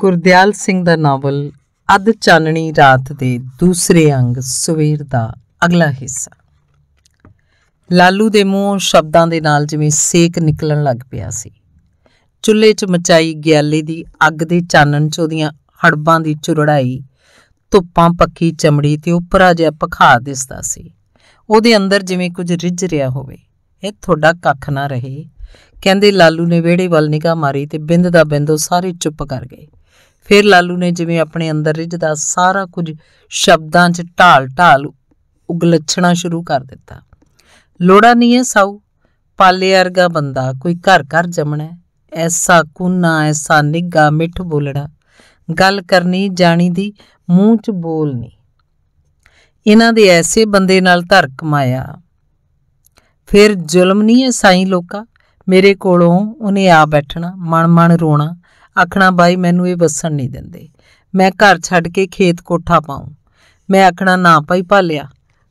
ਗੁਰਦਿਆਲ ਸਿੰਘ ਦਾ novel ਅੱਧ ਚਾਨਣੀ ਰਾਤ ਦੇ ਦੂਸਰੇ ਅੰਗ ਸਵੇਰ ਦਾ ਅਗਲਾ ਹਿੱਸਾ ਲਾਲੂ ਦੇ ਮੂੰਹ ਸ਼ਬਦਾਂ ਦੇ ਨਾਲ ਜਿਵੇਂ ਸੇਕ ਨਿਕਲਣ ਲੱਗ ਪਿਆ ਸੀ ਚੁੱਲ੍ਹੇ 'ਚ ਮਚਾਈ ਗਿਆਲੇ ਦੀ ਅੱਗ ਦੇ ਚਾਨਣ 'ਚ ਉਹਦੀਆਂ ਹੜਬਾਂ ਦੀ ਚੁਰੜਾਈ ਧੁੱਪਾਂ ਪੱਕੀ ਚਮੜੀ ਤੇ ਉੱਪਰਾ ਜਿਹਾ ਪਖਾ ਦਿਸਦਾ ਸੀ ਉਹਦੇ ਅੰਦਰ ਜਿਵੇਂ ਕੁਝ ਰਿੱਝ ਰਿਹਾ ਹੋਵੇ ਇਹ ਤੁਹਾਡਾ ਕੱਖ ਨਾ ਰਹੇ ਕਹਿੰਦੇ ਲਾਲੂ ਨੇ ਵਿਹੜੇ ਵੱਲ ਨਿਗਾਹ ਮਾਰੀ ਤੇ ਬਿੰਦ ਦਾ ਬਿੰਦੋ ਸਾਰੇ ਚੁੱਪ ਕਰ ਗਏ ਫਿਰ ਲਾਲੂ ਨੇ ਜਿਵੇਂ ਆਪਣੇ ਅੰਦਰ ਦਾ ਸਾਰਾ ਕੁਝ ਸ਼ਬਦਾਂ 'ਚ ਢਾਲ-ਢਾਲ ਉਗਲਛਣਾ ਸ਼ੁਰੂ ਕਰ ਦਿੱਤਾ ਲੋੜਾ ਨਹੀਂ ਹੈ ਸੌ ਪਾਲੇ ਵਰਗਾ ਬੰਦਾ ਕੋਈ ਘਰ-ਘਰ ਜੰਮਣਾ ਐਸਾ ਕੁੰਨਾ ਐਸਾ ਨਿੱਗਾ ਮਿੱਠ ਬੋਲੜਾ ਗੱਲ ਕਰਨੀ ਜਾਣੀ ਦੀ ਮੂੰਹ 'ਚ ਬੋਲਨੀ ਇਹਨਾਂ ਦੇ ਐਸੇ ਬੰਦੇ ਨਾਲ ਧਰ ਕਮਾਇਆ ਫਿਰ ਜ਼ੁਲਮ ਨਹੀਂ ਹੈ ਸਾਈ ਲੋਕਾ ਮੇਰੇ ਕੋਲੋਂ ਉਹਨੇ ਆ ਬੈਠਣਾ ਮਨ-ਮਨ ਰੋਣਾ ਆਖਣਾ ਬਾਈ ਮੈਨੂੰ ਇਹ ਵਸਣ ਨਹੀਂ ਦਿੰਦੇ ਮੈਂ ਘਰ ਛੱਡ ਕੇ ਖੇਤ ਕੋਠਾ ਪਾਉਂ ਮੈਂ ਆਖਣਾ ਨਾ ਭਾਈ ਭਾਲਿਆ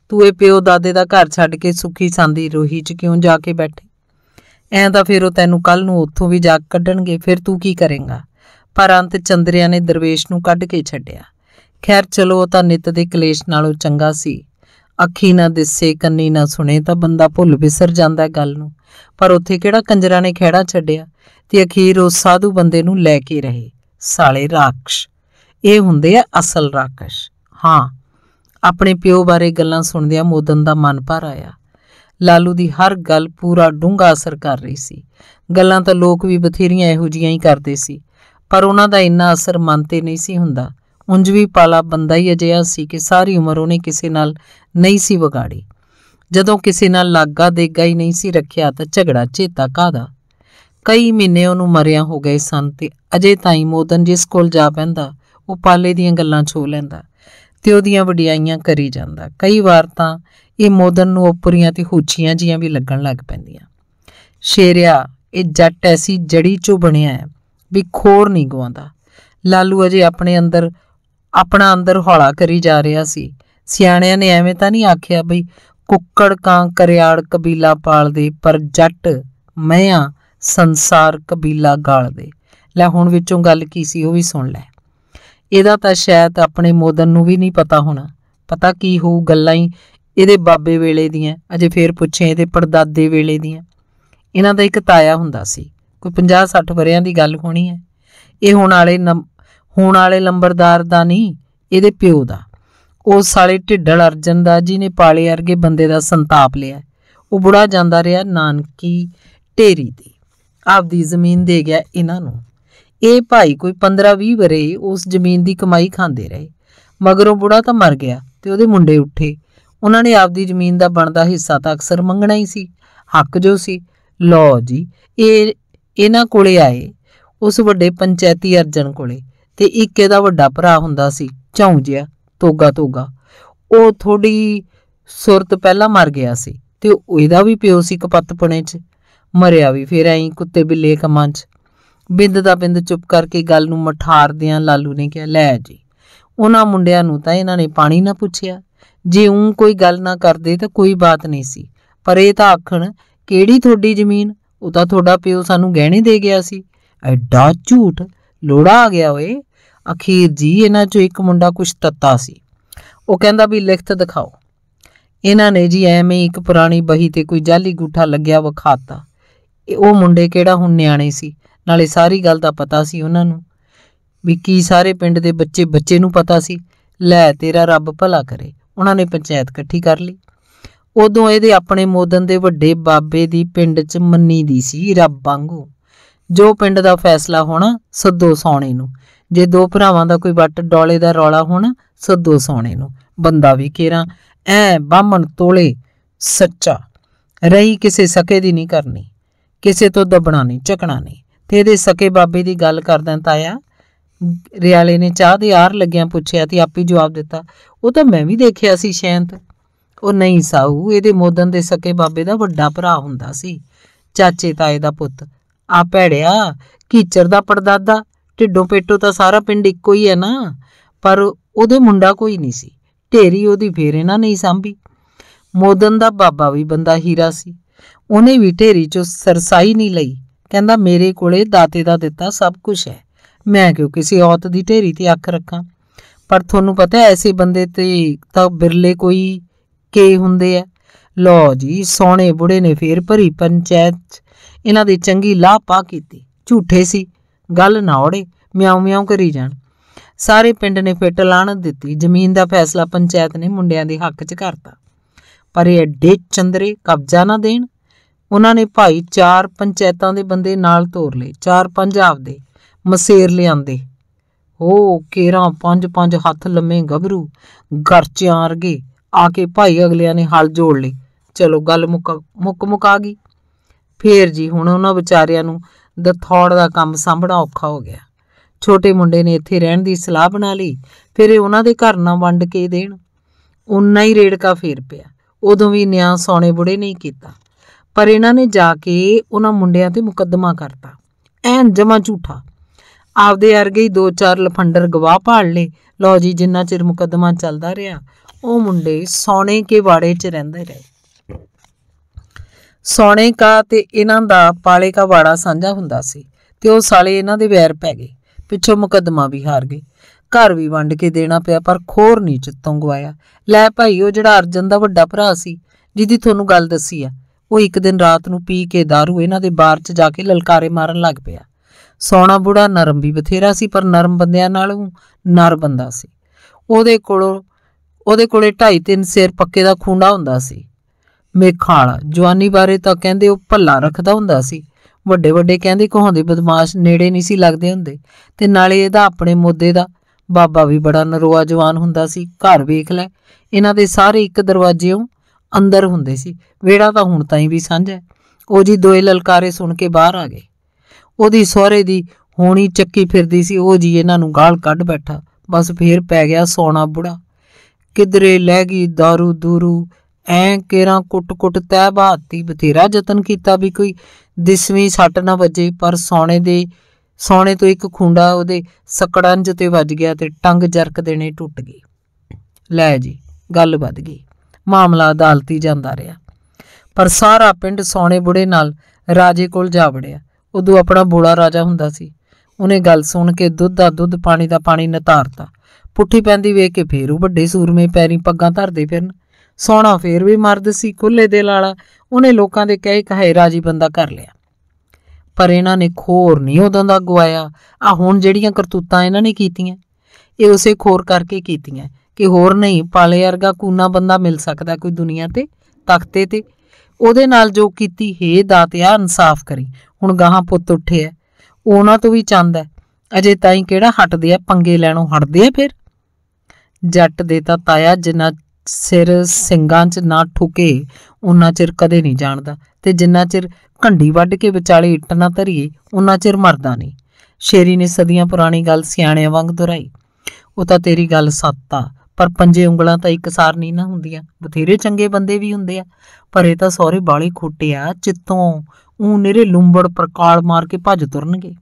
ਤੂੰ ਇਹ ਪਿਓ ਦਾਦੇ ਦਾ ਘਰ ਛੱਡ ਕੇ ਸੁੱਖੀ ਸੰਦੀ ਰੋਹੀ 'ਚ ਕਿਉਂ ਜਾ ਕੇ ਬੈਠੇ ਐਂ ਤਾਂ ਫਿਰ ਉਹ ਤੈਨੂੰ ਕੱਲ ਨੂੰ ਉੱਥੋਂ ਵੀ ਜਾ ਕੱਢਣਗੇ ਫਿਰ ਤੂੰ ਕੀ ਕਰੇਂਗਾ ਪਰ ਅੰਤ ਚੰਦਰਿਆ ਨੇ ਦਰਵੇਸ਼ ਨੂੰ ਕੱਢ ਕੇ ਛੱਡਿਆ ਖੈਰ ਚਲੋ ਉਹ ਤਾਂ ਨਿਤ ਦੇ ਕਲੇਸ਼ ਨਾਲੋਂ ਚੰਗਾ ਸੀ ਅੱਖੀ ਨਾ ਦਿਸੇ ਕੰਨੀ ਨਾ ਸੁਣੇ ਤਾਂ ਬੰਦਾ ਭੁੱਲ ਵਿਸਰ ਜਾਂਦਾ ਗੱਲ ਨੂੰ ਪਰ ਉੱਥੇ ਕਿਹੜਾ ਕੰਜਰਾ ਨੇ ਖਿਹੜਾ ਛੱਡਿਆ ਤੇ ਅਖੀਰ ਉਸ ਸਾਧੂ ਬੰਦੇ ਨੂੰ ਲੈ ਕੇ ਰਹੇ ਸਾਲੇ ਰਾਖਸ਼ ਇਹ ਹੁੰਦੇ ਆ ਅਸਲ ਰਾਖਸ਼ ਹਾਂ ਆਪਣੇ ਪਿਓ ਬਾਰੇ ਗੱਲਾਂ ਸੁਣਦਿਆਂ ਮੋਦਨ ਦਾ ਮਨ ਭਰ ਆਇਆ ਲਾਲੂ ਦੀ ਹਰ ਗੱਲ ਪੂਰਾ ਡੂੰਘਾ ਅਸਰ ਕਰ ਰਹੀ ਸੀ ਗੱਲਾਂ ਤਾਂ ਲੋਕ ਵੀ ਬਥੇਰੀਆਂ ਇਹੋ ਜੀਆਂ ਹੀ ਕਰਦੇ ਸੀ ਪਰ ਉਹਨਾਂ ਦਾ ਇੰਨਾ ਅਸਰ ਮਨ ਤੇ ਨਹੀਂ ਸੀ ਹੁੰਦਾ ਉਂਝ ਵੀ ਪਾਲਾ ਬੰਦਾ ਹੀ ਅਜਿਹਾ ਸੀ ਕਿ ਸਾਰੀ ਉਮਰ ਉਹਨੇ ਕਿਸੇ ਨਾਲ ਨਹੀਂ ਸੀ ਵਿਗਾੜੀ ਜਦੋਂ ਕਿਸੇ ਨਾਲ ਲਾਗਾ ਦੇਗਾ ਹੀ ਨਹੀਂ ਸੀ ਰੱਖਿਆ ਤਾਂ ਝਗੜਾ ਚੇਤਾ ਕਾਦਾ ਕਈ ਮਹੀਨੇ ਉਹਨੂੰ ਮਰਿਆ ਹੋ ਗਏ ਸਨ ਤੇ ਅਜੇ ਤਾਈ ਮੋਦਨ ਜਿਸ ਕੋਲ ਜਾ ਪੈਂਦਾ ਉਹ ਪਾਲੇ ਦੀਆਂ ਗੱਲਾਂ ਛੋ ਲੈਂਦਾ ਤੇ ਉਹਦੀਆਂ ਵਡਿਆਈਆਂ ਕਰੀ ਜਾਂਦਾ ਕਈ ਵਾਰ ਤਾਂ ਇਹ ਮੋਦਨ ਨੂੰ ਉਪਰੀਆਂ ਤੇ ਹੂਚੀਆਂ ਜੀਆਂ ਵੀ ਲੱਗਣ ਲੱਗ ਪੈਂਦੀਆਂ ਸ਼ੇਰਿਆ ਇਹ ਜੱਟ ਐਸੀ ਜੜੀ ਚੋਂ ਬਣਿਆ ਹੈ ਵੀ ਖੋਰ ਨਹੀਂ ਗਵਾਉਂਦਾ ਲਾਲੂ ਅਜੇ ਆਪਣੇ ਅੰਦਰ ਆਪਣਾ ਅੰਦਰ ਹੌਲਾ ਕਰੀ ਜਾ ਰਿਹਾ ਸੀ ਸਿਆਣਿਆਂ ਨੇ ਐਵੇਂ ਤਾਂ ਨਹੀਂ ਆਖਿਆ ਬਈ ਕੁੱਕੜ ਕਾਂ ਕਰਿਆੜ ਕਬੀਲਾ ਪਾਲਦੇ ਪਰ ਜੱਟ ਮਿਆਂ ਸੰਸਾਰ ਕਬੀਲਾ ਗਾਲਦੇ ਲੈ ਹੁਣ ਵਿੱਚੋਂ ਗੱਲ ਕੀ ਸੀ ਉਹ ਵੀ ਸੁਣ ਲੈ ਇਹਦਾ ਤਾਂ ਸ਼ਾਇਦ ਆਪਣੇ ਮੋਦਨ ਨੂੰ ਵੀ ਨਹੀਂ ਪਤਾ ਹੋਣਾ ਪਤਾ ਕੀ ਹੋਊ ਗੱਲਾਂ ਹੀ ਇਹਦੇ ਬਾਬੇ ਵੇਲੇ ਦੀਆਂ ਅਜੇ ਫੇਰ ਪੁੱਛੇ ਇਹਦੇ ਪਰਦਾਦੇ ਵੇਲੇ ਦੀਆਂ ਇਹਨਾਂ ਦਾ ਇੱਕ ਤਾਇਆ ਹੁੰਦਾ ਸੀ ਕੋਈ 50-60 ਵਰਿਆਂ ਦੀ ਗੱਲ ਹੋਣੀ ਹੈ ਇਹ ਹੁਣ ਵਾਲੇ ਹੁਣ ਵਾਲੇ ਲੰਬਰਦਾਰ ਦਾ ਨਹੀਂ ਇਹਦੇ ਪਿਓ ਦਾ ਉਹ ਸਾਲੇ ਢਿੱਡਲ ਅਰਜਨ ਦਾ ਜਿਹਨੇ ਪਾਲੇ ਵਰਗੇ ਬੰਦੇ ਦਾ ਸੰਤਾਪ ਲਿਆ ਉਹ ਬੁੜਾ ਜਾਂਦਾ ਰਿਹਾ ਨਾਨਕੀ ਢੇਰੀ ਤੇ ਆਪਦੀ ਜ਼ਮੀਨ ਦੇ ਗਿਆ ਇਹਨਾਂ ਨੂੰ ਇਹ ਭਾਈ ਕੋਈ 15-20 ਬਰੇ ਉਸ ਜ਼ਮੀਨ ਦੀ ਕਮਾਈ ਖਾਂਦੇ ਰਹੇ ਮਗਰੋਂ ਬੁੜਾ ਤਾਂ ਮਰ ਗਿਆ ਤੇ ਉਹਦੇ ਮੁੰਡੇ ਉੱਠੇ ਉਹਨਾਂ ਨੇ ਆਪਦੀ ਜ਼ਮੀਨ ਦਾ ਬਣਦਾ ਹਿੱਸਾ ਤਾਂ ਅਕਸਰ ਮੰਗਣਾ ਹੀ ਸੀ ਹੱਕ ਜੋ ਸੀ ਲੋ ਜੀ ਇਹ ਇਹਨਾਂ ਕੋਲੇ ਆਏ ਉਸ ਵੱਡੇ ਪੰਚਾਇਤੀ ਅਰਜਨ ਕੋਲੇ ਤੇ ਇੱਕ ਇਹਦਾ ਵੱਡਾ ਭਰਾ ਹੁੰਦਾ ਸੀ ਚੌਂ ਜਿਆ ਤੋਗਾ ਤੋਗਾ ਉਹ ਥੋੜੀ ਸੁਰਤ ਪਹਿਲਾਂ ਮਰ ਗਿਆ ਸੀ ਤੇ ਇਹਦਾ ਵੀ ਪਿਓ ਸੀ ਕਪੱਤਪਣੇ 'ਚ ਮਰਿਆ ਵੀ ਫੇਰ ਐਂ ਕੁੱਤੇ ਬਿੱਲੇ ਕਮਾਂ 'ਚ ਬਿੰਦ ਦਾ ਬਿੰਦ ਚੁੱਪ ਕਰਕੇ ਗੱਲ ਨੂੰ ਮਠਾਰਦਿਆਂ ਲਾਲੂ ਨੇ ਕਿਹਾ ਲੈ ਜੀ ਉਹਨਾਂ ਮੁੰਡਿਆਂ ਨੂੰ ਤਾਂ ਇਹਨਾਂ ਨੇ ਪਾਣੀ ਨਾ ਪੁੱਛਿਆ ਜੇ ਉਹ ਕੋਈ ਗੱਲ ਨਾ ਕਰਦੇ ਤਾਂ ਕੋਈ ਬਾਤ ਨਹੀਂ ਸੀ ਪਰ ਇਹ ਤਾਂ ਆਖਣ ਕਿਹੜੀ ਤੁਹਾਡੀ ਜ਼ਮੀਨ ਉਹ ਤਾਂ ਤੁਹਾਡਾ ਪਿਓ ਸਾਨੂੰ ਗਹਿਣੇ ਦੇ ਗਿਆ ਸੀ ਐਡਾ ਝੂਠ ਲੋੜਾ ਆ ਗਿਆ ਓਏ ਅਖੀਰ ਜੀ ਇਹਨਾਂ ਚੋਂ ਇੱਕ ਮੁੰਡਾ ਕੁਛ ਤੱਤਾ ਸੀ ਉਹ ਕਹਿੰਦਾ ਵੀ ਲਿਖਤ ਦਿਖਾਓ ਇਹਨਾਂ ਨੇ ਜੀ ਐਵੇਂ ਇੱਕ ਪੁਰਾਣੀ ਬਹੀ ਤੇ ਕੋਈ ਜਾਲੀ ਗੁੱਠਾ ਲੱਗਿਆ ਵਿਖਾਤਾ ਉਹ ਮੁੰਡੇ ਕਿਹੜਾ ਹੁਣ ਨਿਆਣੇ ਸੀ ਨਾਲੇ ਸਾਰੀ ਗੱਲ ਦਾ ਪਤਾ ਸੀ ਉਹਨਾਂ ਨੂੰ ਵੀ ਕੀ ਸਾਰੇ ਪਿੰਡ ਦੇ ਬੱਚੇ ਬੱਚੇ ਨੂੰ ਪਤਾ ਸੀ ਲੈ ਤੇਰਾ ਰੱਬ ਭਲਾ ਕਰੇ ਉਹਨਾਂ ਨੇ ਪੰਚਾਇਤ ਇਕੱਠੀ ਕਰ ਲਈ ਉਦੋਂ ਇਹਦੇ ਆਪਣੇ ਮੋਦਨ ਦੇ ਵੱਡੇ ਬਾਬੇ ਦੀ ਪਿੰਡ 'ਚ ਮੰਨੀ ਦੀ ਸੀ ਰੱਬ ਵਾਂਗੂ ਜੋ ਪਿੰਡ ਦਾ ਫੈਸਲਾ ਹੋਣਾ ਸੱਦੋ ਸੌਣੇ ਨੂੰ ਜੇ ਦੋ ਭਰਾਵਾਂ ਦਾ ਕੋਈ ਵੱਟ ਡੋਲੇ ਦਾ ਰੌਲਾ ਹੋਣਾ ਸੱਦੋ ਸੋਣੇ ਨੂੰ ਬੰਦਾ ਵੀ ਕੇਰਾ ਐ ਬਾਹਮਣ ਤੋਲੇ ਸੱਚਾ ਰਹੀ ਕਿਸੇ ਸਕੇ ਦੀ ਨਹੀਂ ਕਰਨੀ ਕਿਸੇ ਤੋਂ ਦਬਣਾ ਨਹੀਂ ਝਕਣਾ ਨਹੀਂ ਤੇ ਇਹਦੇ ਸਕੇ ਬਾਬੇ ਦੀ ਗੱਲ ਕਰਦਿਆਂ ਤਾਇਆ ਰਿਆਲੇ ਨੇ ਚਾਹ ਦੇ ਆਰ ਲੱਗਿਆਂ ਪੁੱਛਿਆ ਤੇ ਆਪੇ ਜਵਾਬ ਦਿੱਤਾ ਉਹ ਤਾਂ ਮੈਂ ਵੀ ਦੇਖਿਆ ਸੀ ਸ਼ੈਂਤ ਉਹ ਨਹੀਂ ਸਾਊ ਇਹਦੇ ਮੋਦਨ ਦੇ ਸਕੇ ਬਾਬੇ ਦਾ ਵੱਡਾ ਭਰਾ ਹੁੰਦਾ ਸੀ ਚਾਚੇ ਤਾਏ ਦਾ ਪੁੱਤ ਆ ਭੈੜਿਆ ਕੀਚਰ ਦਾ ਪਰਦਾਦਾ ਢਿੱਡੋਂ ਪੇਟੋਂ ਤਾਂ ਸਾਰਾ ਪਿੰਡ ਇੱਕੋ ਹੀ ਹੈ ਨਾ ਪਰ ਉਹਦੇ ਮੁੰਡਾ ਕੋਈ ਨਹੀਂ ਸੀ ਢੇਰੀ ਉਹਦੀ ਫੇਰ ਇਹਨਾਂ ਨਹੀਂ ਸੰਭੀ ਮੋਦਨ ਦਾ ਬਾਬਾ ਵੀ ਬੰਦਾ ਹੀਰਾ ਸੀ ਉਹਨੇ ਵੀ ਢੇਰੀ ਚੋਂ ਸਰਸਾਈ ਨਹੀਂ ਲਈ ਕਹਿੰਦਾ ਮੇਰੇ ਕੋਲੇ ਦਾਤੇ ਦਾ ਦਿੱਤਾ ਸਭ ਕੁਝ ਹੈ ਮੈਂ ਕਿਉਂ ਕਿਸੇ ਔਤ ਦੀ ਢੇਰੀ ਤੇ ਅੱਖ ਰੱਖਾਂ ਪਰ ਤੁਹਾਨੂੰ ਪਤਾ ਐਸੇ ਬੰਦੇ ਤੇ ਤਾਂ ਬਿਰਲੇ ਕੋਈ ਕੇ ਹੁੰਦੇ ਆ ਲੋ ਜੀ ਸੋਹਣੇ ਬੁੜੇ ਨੇ ਫੇਰ ਭਰੀ ਪੰਚਾਇਤ ਇਹਨਾਂ ਦੀ ਚੰਗੀ ਲਾਹ ਪਾ ਕੀਤੀ ਝੂਠੇ ਸੀ ਗੱਲ ਨਾ ਔੜੇ ਮਿਆਉ ਮਿਆਉ ਕਰੀ ਜਾਣ ਸਾਰੇ ਪਿੰਡ ਨੇ ਫਿੱਟ ਲਾਣ ਦਿੱਤੀ ਜ਼ਮੀਨ ਦਾ ਫੈਸਲਾ ਪੰਚਾਇਤ ਨੇ ਮੁੰਡਿਆਂ ਦੇ ਹੱਕ 'ਚ ਕਰਤਾ ਪਰ ਇਹ ਡੇ ਚੰਦਰੇ ਕਬਜ਼ਾ ਨਾ ਦੇਣ ਉਹਨਾਂ ਨੇ ਭਾਈ ਚਾਰ ਪੰਚਾਇਤਾਂ ਦੇ ਬੰਦੇ ਨਾਲ ਤੋਰ ਲਏ ਚਾਰ ਪੰਜ ਦੇ ਮਸੇਰ ਲਿਆਂਦੇ ਹੋ ਕੇਰਾ ਪੰਜ ਪੰਜ ਹੱਥ ਲੰਮੇ ਗਬਰੂ ਗਰਚਿਆਂ ਰਗੇ ਆ ਕੇ ਭਾਈ ਅਗਲਿਆਂ ਨੇ ਹਲ ਜੋੜ ਲਈ ਚਲੋ ਗੱਲ ਮੁੱਕ ਮੁੱਕ ਮੁਕਾ ਗਈ ਫੇਰ ਜੀ ਹੁਣ ਉਹਨਾਂ ਵਿਚਾਰਿਆਂ ਨੂੰ ਦਥੌੜ ਦਾ ਕੰਮ ਸਾਂਭਣਾ ਔਖਾ ਹੋ ਗਿਆ ਛੋਟੇ ਮੁੰਡੇ ਨੇ ਇੱਥੇ ਰਹਿਣ ਦੀ ਸਲਾਹ ਬਣਾ ਲਈ ਫਿਰ ਇਹ ਉਹਨਾਂ ਦੇ ਘਰ ਨਾ ਵੰਡ ਕੇ ਦੇਣ ਉਨਾ ਹੀ ਰੇੜਕਾ ਫੇਰ ਪਿਆ ਉਦੋਂ ਵੀ ਨਿਆਂ ਸੌਣੇ ਬੁੜੇ ਨਹੀਂ ਕੀਤਾ ਪਰ ਇਹਨਾਂ ਨੇ ਜਾ ਕੇ ਉਹਨਾਂ ਮੁੰਡਿਆਂ ਤੇ ਮੁਕੱਦਮਾ ਕਰਤਾ ਐਨ ਜਮਾ ਝੂਠਾ ਆਪਦੇ ਅਰਗੇ ਹੀ ਦੋ ਚਾਰ ਲਫੰਡਰ ਗਵਾਹ ਭਾਲ ਲੇ ਲਓ ਜੀ ਜਿੰਨਾ ਚਿਰ ਮੁਕੱਦਮਾ ਚੱਲਦਾ ਰਿਹਾ ਉਹ ਮੁੰਡੇ ਸੌਣੇ ਕੇ ਵਾੜੇ 'ਚ ਰਹਿੰਦੇ ਰਹੇ ਸੋਨੇ ਕਾ ਤੇ ਇਹਨਾਂ ਦਾ ਪਾਲੇ ਕਾ ਵਾੜਾ ਸਾਂਝਾ ਹੁੰਦਾ ਸੀ ਤੇ ਉਹ ਸਾਲੇ ਇਹਨਾਂ ਦੇ ਵੈਰ ਪੈ ਗਏ ਪਿੱਛੋਂ ਮੁਕੱਦਮਾ ਵੀ ਹਾਰ ਗਏ ਘਰ ਵੀ ਵੰਡ ਕੇ ਦੇਣਾ ਪਿਆ ਪਰ ਖੋਰ ਨਹੀਂ ਚਿੱਤੋਂ ਗਵਾਇਆ ਲੈ ਭਾਈ ਉਹ ਜਿਹੜਾ ਅਰਜਨ ਦਾ ਵੱਡਾ ਭਰਾ ਸੀ ਜਿਹਦੀ ਤੁਹਾਨੂੰ ਗੱਲ ਦੱਸੀ ਆ ਉਹ ਇੱਕ ਦਿਨ ਰਾਤ ਨੂੰ ਪੀ ਕੇ दारू ਇਹਨਾਂ ਦੇ ਬਾਰ 'ਚ ਜਾ ਕੇ ਲਲਕਾਰੇ ਮਾਰਨ ਲੱਗ ਪਿਆ ਸੋਨਾ ਬੁੜਾ ਨਰਮ ਵੀ ਬਥੇਰਾ ਸੀ ਪਰ ਨਰਮ ਬੰਦਿਆਂ ਨਾਲੋਂ ਨਰ ਬੰਦਾ ਸੀ ਉਹਦੇ ਕੋਲ ਉਹਦੇ ਕੋਲੇ 2.5 ਤਿੰਨ ਸਿਰ ਪੱਕੇ ਦਾ ਖੁੰਡਾ ਹੁੰਦਾ ਸੀ ਮੇਖਾਲ ਜਵਾਨੀ ਬਾਰੇ ਤਾਂ ਕਹਿੰਦੇ ਉਹ ਭੱਲਾ ਰੱਖਦਾ ਹੁੰਦਾ ਸੀ ਵੱਡੇ ਵੱਡੇ ਕਹਿੰਦੇ ਕਹਾਉਂਦੇ ਬਦਮਾਸ਼ ਨੇੜੇ ਨਹੀਂ ਸੀ ਲੱਗਦੇ ਹੁੰਦੇ ਤੇ ਨਾਲੇ ਇਹਦਾ ਆਪਣੇ ਮੋਦੇ ਦਾ ਬਾਬਾ ਵੀ ਬੜਾ ਨਰੋਆ ਜਵਾਨ ਹੁੰਦਾ ਸੀ ਘਰ ਵੇਖ ਲੈ ਇਹਨਾਂ ਦੇ ਸਾਰੇ ਇੱਕ ਦਰਵਾਜ਼ਿਓਂ ਅੰਦਰ ਹੁੰਦੇ ਸੀ ਵੇੜਾ ਤਾਂ ਹੁਣ ਤਾਈਂ ਵੀ ਸਾਂਝਾ ਉਹ ਜੀ ਦੋਏ ਲਲਕਾਰੇ ਸੁਣ ਕੇ ਬਾਹਰ ਆ ਗਏ ਉਹਦੀ ਸਹੁਰੇ ਦੀ ਹੋਣੀ ਚੱਕੀ ਫਿਰਦੀ ਸੀ ਉਹ ਜੀ ਇਹਨਾਂ ਨੂੰ ਗਾਲ ਕੱਢ ਬੈਠਾ ਬਸ ਫੇਰ ਪੈ ਗਿਆ ਸੋਨਾ ਬੁੜਾ ਕਿਧਰੇ ਲੈ ਗਈ दारू ਦੂਰੂ ਐ ਕੇਰਾ ਕੁੱਟ ਕੁੱਟ ਤੈ ਬਾਤੀ ਬਥੇਰਾ ਯਤਨ ਕੀਤਾ ਵੀ ਕੋਈ ਦਿਸਵੀਂ ਸੱਟ ਨਾ ਵੱਜੇ ਪਰ ਸੋਨੇ ਦੇ ਸੋਨੇ ਤੋਂ ਇੱਕ ਖੁੰਡਾ ਉਹਦੇ ਸਕੜੰਜ ਤੇ ਵੱਜ ਗਿਆ ਤੇ ਟੰਗ ਜਰਕ ਦੇਣੇ ਟੁੱਟ ਗਈ ਲੈ ਜੀ ਗੱਲ ਵੱਧ ਗਈ ਮਾਮਲਾ ਅਦਾਲਤੀ ਜਾਂਦਾ ਰਿਹਾ ਪਰ ਸਾਰਾ ਪਿੰਡ ਸੋਨੇ ਬੁੜੇ ਨਾਲ ਰਾਜੇ ਕੋਲ ਜਾ ਵੜਿਆ ਉਦੋਂ ਆਪਣਾ ਬੋਲਾ ਰਾਜਾ ਹੁੰਦਾ ਸੀ ਉਹਨੇ ਗੱਲ ਸੁਣ ਕੇ ਦੁੱਧ ਦਾ ਦੁੱਧ ਪਾਣੀ ਦਾ ਪਾਣੀ ਨਤਾਰਤਾ ਪੁੱਠੀ ਪੈਂਦੀ ਵੇਖ ਕੇ ਫੇਰ ਉਹ ਵੱਡੇ ਸੂਰਮੇ ਪੈਰੀ ਪੱਗਾਂ ਧਰਦੇ ਫਿਰਨ ਸੋਹਣਾ ਫੇਰ ਵੀ ਮਰਦ ਸੀ ਖੁੱਲੇ ਦਿਲ ਵਾਲਾ ਉਹਨੇ ਲੋਕਾਂ ਦੇ ਕਹੇ ਕਹੇ ਰਾਜੀ ਬੰਦਾ ਕਰ ਲਿਆ ਪਰ ਇਹਨਾਂ ਨੇ ਖੋਰ ਨਹੀਂ ਉਦੋਂ ਦਾ ਗਵਾਇਆ ਆ ਹੁਣ ਜਿਹੜੀਆਂ ਕਰਤੂਤਾਂ ਇਹਨਾਂ ਨੇ ਕੀਤੀਆਂ ਇਹ ਉਸੇ ਖੋਰ ਕਰਕੇ ਕੀਤੀਆਂ ਕਿ ਹੋਰ ਨਹੀਂ ਪਾਲੇ ਵਰਗਾ ਕੂਨਾ ਬੰਦਾ ਮਿਲ ਸਕਦਾ ਕੋਈ ਦੁਨੀਆ ਤੇ ਤਖਤੇ ਤੇ ਉਹਦੇ ਨਾਲ ਜੋ ਕੀਤੀ ਹੇ ਦਾਤਿਆ ਇਨਸਾਫ ਕਰੀ ਹੁਣ ਗਾਹਾਂ ਪੁੱਤ ਉੱਠਿਆ ਉਹਨਾਂ ਤੋਂ ਵੀ ਚੰਦ ਹੈ ਅਜੇ ਤਾਈਂ ਕਿਹੜਾ ਹਟਦੇ ਆ ਪੰਗੇ ਲੈਣੋਂ ਹਟਦੇ ਆ ਫਿਰ ਜੱਟ ਦੇ ਤਾਂ ਤਾਇਆ ਜਿੰਨਾ ਸਿਰ ਸਿੰਘਾਂ 'ਚ ਨਾ ਠੁਕੇ ਉਨਾ ਚਿਰ ਕਦੇ ਨਹੀਂ ਜਾਣਦਾ ਤੇ ਜਿੰਨਾ ਚਿਰ ਘੰਡੀ ਵੱਢ ਕੇ ਵਿਚਾਲੇ ਇੱਟ ਨਾ ਧਰੀਏ ਉਨਾ ਚਿਰ ਮਰਦਾ ਨਹੀਂ ਸ਼ੇਰੀ ਨੇ ਸਦੀਆਂ ਪੁਰਾਣੀ ਗੱਲ ਸਿਆਣਿਆਂ ਵਾਂਗ ਦੁਹਰਾਈ ਉਹ ਤਾਂ ਤੇਰੀ ਗੱਲ ਸੱਤ ਆ ਪਰ ਪੰਜੇ ਉਂਗਲਾਂ ਤਾਂ ਇੱਕਸਾਰ ਨਹੀਂ ਨਾ ਹੁੰਦੀਆਂ ਬਥੇਰੇ ਚੰਗੇ ਬੰਦੇ ਵੀ ਹੁੰਦੇ ਆ ਪਰ ਇਹ ਤਾਂ ਸਹੁਰੇ ਬਾਲੇ ਖੋਟੇ ਆ ਚਿੱਤੋਂ ਉਹ ਨੇਰੇ ਲੁੰਬੜ ਪ੍ਰਕਾਲ ਮਾਰ ਕੇ ਭੱਜ ਤੁਰਨਗੇ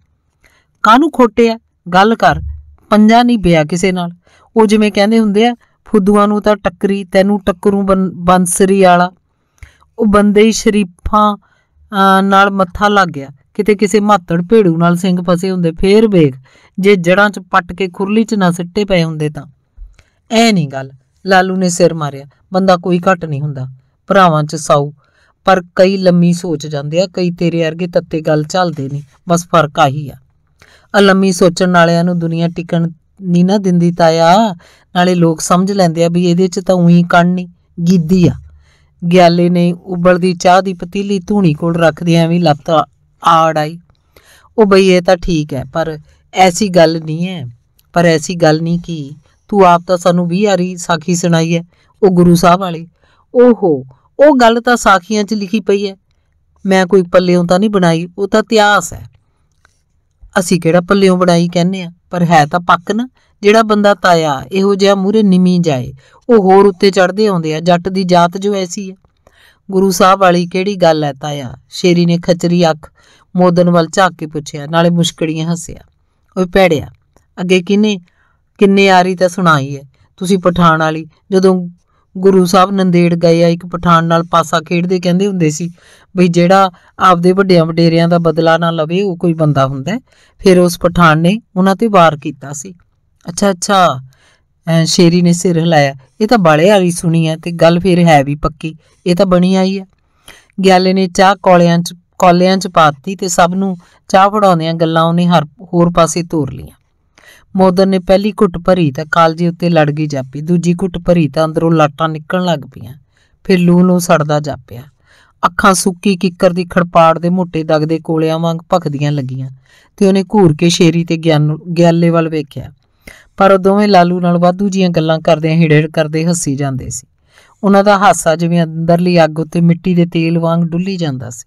ਕਾਹਨੂੰ ਖੋਟੇ ਆ ਗੱਲ ਕਰ ਪੰਜਾ ਨਹੀਂ ਪਿਆ ਕਿਸੇ ਨਾਲ ਉਹ ਜਿਵੇਂ ਕਹਿੰਦੇ ਹੁੰਦੇ ਆ ਫੁੱਦੂਆਂ ਨੂੰ ਤਾਂ ਟੱਕਰੀ ਤੈਨੂੰ ਟੱਕਰੂ ਬੰਸਰੀ ਵਾਲਾ ਉਹ ਬੰਦੇ ਹੀ ਸ਼ਰੀਫਾਂ ਨਾਲ ਮੱਥਾ ਲੱਗ ਗਿਆ ਕਿਤੇ ਕਿਸੇ ਮਾਤੜ ਭੇੜੂ ਨਾਲ ਸਿੰਘ ਫਸੇ ਹੁੰਦੇ ਫੇਰ ਵੇਖ ਜੇ ਜੜਾਂ 'ਚ ਪੱਟ ਕੇ ਖੁਰਲੀ 'ਚ ਨਾ ਸਿੱਟੇ ਪਏ ਹੁੰਦੇ ਤਾਂ ਐ ਨਹੀਂ ਗੱਲ ਲਾਲੂ ਨੇ ਸਿਰ ਮਾਰਿਆ ਬੰਦਾ ਕੋਈ ਘਟ ਨਹੀਂ ਹੁੰਦਾ ਭਰਾਵਾਂ 'ਚ ਸਾਊ ਪਰ ਕਈ ਲੰਮੀ ਸੋਚ ਜਾਂਦੇ ਆ ਕਈ ਤੇਰੇ ਵਰਗੇ ਤੱਤੇ ਗੱਲ ਚੱਲਦੇ ਨਹੀਂ ਬਸ ਫਰਕ ਆਹੀ ਆ ਆ ਲੰਮੀ ਸੋਚਣ ਵਾਲਿਆਂ ਨੂੰ ਦੁਨੀਆ ਟਿਕਣ ਨਹੀਂ ਨਾ ਦਿੰਦੀ ਤਾਇਆ ਨਾਲੇ ਲੋਕ ਸਮਝ ਲੈਂਦੇ ਆ ਵੀ ਇਹਦੇ 'ਚ ਤਾਂ ਉਹੀ ਕੰਨ ਨਹੀਂ ਗਿੱਦੀ ਆ ਗਿਆਲੇ ਨੇ ਉਬਲਦੀ ਚਾਹ ਦੀ ਪਤੀਲੀ ਧੂਣੀ ਕੋਲ ਰੱਖਦਿਆਂ ਵੀ ਲੱਤ ਆੜ ਆਈ ਉਹ ਬਈ ਇਹ ਤਾਂ ਠੀਕ ਹੈ ਪਰ ਐਸੀ ਗੱਲ ਨਹੀਂ ਹੈ ਪਰ ਐਸੀ ਗੱਲ ਨਹੀਂ ਕਿ ਤੂੰ ਆਪ ਤਾਂ ਸਾਨੂੰ 20 ਵਾਰੀ ਸਾਖੀ ਸੁਣਾਈ ਹੈ ਉਹ ਗੁਰੂ ਸਾਹਿਬ ਵਾਲੀ ਓਹੋ ਉਹ ਗੱਲ ਤਾਂ ਸਾਖੀਆਂ 'ਚ ਲਿਖੀ ਪਈ ਹੈ ਮੈਂ ਕੋਈ ਪੱਲਿਓਂ ਤਾਂ ਨਹੀਂ ਬਣਾਈ ਉਹ ਤਾਂ ਇਤਿਹਾਸ ਹੈ ਅਸੀਂ ਕਿਹੜਾ ਪੱਲਿਓਂ ਬਣਾਈ ਕਹਿੰਨੇ ਆ ਪਰ ਹੈ ਤਾਂ ਪੱਕ ਨਾ ਜਿਹੜਾ ਬੰਦਾ ਤਾਇਆ ਇਹੋ ਜਿਹਾ ਮੂਰੇ ਨਿਮੀ ਜਾਏ ਉਹ ਹੋਰ ਉੱਤੇ ਚੜਦੇ ਆਉਂਦੇ ਆ ਜੱਟ ਦੀ ਜਾਤ ਜੋ ਐਸੀ ਹੈ ਗੁਰੂ ਸਾਹਿਬ ਵਾਲੀ ਕਿਹੜੀ ਗੱਲ ਹੈ ਤਾਇਆ ਸ਼ੇਰੀ ਨੇ ਖਚਰੀ ਅੱਖ ਮੋਦਨ ਵੱਲ ਝਾਕ ਕੇ ਪੁੱਛਿਆ ਨਾਲੇ ਮੁਸ਼ਕੜੀਆਂ ਹੱਸਿਆ ਓਏ ਭੈੜਿਆ ਅੱਗੇ ਕਿਨੇ ਕਿੰਨੇ ਆਰੀ ਤਾਂ ਸੁਣਾਈ ਹੈ ਤੁਸੀਂ ਪਠਾਨ ਵਾਲੀ ਜਦੋਂ ਗੁਰੂ ਸਾਹਿਬ ਨੰਦੇੜ ਗਏ ਆ ਇੱਕ ਪਠਾਨ ਨਾਲ ਪਾਸਾ ਖੇਡਦੇ ਕਹਿੰਦੇ ਹੁੰਦੇ ਸੀ ਵੀ ਜਿਹੜਾ ਆਪਦੇ ਵੱਡਿਆਂ ਵਡੇਰਿਆਂ ਦਾ ਬਦਲਾ ਨਾ ਲਵੇ ਉਹ ਕੋਈ ਬੰਦਾ ਹੁੰਦਾ ਫਿਰ ਉਸ ਪਠਾਨ ਨੇ ਉਹਨਾਂ ਤੇ ਵਾਰ ਕੀਤਾ ਸੀ ਅੱਛਾ ਅੱਛਾ ਸ਼ੇਰੀ ਨੇ ਸਿਰ ਹਿਲਾਇਆ ਇਹ ਤਾਂ ਬਾਲੇ ਵਾਲੀ ਸੁਣੀ ਆ ਤੇ ਗੱਲ ਫਿਰ ਹੈ ਵੀ ਪੱਕੀ ਇਹ ਤਾਂ ਬਣੀ ਆਈ ਆ ਗਿਆਲੇ ਨੇ ਚਾਹ ਕੋਲਿਆਂ 'ਚ ਕੋਲਿਆਂ 'ਚ ਪਾਤੀ ਤੇ ਸਭ ਨੂੰ ਚਾਹ ਫੜਾਉਂਦਿਆਂ ਗੱਲਾਂ ਉਹਨੇ ਹਰ ਹੋਰ ਪਾਸੇ ਤੋਰ ਲੀਆਂ ਮੋਦਰ ਨੇ ਪਹਿਲੀ ਘੁੱਟ ਭਰੀ ਤਾਂ ਕਾਲਜੇ ਉੱਤੇ ਲੜ ਗਈ ਜਾਪੀ ਦੂਜੀ ਘੁੱਟ ਭਰੀ ਤਾਂ ਅੰਦਰੋਂ ਲਾਟਾਂ ਨਿਕਲਣ ਲੱਗ ਪਈਆਂ ਫਿਰ ਲੂ ਨੂੰ ਸੜਦਾ ਜਾਪਿਆ ਅੱਖਾਂ ਸੁੱਕੀ ਕਿੱਕਰ ਦੀ ਖੜਪਾੜ ਦੇ ਮੋਟੇ ਦਗ ਦੇ ਕੋਲਿਆਂ ਵਾਂਗ ਭਖਦੀਆਂ ਲੱਗੀਆਂ ਤੇ ਉਹਨੇ ਘੂਰ ਕੇ ਸ਼ੇਰੀ ਤੇ ਗਿਆਨ ਗਿਆਲੇ ਵੱਲ ਵੇਖਿਆ ਪਰ ਉਹ ਦੋਵੇਂ ਲਾਲੂ ਨਾਲ ਵਾਧੂ ਜੀਆਂ ਗੱਲਾਂ ਕਰਦੇ ਹਿੜੜ ਕਰਦੇ ਹੱਸੀ ਜਾਂਦੇ ਸੀ ਉਹਨਾਂ ਦਾ ਹਾਸਾ ਜਿਵੇਂ ਅੰਦਰਲੀ ਅੱਗ ਉੱਤੇ ਮਿੱਟੀ ਦੇ ਤੇਲ ਵਾਂਗ ਡੁੱਲੀ ਜਾਂਦਾ ਸੀ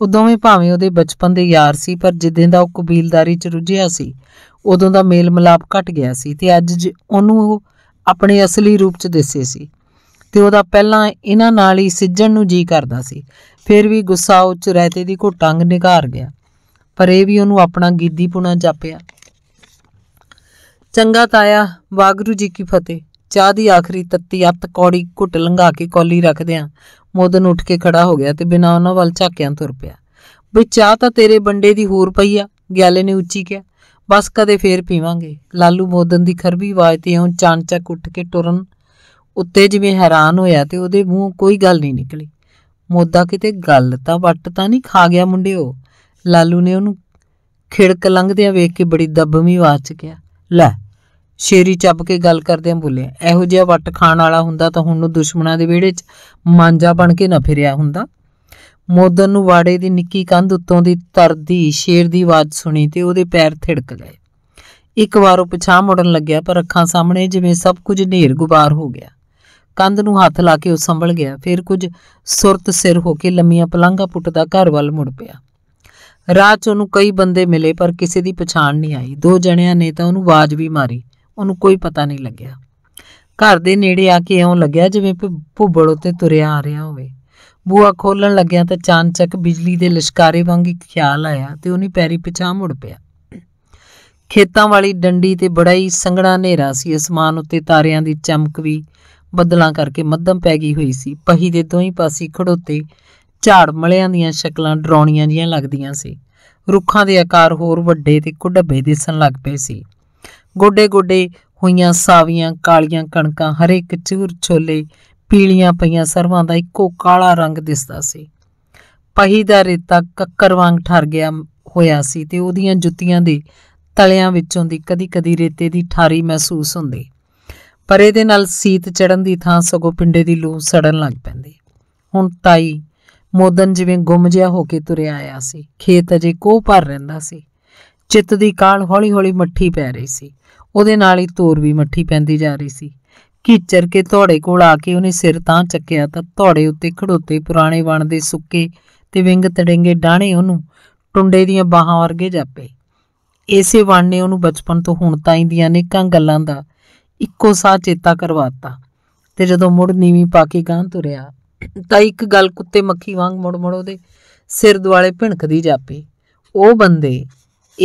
ਉਹ ਦੋਵੇਂ ਭਾਵੇਂ ਉਹਦੇ ਬਚਪਨ ਦੇ ਯਾਰ ਸੀ ਪਰ ਜਿੱਦਿਨ ਦਾ ਉਹ ਕਬੀਲਦਾਰੀ 'ਚ ਰੁੱਝਿਆ ਸੀ ਉਦੋਂ ਦਾ ਮੇਲ ਮਲਾਪ ਘਟ ਗਿਆ ਸੀ ਤੇ ਅੱਜ ਉਹਨੂੰ ਉਹ ਆਪਣੇ ਅਸਲੀ ਰੂਪ 'ਚ ਦਿਸੇ ਸੀ ਤੇ ਉਹਦਾ ਪਹਿਲਾਂ ਇਹਨਾਂ ਨਾਲ ਹੀ ਸਿੱਜਣ ਨੂੰ ਜੀ ਕਰਦਾ ਸੀ ਫਿਰ ਵੀ ਗੁੱਸਾ ਉੱਚ ਰਹਿਤੇ ਦੀ ਕੋ ਟੰਗ ਗਿਆ ਪਰ ਇਹ ਵੀ ਉਹਨੂੰ ਆਪਣਾ ਗੀਦੀਪੁਣਾ ਜਾਪਿਆ ਚੰਗਾ ਤਾਇਆ ਵਾਗਰੂ ਜੀ ਕੀ ਫਤਿਹ ਚਾਹ ਦੀ ਆਖਰੀ ਤੱਤੀ ਅੱਤ ਕੌੜੀ ਘੁੱਟ ਲੰਘਾ ਕੇ ਕੌਲੀ ਰੱਖਦਿਆਂ ਮੋਦਨ ਉੱਠ ਕੇ ਖੜਾ ਹੋ ਗਿਆ ਤੇ ਬਿਨਾਂ ਉਹਨਾਂ ਵੱਲ ਝਾਕਿਆਂ ਤੁਰ ਪਿਆ ਵੀ ਚਾਹ ਤਾਂ ਤੇਰੇ ਬੰਡੇ ਦੀ ਹੋਰ ਪਈ ਆ ਗਿਆਲੇ ਨੇ ਉੱਚੀ ਕਿਹਾ ਬਸ ਕਦੇ ਫੇਰ ਪੀਵਾਂਗੇ ਲਾਲੂ ਮੋਦਨ ਦੀ ਖਰਬੀ ਆਵਾਜ਼ ਤੇ ਉਹ ਚਾਨਚੱਕ ਉੱਠ ਕੇ ਟੁਰਨ ਉੱਤੇ ਜਿਵੇਂ ਹੈਰਾਨ ਹੋਇਆ ਤੇ ਉਹਦੇ ਮੂੰਹੋਂ ਕੋਈ ਗੱਲ ਨਹੀਂ ਨਿਕਲੀ ਮੋਦਾ ਕਿਤੇ ਗੱਲ ਤਾਂ ਵੱਟ ਤਾਂ ਨਹੀਂ ਖਾ ਗਿਆ ਮੁੰਡਿਓ ਲਾਲੂ ਨੇ ਉਹਨੂੰ ਖਿੜਕ ਲੰਘਦਿਆਂ ਵੇਖ ਕੇ ਬੜੀ ਦੱਬਵੀਂ ਆਵਾਜ਼ ਚ ਕਿਹਾ ਲੈ ਸ਼ੇਰੀ ਚੱਬ ਕੇ ਗੱਲ ਕਰਦਿਆਂ ਬੋਲਿਆ ਇਹੋ ਜਿਹਾ ਵੱਟ ਖਾਣ ਵਾਲਾ ਹੁੰਦਾ ਤਾਂ ਹੁਣ ਨੂੰ ਦੁਸ਼ਮਣਾਂ ਦੇ ਵਿਹੜੇ 'ਚ ਮਾਂਜਾ ਬਣ ਕੇ ਨਾ ਫਿਰਿਆ ਹੁੰਦਾ ਮੋਦਨ ਨੂੰ ਵਾੜੇ ਦੀ ਨਿੱਕੀ ਕੰਧ ਉੱਤੋਂ ਦੀ ਤਰਦੀ ਸ਼ੇਰ ਦੀ ਆਵਾਜ਼ ਸੁਣੀ ਤੇ ਉਹਦੇ ਪੈਰ ਥਿੜਕ ਗਏ ਇੱਕ ਵਾਰ ਉਹ ਪਿਛਾਂ ਮੁੜਨ ਲੱਗਿਆ ਪਰ ਅੱਖਾਂ ਸਾਹਮਣੇ ਜਿਵੇਂ ਸਭ ਕੁਝ ਨੇਰ ਗੁਬਾਰ ਹੋ ਗਿਆ ਕੰਧ ਨੂੰ ਹੱਥ ਲਾ ਕੇ ਉਹ ਸੰਭਲ ਗਿਆ ਫਿਰ ਕੁਝ ਸੁਰਤ ਸਿਰ ਹੋ ਕੇ ਲੰਮੀਆਂ ਪਲੰਘਾਂ ਪੁੱਟਦਾ ਘਰ ਵੱਲ ਮੁੜ ਪਿਆ ਰਾਹ 'ਚ ਉਹਨੂੰ ਕਈ ਬੰਦੇ ਮਿਲੇ ਪਰ ਕਿਸੇ ਦੀ ਪਛਾਣ ਨਹੀਂ ਆਈ ਦੋ ਜਣਿਆਂ ਨੇ ਤਾਂ ਉਹਨੂੰ ਆਵਾਜ਼ ਵੀ ਮਾਰੀ ਉਹਨੂੰ ਕੋਈ ਪਤਾ ਨਹੀਂ ਲੱਗਿਆ ਘਰ ਦੇ ਨੇੜੇ ਆ ਕੇ ਇਉਂ ਲੱਗਿਆ ਜਿਵੇਂ ਭੁੱਬੜ ਉਤੇ ਤੁਰਿਆ ਆ ਰਿਹਾ ਹੋਵੇ ਬੂਆ ਖੋਲਣ ਲੱਗਿਆ ਤਾਂ ਚਾਨਚੱਕ ਬਿਜਲੀ ਦੇ ਲਿਸ਼ਕਾਰੇ ਵਾਂਗ ਇੱਕ ਖਿਆਲ ਆਇਆ ਤੇ ਉਹਨੇ ਪੈਰੀ ਪਿਛਾਂ ਮੁੜ ਪਿਆ ਖੇਤਾਂ ਵਾਲੀ ਡੰਡੀ ਤੇ ਬੜਾ ਹੀ ਸੰਘਣਾ ਹਨੇਰਾ ਸੀ ਅਸਮਾਨ ਉੱਤੇ ਤਾਰਿਆਂ ਦੀ ਚਮਕ ਵੀ ਬੱਦਲਾਂ ਕਰਕੇ ਮੱਧਮ ਪੈ ਗਈ ਹੋਈ ਸੀ ਪਹੀ ਦੇ ਦੋਹੀਂ ਪਾਸੇ ਖੜੋਤੇ ਝਾੜ ਮਲਿਆਂ ਦੀਆਂ ਸ਼ਕਲਾਂ ਡਰਾਉਣੀਆਂ ਜੀਆਂ ਲੱਗਦੀਆਂ ਸੀ ਰੁੱਖਾਂ ਦੇ ਆਕਾਰ ਹੋਰ ਵੱਡੇ ਤੇ ਕੁਢੱਬੇ ਦਿਸਣ ਲੱਗ ਪਏ ਸੀ ਗੋਡੇ ਗੋਡੇ ਹੋਈਆਂ ਸਾਵੀਆਂ ਕਾਲੀਆਂ ਕਣਕਾਂ ਹਰੇਕ ਚੂਰ ਛੋਲੇ ਪੀਲੀਆਂ ਪਈਆਂ ਸਰਵਾਂ ਦਾ ਇੱਕੋ ਕਾਲਾ ਰੰਗ ਦਿਸਦਾ ਸੀ ਪਹੀ ਦਾ ਰੇਤਾ ਕੱਕਰ ਵਾਂਗ ਠਰ ਗਿਆ ਹੋਇਆ ਸੀ ਤੇ ਉਹਦੀਆਂ ਜੁੱਤੀਆਂ ਦੇ ਤਲਿਆਂ ਵਿੱਚੋਂ ਦੀ ਕਦੀ-ਕਦੀ ਰੇਤੇ ਦੀ ਠਾਰੀ ਮਹਿਸੂਸ ਹੁੰਦੀ ਪਰ ਇਹਦੇ ਨਾਲ ਸੀਤ ਚੜਨ ਦੀ ਥਾਂ ਸਗੋਂ ਪਿੰਡੇ ਦੀ ਲੂ ਸੜਨ ਲੱਗ ਪੈਂਦੀ ਹੁਣ ਤਾਈ ਮੋਦਨ ਜਿਵੇਂ ਗੁੰਮ ਜਿਆ ਹੋ ਕੇ ਤੁਰਿਆ ਆਇਆ ਸੀ ਖੇਤ ਅਜੇ ਕੋਹ ਭਰ ਰਹਿੰਦਾ ਸੀ ਚਿੱਤ ਦੀ ਕਾਲ ਹੌਲੀ-ਹੌਲੀ ਮੱਠੀ ਪੈ ਰਹੀ ਸੀ ਉਹਦੇ ਨਾਲ ਹੀ ਤੋਰ ਵੀ ਮੱਠੀ ਪੈਂਦੀ ਜਾ ਰਹੀ ਸੀ ਕੀਚਰ ਕੇ ਧੋੜੇ ਕੋਲ ਆ ਕੇ ਉਹਨੇ ਸਿਰ ਤਾਂ ਚੱਕਿਆ ਤਾਂ ਧੋੜੇ ਉੱਤੇ ਖੜੋਤੇ ਪੁਰਾਣੇ ਵਣ ਦੇ ਸੁੱਕੇ ਤੇ ਵਿੰਗ ਤੜਿੰਗੇ ਡਾਣੇ ਉਹਨੂੰ ਟੁੰਡੇ ਦੀਆਂ ਬਾਹਾਂ ਵਰਗੇ ਜਾਪੇ ਇਸੇ ਵਣ ਨੇ ਉਹਨੂੰ ਬਚਪਨ ਤੋਂ ਹੁਣ ਤਾਈਂ ਦੀਆਂ ਅਨੇਕਾਂ ਗੱਲਾਂ ਦਾ ਇੱਕੋ ਸਾਹ ਚੇਤਾ ਕਰਵਾਤਾ ਤੇ ਜਦੋਂ ਮੁੜ ਨੀਵੀਂ ਪਾ ਕੇ ਗਾਂ ਤੁਰਿਆ ਤਾਂ ਇੱਕ ਗੱਲ ਕੁੱਤੇ ਮੱਖੀ ਵਾਂਗ ਮੁੜ ਮੁੜ ਉਹਦੇ ਸਿਰ ਦੁਆਲੇ ਭਿਣਕਦੀ ਜਾਪੇ ਉਹ ਬੰਦੇ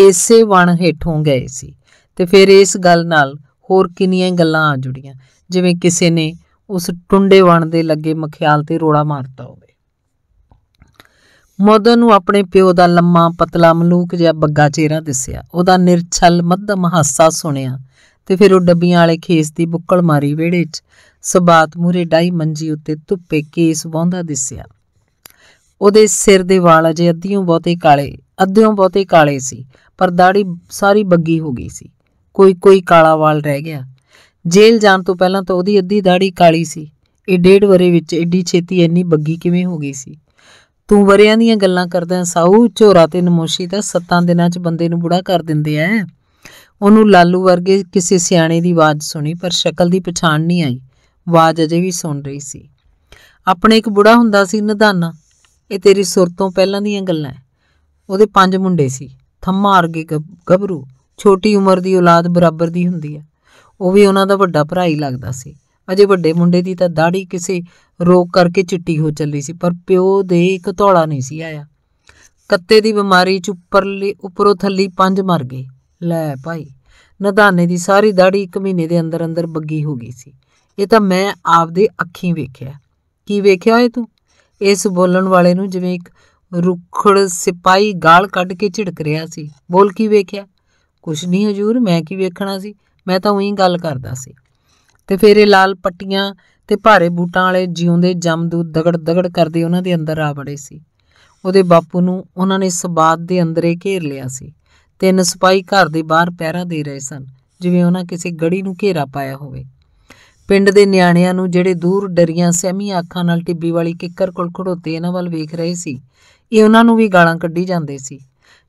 ਇਸੇ ਵਣ ਹੇਠੋਂ ਗਏ ਸੀ ਤੇ ਫਿਰ ਇਸ ਗੱਲ ਨਾਲ ਹੋਰ ਕਿੰਨੀਆਂ ਗੱਲਾਂ ਆ ਜੁੜੀਆਂ ਜਿਵੇਂ ਕਿਸੇ ਨੇ ਉਸ ਟੁੰਡੇ ਵਣ ਦੇ ਲੱਗੇ ਮਖਿਆਲ ਤੇ ਰੋੜਾ ਮਾਰਤਾ ਹੋਵੇ ਮਦਨ ਨੂੰ ਆਪਣੇ ਪਿਓ ਦਾ ਲੰਮਾ ਪਤਲਾ ਮਲੂਕ ਜਿਹਾ ਬੱਗਾ ਚਿਹਰਾ ਦਿਸਿਆ ਉਹਦਾ ਨਿਰਛਲ ਮੱਧਮ ਹਾਸਾ ਸੁਣਿਆ ਤੇ ਫਿਰ ਉਹ ਡੱਬੀਆਂ ਵਾਲੇ ਖੇਸ ਦੀ ਬੁੱਕਲ ਮਾਰੀ ਵਿਹੜੇ 'ਚ ਸਬਾਤ ਮੂਰੇ ਡਾਈ ਮੰਜੀ ਉੱਤੇ ਧੁੱਪੇ ਕੇਸ ਵਾਹੁੰਦਾ ਦਿਸਿਆ ਉਹਦੇ ਸਿਰ ਦੇ ਵਾਲ ਅਜੇ ਅੱਧਿਓਂ ਬਹੁਤੇ ਕਾਲੇ ਅੱਧਿਓਂ ਬਹੁਤੇ ਕਾਲੇ ਸੀ ਪਰ ਦਾੜੀ ਸਾਰੀ ਬੱਗੀ ਹੋ ਗਈ ਸੀ ਕੋਈ ਕੋਈ ਕਾਲਾ ਵਾਲ ਰਹਿ ਗਿਆ ਜੇਲ੍ਹ ਜਾਣ ਤੋਂ ਪਹਿਲਾਂ ਤਾਂ ਉਹਦੀ ਅੱਧੀ ਦਾੜੀ ਕਾਲੀ ਸੀ ਇਹ ਡੇਢ ਵਰੇ ਵਿੱਚ ਏਡੀ ਛੇਤੀ ਇੰਨੀ ਬੱਗੀ ਕਿਵੇਂ ਹੋ ਗਈ ਸੀ ਤੂੰ ਵਰਿਆਂ ਦੀਆਂ ਗੱਲਾਂ ਕਰਦਾ ਸਾਊ ਝੋਰਾ ਤੇ ਨਮੋਸ਼ੀ ਤਾਂ ਸੱਤਾਂ ਦਿਨਾਂ 'ਚ ਬੰਦੇ ਨੂੰ ਬੁੜਾ ਕਰ ਦਿੰਦੇ ਐ ਉਹਨੂੰ ਲਾਲੂ ਵਰਗੇ ਕਿਸੇ ਸਿਆਣੇ ਦੀ ਆਵਾਜ਼ ਸੁਣੀ ਪਰ ਸ਼ਕਲ ਦੀ ਪਛਾਣ ਨਹੀਂ ਆਈ ਆਵਾਜ਼ ਅਜੇ ਵੀ ਸੁਣ ਰਹੀ ਸੀ ਆਪਣੇ ਇੱਕ ਬੁੜਾ ਹੁੰਦਾ ਸੀ ਨਦਾਨਾ ਇਹ ਤੇਰੀ ਸੁਰ ਤੋਂ ਪਹਿਲਾਂ ਦੀਆਂ ਗੱਲਾਂ ਉਹਦੇ ਪੰਜ ਮੁੰਡੇ ਸੀ ਥੰਮਾ ਅਰਗੇ ਗੱਭਰੂ ਛੋਟੀ ਉਮਰ ਦੀ ਔਲਾਦ ਬਰਾਬਰ ਦੀ ਹੁੰਦੀ ਹੈ ਉਹ ਵੀ ਉਹਨਾਂ ਦਾ ਵੱਡਾ ਭਰਾ ਹੀ ਲੱਗਦਾ ਸੀ ਅਜੇ ਵੱਡੇ ਮੁੰਡੇ ਦੀ ਤਾਂ ਦਾੜੀ ਕਿਸੇ ਰੋਗ ਕਰਕੇ ਚਿੱਟੀ ਹੋ ਚੱਲੀ ਸੀ ਪਰ ਪਿਓ ਦੇ ਇੱਕ ਧੌਲਾ ਨਹੀਂ ਸੀ ਆਇਆ ਕੱਤੇ ਦੀ ਬਿਮਾਰੀ ਚ ਉੱਪਰਲੇ ਉੱਪਰੋਂ ਥੱਲੀ ਪੰਜ ਮਰ ਗਏ ਲੈ ਭਾਈ ਨਦਾਨੇ ਦੀ ਸਾਰੀ ਦਾੜੀ 1 ਮਹੀਨੇ ਦੇ ਅੰਦਰ ਅੰਦਰ ਬੱਗੀ ਹੋ ਗਈ ਸੀ ਇਹ ਤਾਂ ਮੈਂ ਆਪਦੇ ਅੱਖੀਂ ਵੇਖਿਆ ਕੀ ਵੇਖਿਆ ਏ ਤੂੰ ਇਸ ਬੋਲਣ ਵਾਲੇ ਨੂੰ ਜਿਵੇਂ ਇੱਕ ਰੁੱਖੜ ਸਿਪਾਈ ਗਾਲ ਕੱਢ ਕੇ ਝਿੜਕ ਰਿਹਾ ਸੀ ਬੋਲ ਕੀ ਵੇਖਿਆ ਕੁਛ ਨਹੀਂ ਹਜੂਰ ਮੈਂ ਕੀ ਵੇਖਣਾ ਸੀ ਮੈਂ ਤਾਂ ਉਹੀ ਗੱਲ ਕਰਦਾ ਸੀ ਤੇ ਫਿਰ ਇਹ ਲਾਲ ਪੱਟੀਆਂ ਤੇ ਭਾਰੇ ਬੂਟਾਂ ਵਾਲੇ ਜਿਉਂਦੇ ਜਮਦੂ ਦਗੜ ਦਗੜ ਕਰਦੇ ਉਹਨਾਂ ਦੇ ਅੰਦਰ ਆ ਬੜੇ ਸੀ ਉਹਦੇ ਬਾਪੂ ਨੂੰ ਉਹਨਾਂ ਨੇ ਸਬਾਤ ਦੇ ਅੰਦਰੇ ਘੇਰ ਲਿਆ ਸੀ ਤਿੰਨ ਸਿਪਾਈ ਘਰ ਦੇ ਬਾਹਰ ਪਹਿਰਾ ਦੇ ਰਹੇ ਸਨ ਜਿਵੇਂ ਉਹਨਾਂ ਕਿਸੇ ਗੜੀ ਨੂੰ ਘੇਰਾ ਪਾਇਆ ਹੋਵੇ ਪਿੰਡ ਦੇ ਨਿਆਣਿਆਂ ਨੂੰ ਜਿਹੜੇ ਦੂਰ ਡਰੀਆਂ ਸਹਿਮੀ ਅੱਖਾਂ ਨਾਲ ਟਿੱਬੀ ਵਾਲੀ ਕਿੱਕਰ ਕੋਲ ਖੜੋਤੇ ਇਹਨਾਂ ਵੱਲ ਵੇਖ ਰਹੇ ਸੀ ਇਹ ਉਹਨਾਂ ਨੂੰ ਵੀ ਗਾਲਾਂ ਕੱਢੀ ਜਾਂਦੇ ਸੀ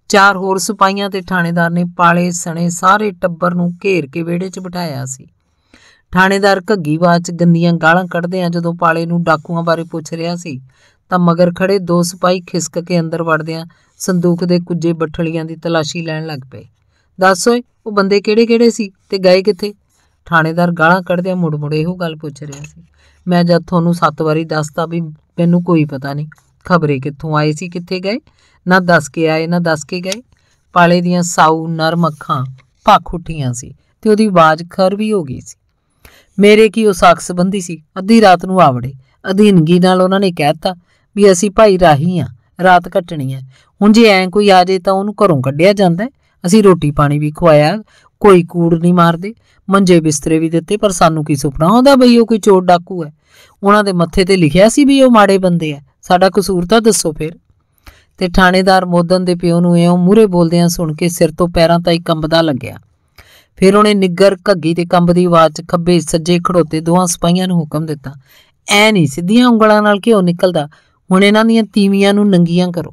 ਚਾਰ ਹੋਰ ਸਿਪਾਹੀਆਂ ਤੇ ਥਾਣੇਦਾਰ ਨੇ ਪਾਲੇ ਸਣੇ ਸਾਰੇ ਟੱਬਰ ਨੂੰ ਘੇਰ ਕੇ ਵਿਹੜੇ 'ਚ ਬਿਠਾਇਆ ਸੀ ਥਾਣੇਦਾਰ ਘੱਗੀਵਾਚ ਚ ਗੰਦੀਆਂ ਗਾਲਾਂ ਕੱਢਦੇ ਆ ਜਦੋਂ ਪਾਲੇ ਨੂੰ ਡਾਕੂਆਂ ਬਾਰੇ ਪੁੱਛ ਰਿਹਾ ਸੀ ਤਾਂ ਮਗਰ ਖੜੇ ਦੋ ਸਿਪਾਹੀ ਖਿਸਕ ਕੇ ਅੰਦਰ ਵੜਦਿਆਂ ਸੰਦੂਕ ਦੇ ਕੁੱਜੇ ਬੱਠਲੀਆਂ ਦੀ ਤਲਾਸ਼ੀ ਲੈਣ ਲੱਗ ਪਏ ਦੱਸ ਓਏ ਉਹ ਬੰਦੇ ਕਿਹੜੇ-ਕਿਹੜੇ ਸੀ ਤੇ ਗਏ ਕਿੱਥੇ ઠાણેદાર ગાણા કડ દે મોડ મોડ એ હું ગલ પૂછ રયા સ મે જ તોનુ સત વારી દસતા ભી મેનુ કોઈ પતા નઈ ખબરી કિતھوں આઈ સી કિત્થે ગય ના દસ કે આય ના દસ કે ગય પાલે દિયા સાઉ નર મખા પાખૂટિયા સી તે ઉદી આવાજ ખર ભી હોગી સી મેરે કી ઓ સાક્ષ સંબંધી સી અધી રાત નુ આવડે અધીનગી ਨਾਲ ઓનાને કહેતા ભી assi bhai rahi ha raat katni hai hun je aay koi aje ta onu gharon kadya janda assi roti pani vi khowaya ਕੋਈ ਕੂੜ ਨਹੀਂ ਮਾਰਦੇ ਮੰਜੇ ਬਿਸਤਰੇ ਵੀ ਦਿੱਤੇ ਪਰ ਸਾਨੂੰ ਕੀ ਸੁਪਨਾ ਆਉਂਦਾ ਬਈ ਉਹ ਕੋਈ ਚੋਰ ਡਾਕੂ ਹੈ ਉਹਨਾਂ ਦੇ ਮੱਥੇ ਤੇ ਲਿਖਿਆ ਸੀ ਵੀ ਉਹ ਮਾੜੇ ਬੰਦੇ ਆ ਸਾਡਾ ਕਸੂਰ ਤਾਂ ਦੱਸੋ ਫਿਰ ਤੇ ਥਾਣੇਦਾਰ ਮੋਦਨ ਦੇ ਪਿਓ ਨੂੰ ਇਉਂ ਮੂਰੇ ਬੋਲਦਿਆਂ ਸੁਣ ਕੇ ਸਿਰ ਤੋਂ ਪੈਰਾਂ ਤੱਕ ਕੰਬਦਾ ਲੱਗਿਆ ਫਿਰ ਉਹਨੇ ਨਿੱਗਰ ਘੱਗੀ ਤੇ ਕੰਬਦੀ ਆਵਾਜ਼ 'ਚ ਖੱਬੇ ਸੱਜੇ ਖੜੋਤੇ ਦੋਹਾਂ ਸਿਪਾਹੀਆਂ ਨੂੰ ਹੁਕਮ ਦਿੱਤਾ ਐ ਨਹੀਂ ਸਿੱਧੀਆਂ ਉਂਗਲਾਂ ਨਾਲ ਘਿਓ ਨਿਕਲਦਾ ਹੁਣ ਇਹਨਾਂ ਦੀਆਂ ਤੀਵੀਆਂ ਨੂੰ ਨੰਗੀਆਂ ਕਰੋ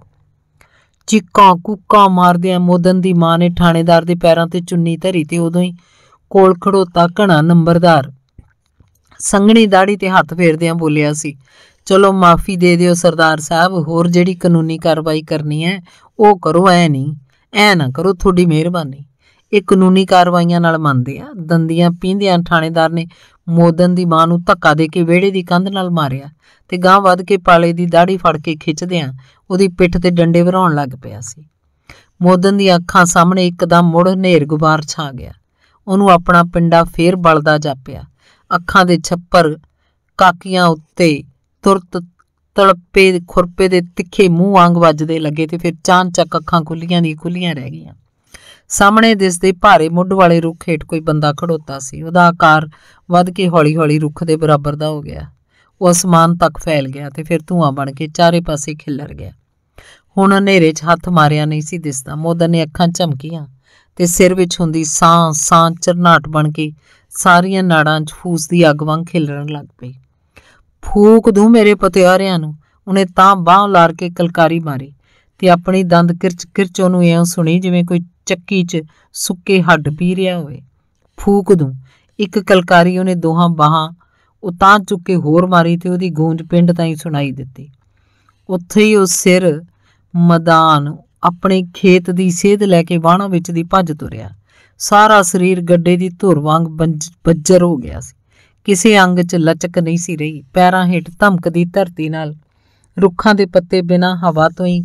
ਚੀਕਾਂ ਕੂਕਾਂ ਮਾਰਦਿਆਂ ਮੋਦਨ ਦੀ ਮਾਂ ਨੇ ਥਾਣੇਦਾਰ ਦੇ ਪੈਰਾਂ ਤੇ ਚੁੰਨੀ ਧਰੀ ਤੇ ਉਦੋਂ ਹੀ ਕੋਲ ਖੜੋਤਾ ਘਣਾ ਨੰਬਰਦਾਰ ਸੰਗਣੀ ਦਾੜੀ ਤੇ ਹੱਥ ਫੇਰਦਿਆਂ ਬੋਲਿਆ ਸੀ ਚਲੋ ਮਾਫੀ ਦੇ ਦਿਓ ਸਰਦਾਰ ਸਾਹਿਬ ਹੋਰ ਜਿਹੜੀ ਕਾਨੂੰਨੀ ਕਾਰਵਾਈ ਕਰਨੀ ਹੈ ਉਹ ਕਰੋ ਐ ਨਹੀਂ ਐ ਨਾ ਕਰੋ ਤੁਹਾਡੀ ਮਿਹਰਬਾਨੀ ਇਹ ਕਾਨੂੰਨੀ ਕਾਰਵਾਈਆਂ ਨਾਲ ਮੰਨਦੇ ਆ ਦੰਦੀਆਂ ਪੀਂਦਿਆਂ ਥਾਣੇਦਾਰ ਨੇ ਮੋਦਨ ਦੀ ਮਾਂ ਨੂੰ ਧੱਕਾ ਦੇ ਕੇ ਵਿਹੜੇ ਦੀ ਕੰਧ ਨਾਲ ਮਾਰਿਆ ਤੇ ਗਾਂ ਵੱਧ ਕੇ ਪਾਲੇ ਦੀ ਦਾੜੀ ਫੜ ਕੇ ਖਿੱਚਦਿਆਂ ਉਹਦੀ ਪਿੱਠ ਤੇ ਡੰਡੇ ਵਰਾਉਣ ਲੱਗ ਪਿਆ ਸੀ ਮੋਦਨ ਦੀ ਅੱਖਾਂ ਸਾਹਮਣੇ ਇੱਕਦਮ ਮੁੜ ਹਨੇਰ ਗੁਬਾਰ ਛਾ ਗਿਆ ਉਹਨੂੰ ਆਪਣਾ ਪਿੰਡਾ ਫੇਰ ਬਲਦਾ ਜਾਪਿਆ ਅੱਖਾਂ ਦੇ ਛੱਪਰ ਕਾਕੀਆਂ ਉੱਤੇ ਤੁਰਤ ਤੜਪੇ ਖੁਰਪੇ ਦੇ ਤਿੱਖੇ ਮੂੰਹ ਵਾਂਗ ਵੱਜਦੇ ਲੱਗੇ ਤੇ ਫਿਰ ਚੱਕ ਅੱਖਾਂ ਖੁੱਲੀਆਂ ਦੀ ਖੁੱਲੀਆਂ ਰਹਿ ਗਈਆਂ ਸਾਹਮਣੇ ਦਿਸਦੇ ਭਾਰੇ ਮੁੱਢ ਵਾਲੇ ਰੁੱਖ ਹੇਠ ਕੋਈ ਬੰਦਾ ਖੜੋਤਾ ਸੀ ਉਹਦਾ ਆਕਾਰ ਵੱਧ ਕੇ ਹੌਲੀ-ਹੌਲੀ ਰੁੱਖ ਦੇ ਬਰਾਬਰ ਦਾ ਹੋ ਗਿਆ ਉਹ ਅਸਮਾਨ ਤੱਕ ਫੈਲ ਗਿਆ ਤੇ ਫਿਰ ਧੂਆਂ ਬਣ ਕੇ ਚਾਰੇ ਪਾਸੇ ਖਿੱਲਰ ਗਿਆ ਹੁਣ ਹਨੇਰੇ 'ਚ ਹੱਥ ਮਾਰਿਆ ਨਹੀਂ ਸੀ ਦਿਸਦਾ ਮੋਦਨ ਨੇ ਅੱਖਾਂ ਝਮਕੀਆਂ ਤੇ ਸਿਰ ਵਿੱਚ ਹੁੰਦੀ ਸਾਹ ਸਾਹ ਚਰਨਾਟ ਬਣ ਕੇ ਸਾਰੀਆਂ ਨਾੜਾਂ 'ਚ ਫੂਸ ਦੀ ਅੱਗ ਵਾਂਗ ਖਿਲਰਨ ਲੱਗ ਪਈ ਫੂਕ ਦੂੰ ਮੇਰੇ ਪਤਿਆਰਿਆਂ ਨੂੰ ਉਹਨੇ ਤਾਂ ਬਾਹ ਲਾਰ ਕੇ ਕਲਕਾਰੀ ਮਾਰੀ ਤੇ ਆਪਣੀ ਦੰਦ ਕਿਰਚ ਕਿਰਚ ਉਹਨੂੰ ਐਂ ਸੁਣੀ ਜਿਵੇਂ ਕੋਈ ਚੱਕੀ 'ਚ ਸੁੱਕੇ ਹੱਡ ਪੀ ਰਿਹਾ ਹੋਵੇ ਫੂਕ ਦੂੰ ਇੱਕ ਕਲਕਾਰੀ ਉਹਨੇ ਦੋਹਾਂ ਬਾਹਾਂ ਉਹ ਤਾਂ ਚੁੱਕ ਕੇ ਹੋਰ ਮਾਰੀ ਤੇ ਉਹਦੀ ਗੂੰਜ ਪਿੰਡ ਤਾਈਂ ਸੁਣਾਈ ਦਿੱਤੀ ਉੱਥੇ ਹੀ ਉਹ ਸਿਰ ਮਦਾਨ ਆਪਣੇ ਖੇਤ ਦੀ ਸੇਧ ਲੈ ਕੇ ਵਾਹਣਾ ਵਿੱਚ ਦੀ ਭੱਜ ਤੁਰਿਆ ਸਾਰਾ ਸਰੀਰ ਗੱਡੇ ਦੀ ਧੁਰ ਵਾਂਗ ਬੱਜਰ ਹੋ ਗਿਆ ਸੀ ਕਿਸੇ ਅੰਗ 'ਚ ਲਚਕ ਨਹੀਂ ਸੀ ਰਹੀ ਪੈਰਾਂ ਹੇਠ ਧਮਕਦੀ ਧਰਤੀ ਨਾਲ ਰੁੱਖਾਂ ਦੇ ਪੱਤੇ ਬਿਨਾਂ ਹਵਾ ਤੋਂ ਹੀ